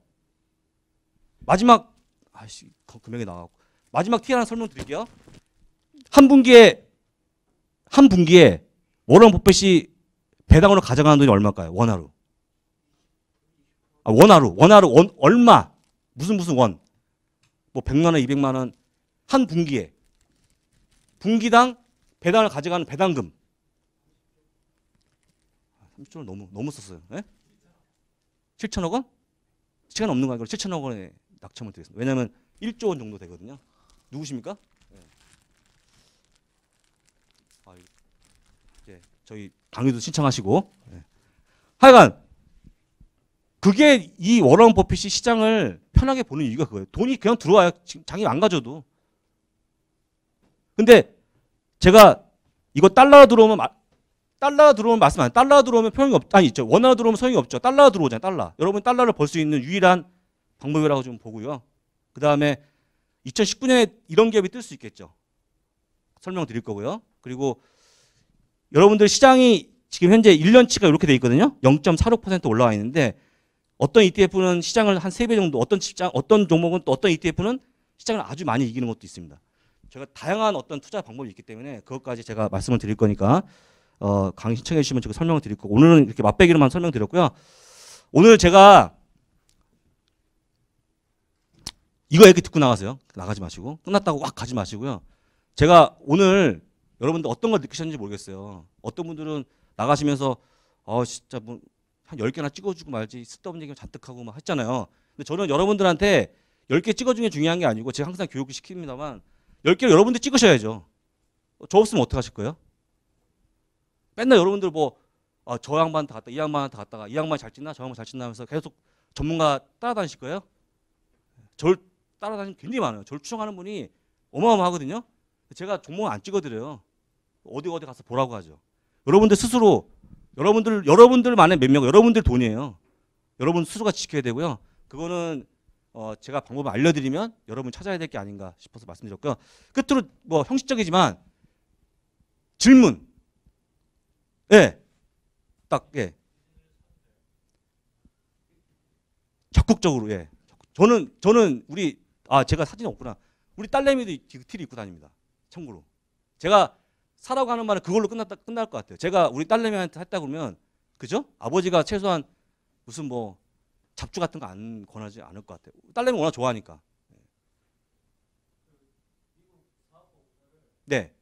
마지막 아씨 금액이 나왔고 마지막 티 하나 설명드릴게요. 한 분기에 한 분기에 워런 버핏이 배당으로 가져가는 돈이 얼마일까요? 원하루. 아, 원하루, 원하루, 원, 얼마, 무슨 무슨 원. 뭐 100만 원, 200만 원한 분기에 분기당 배당을 가져가는 배당금. 30조를 너무 너무 썼어요. 예? 7천억 원? 시간 없는 거아니에 7천억 원에 낙첨을 드리겠습니다. 왜냐하면 1조 원 정도 되거든요. 누구십니까? 네. 저희 강의도 신청하시고 네. 하여간 그게 이 워런 버핏이 시장을 편하게 보는 이유가 그거예요. 돈이 그냥 들어와요. 지금 장이 안 가져도. 근데 제가 이거 달러 들어오면 마, 달러 들어오면 말씀 안 달러 들어오면 소용이 없 아니 있죠. 원화 들어오면 소용이 없죠. 달러 들어오잖아요. 달러. 여러분 달러를 벌 수 있는 유일한 방법이라고 좀 보고요. 그 다음에 2019년에 이런 기업이 뜰 수 있겠죠. 설명 드릴 거고요. 그리고 여러분들 시장이 지금 현재 1년치가 이렇게 돼 있거든요. 0.46% 올라와 있는데 어떤 ETF는 시장을 한 3배 정도, 어떤 시장, 어떤 종목은 또 어떤 ETF는 시장을 아주 많이 이기는 것도 있습니다. 제가 다양한 어떤 투자 방법이 있기 때문에 그것까지 제가 말씀을 드릴 거니까 어, 강의 신청해 주시면 제가 설명을 드릴 거고 오늘은 이렇게 맛배기로만 설명드렸고요. 오늘 제가 이거 얘기 듣고 나가세요. 나가지 마시고 끝났다고 확 가지 마시고요. 제가 오늘 여러분들 어떤 걸 느끼셨는지 모르겠어요. 어떤 분들은 나가시면서 어 진짜 뭐한 10개나 찍어주고 말지 쓸데없는 얘기 잔뜩 하고 막 했잖아요. 근데 저는 여러분들한테 10개 찍어주는 게 중요한 게 아니고 제가 항상 교육을 시킵니다만 10개를 여러분들 찍으셔야죠. 어, 저 없으면 어떡하실 거예요? 맨날 여러분들 뭐, 아, 저 양반 다 갔다, 이 양반 다 갔다가, 이 양반 잘 찍나, 저 양반 잘 찍나 하면서 계속 전문가 따라다니실 거예요? 절 따라다니는 굉장히 많아요. 저를 추정하는 분이 어마어마하거든요. 제가 종목 안 찍어드려요. 어디 어디 가서 보라고 하죠. 여러분들 스스로 여러분들 여러분들만의 몇명 여러분들 돈이에요. 여러분 스스로가 지켜야 되고요. 그거는 어, 제가 방법을 알려드리면 여러분 찾아야 될 게 아닌가 싶어서 말씀드렸고요. 끝으로 뭐 형식적이지만 질문. 예. 딱 예. 적극적으로 예. 저는 저는 우리 아 제가 사진 없구나. 우리 딸내미도 티를 입고 다닙니다. 참고로 제가 사라고 하는 말은 그걸로 끝났다 끝날 것 같아요. 제가 우리 딸내미한테 했다 그러면 그죠? 아버지가 최소한 무슨 뭐 잡주 같은 거 안 권하지 않을 것 같아요. 딸내미 워낙 좋아하니까. 네.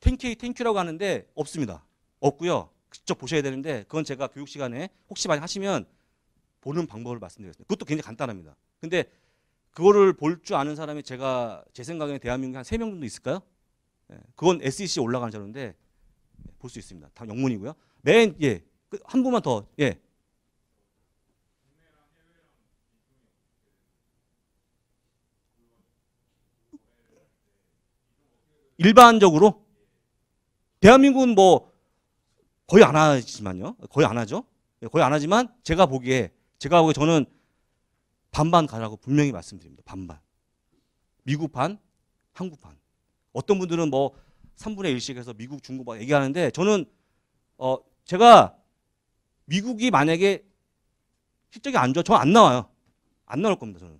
땡큐 땡큐라고 하는데 없습니다. 없고요. 직접 보셔야 되는데 그건 제가 교육 시간에 혹시 많이 하시면 보는 방법을 말씀드렸습니다. 그것도 굉장히 간단합니다. 근데 그거를 볼 줄 아는 사람이 제가 제 생각에 대한민국에 한세명 정도 있을까요? 예, 그건 SEC 올라가는 자료인데 볼 수 있습니다. 다 영문이고요. 맨 예. 그 한 분만 더. 예. 일반적으로 대한민국은 뭐 거의 안 하지만요. 거의 안 하죠. 예, 거의 안 하지만 제가 보기에 제가 보기 에 저는 반반 가라고 분명히 말씀드립니다. 반반. 미국 반, 한국 반. 어떤 분들은 뭐 3분의 1씩 해서 미국, 중국 막 얘기하는데 저는 어 제가 미국이 만약에 실적이 안 좋아 저안 나와요. 안 나올 겁니다, 저는.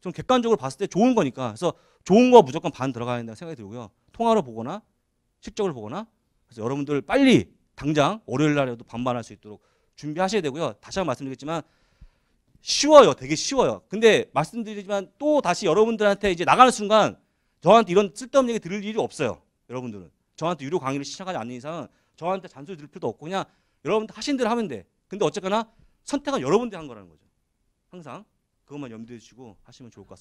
좀 객관적으로 봤을 때 좋은 거니까. 그래서 좋은 거 무조건 반 들어가야 된다고 생각이 들고요. 통화로 보거나 실적을 보거나 그래서 여러분들 빨리 당장 월요일 날에도 반반할 수 있도록 준비하셔야 되고요. 다시 한번 말씀드리겠지만 쉬워요. 되게 쉬워요. 근데 말씀드리지만 또 다시 여러분들한테 이제 나가는 순간 저한테 이런 쓸데없는 얘기 들을 일이 없어요. 여러분들은. 저한테 유료 강의를 시작하지 않는 이상은 저한테 잔소리 들을 필요도 없고 그냥 여러분들 하신 대로 하면 돼. 근데 어쨌거나 선택은 여러분들이 한 거라는 거죠. 항상 그것만 염두에 두시고 하시면 좋을 것 같습니다.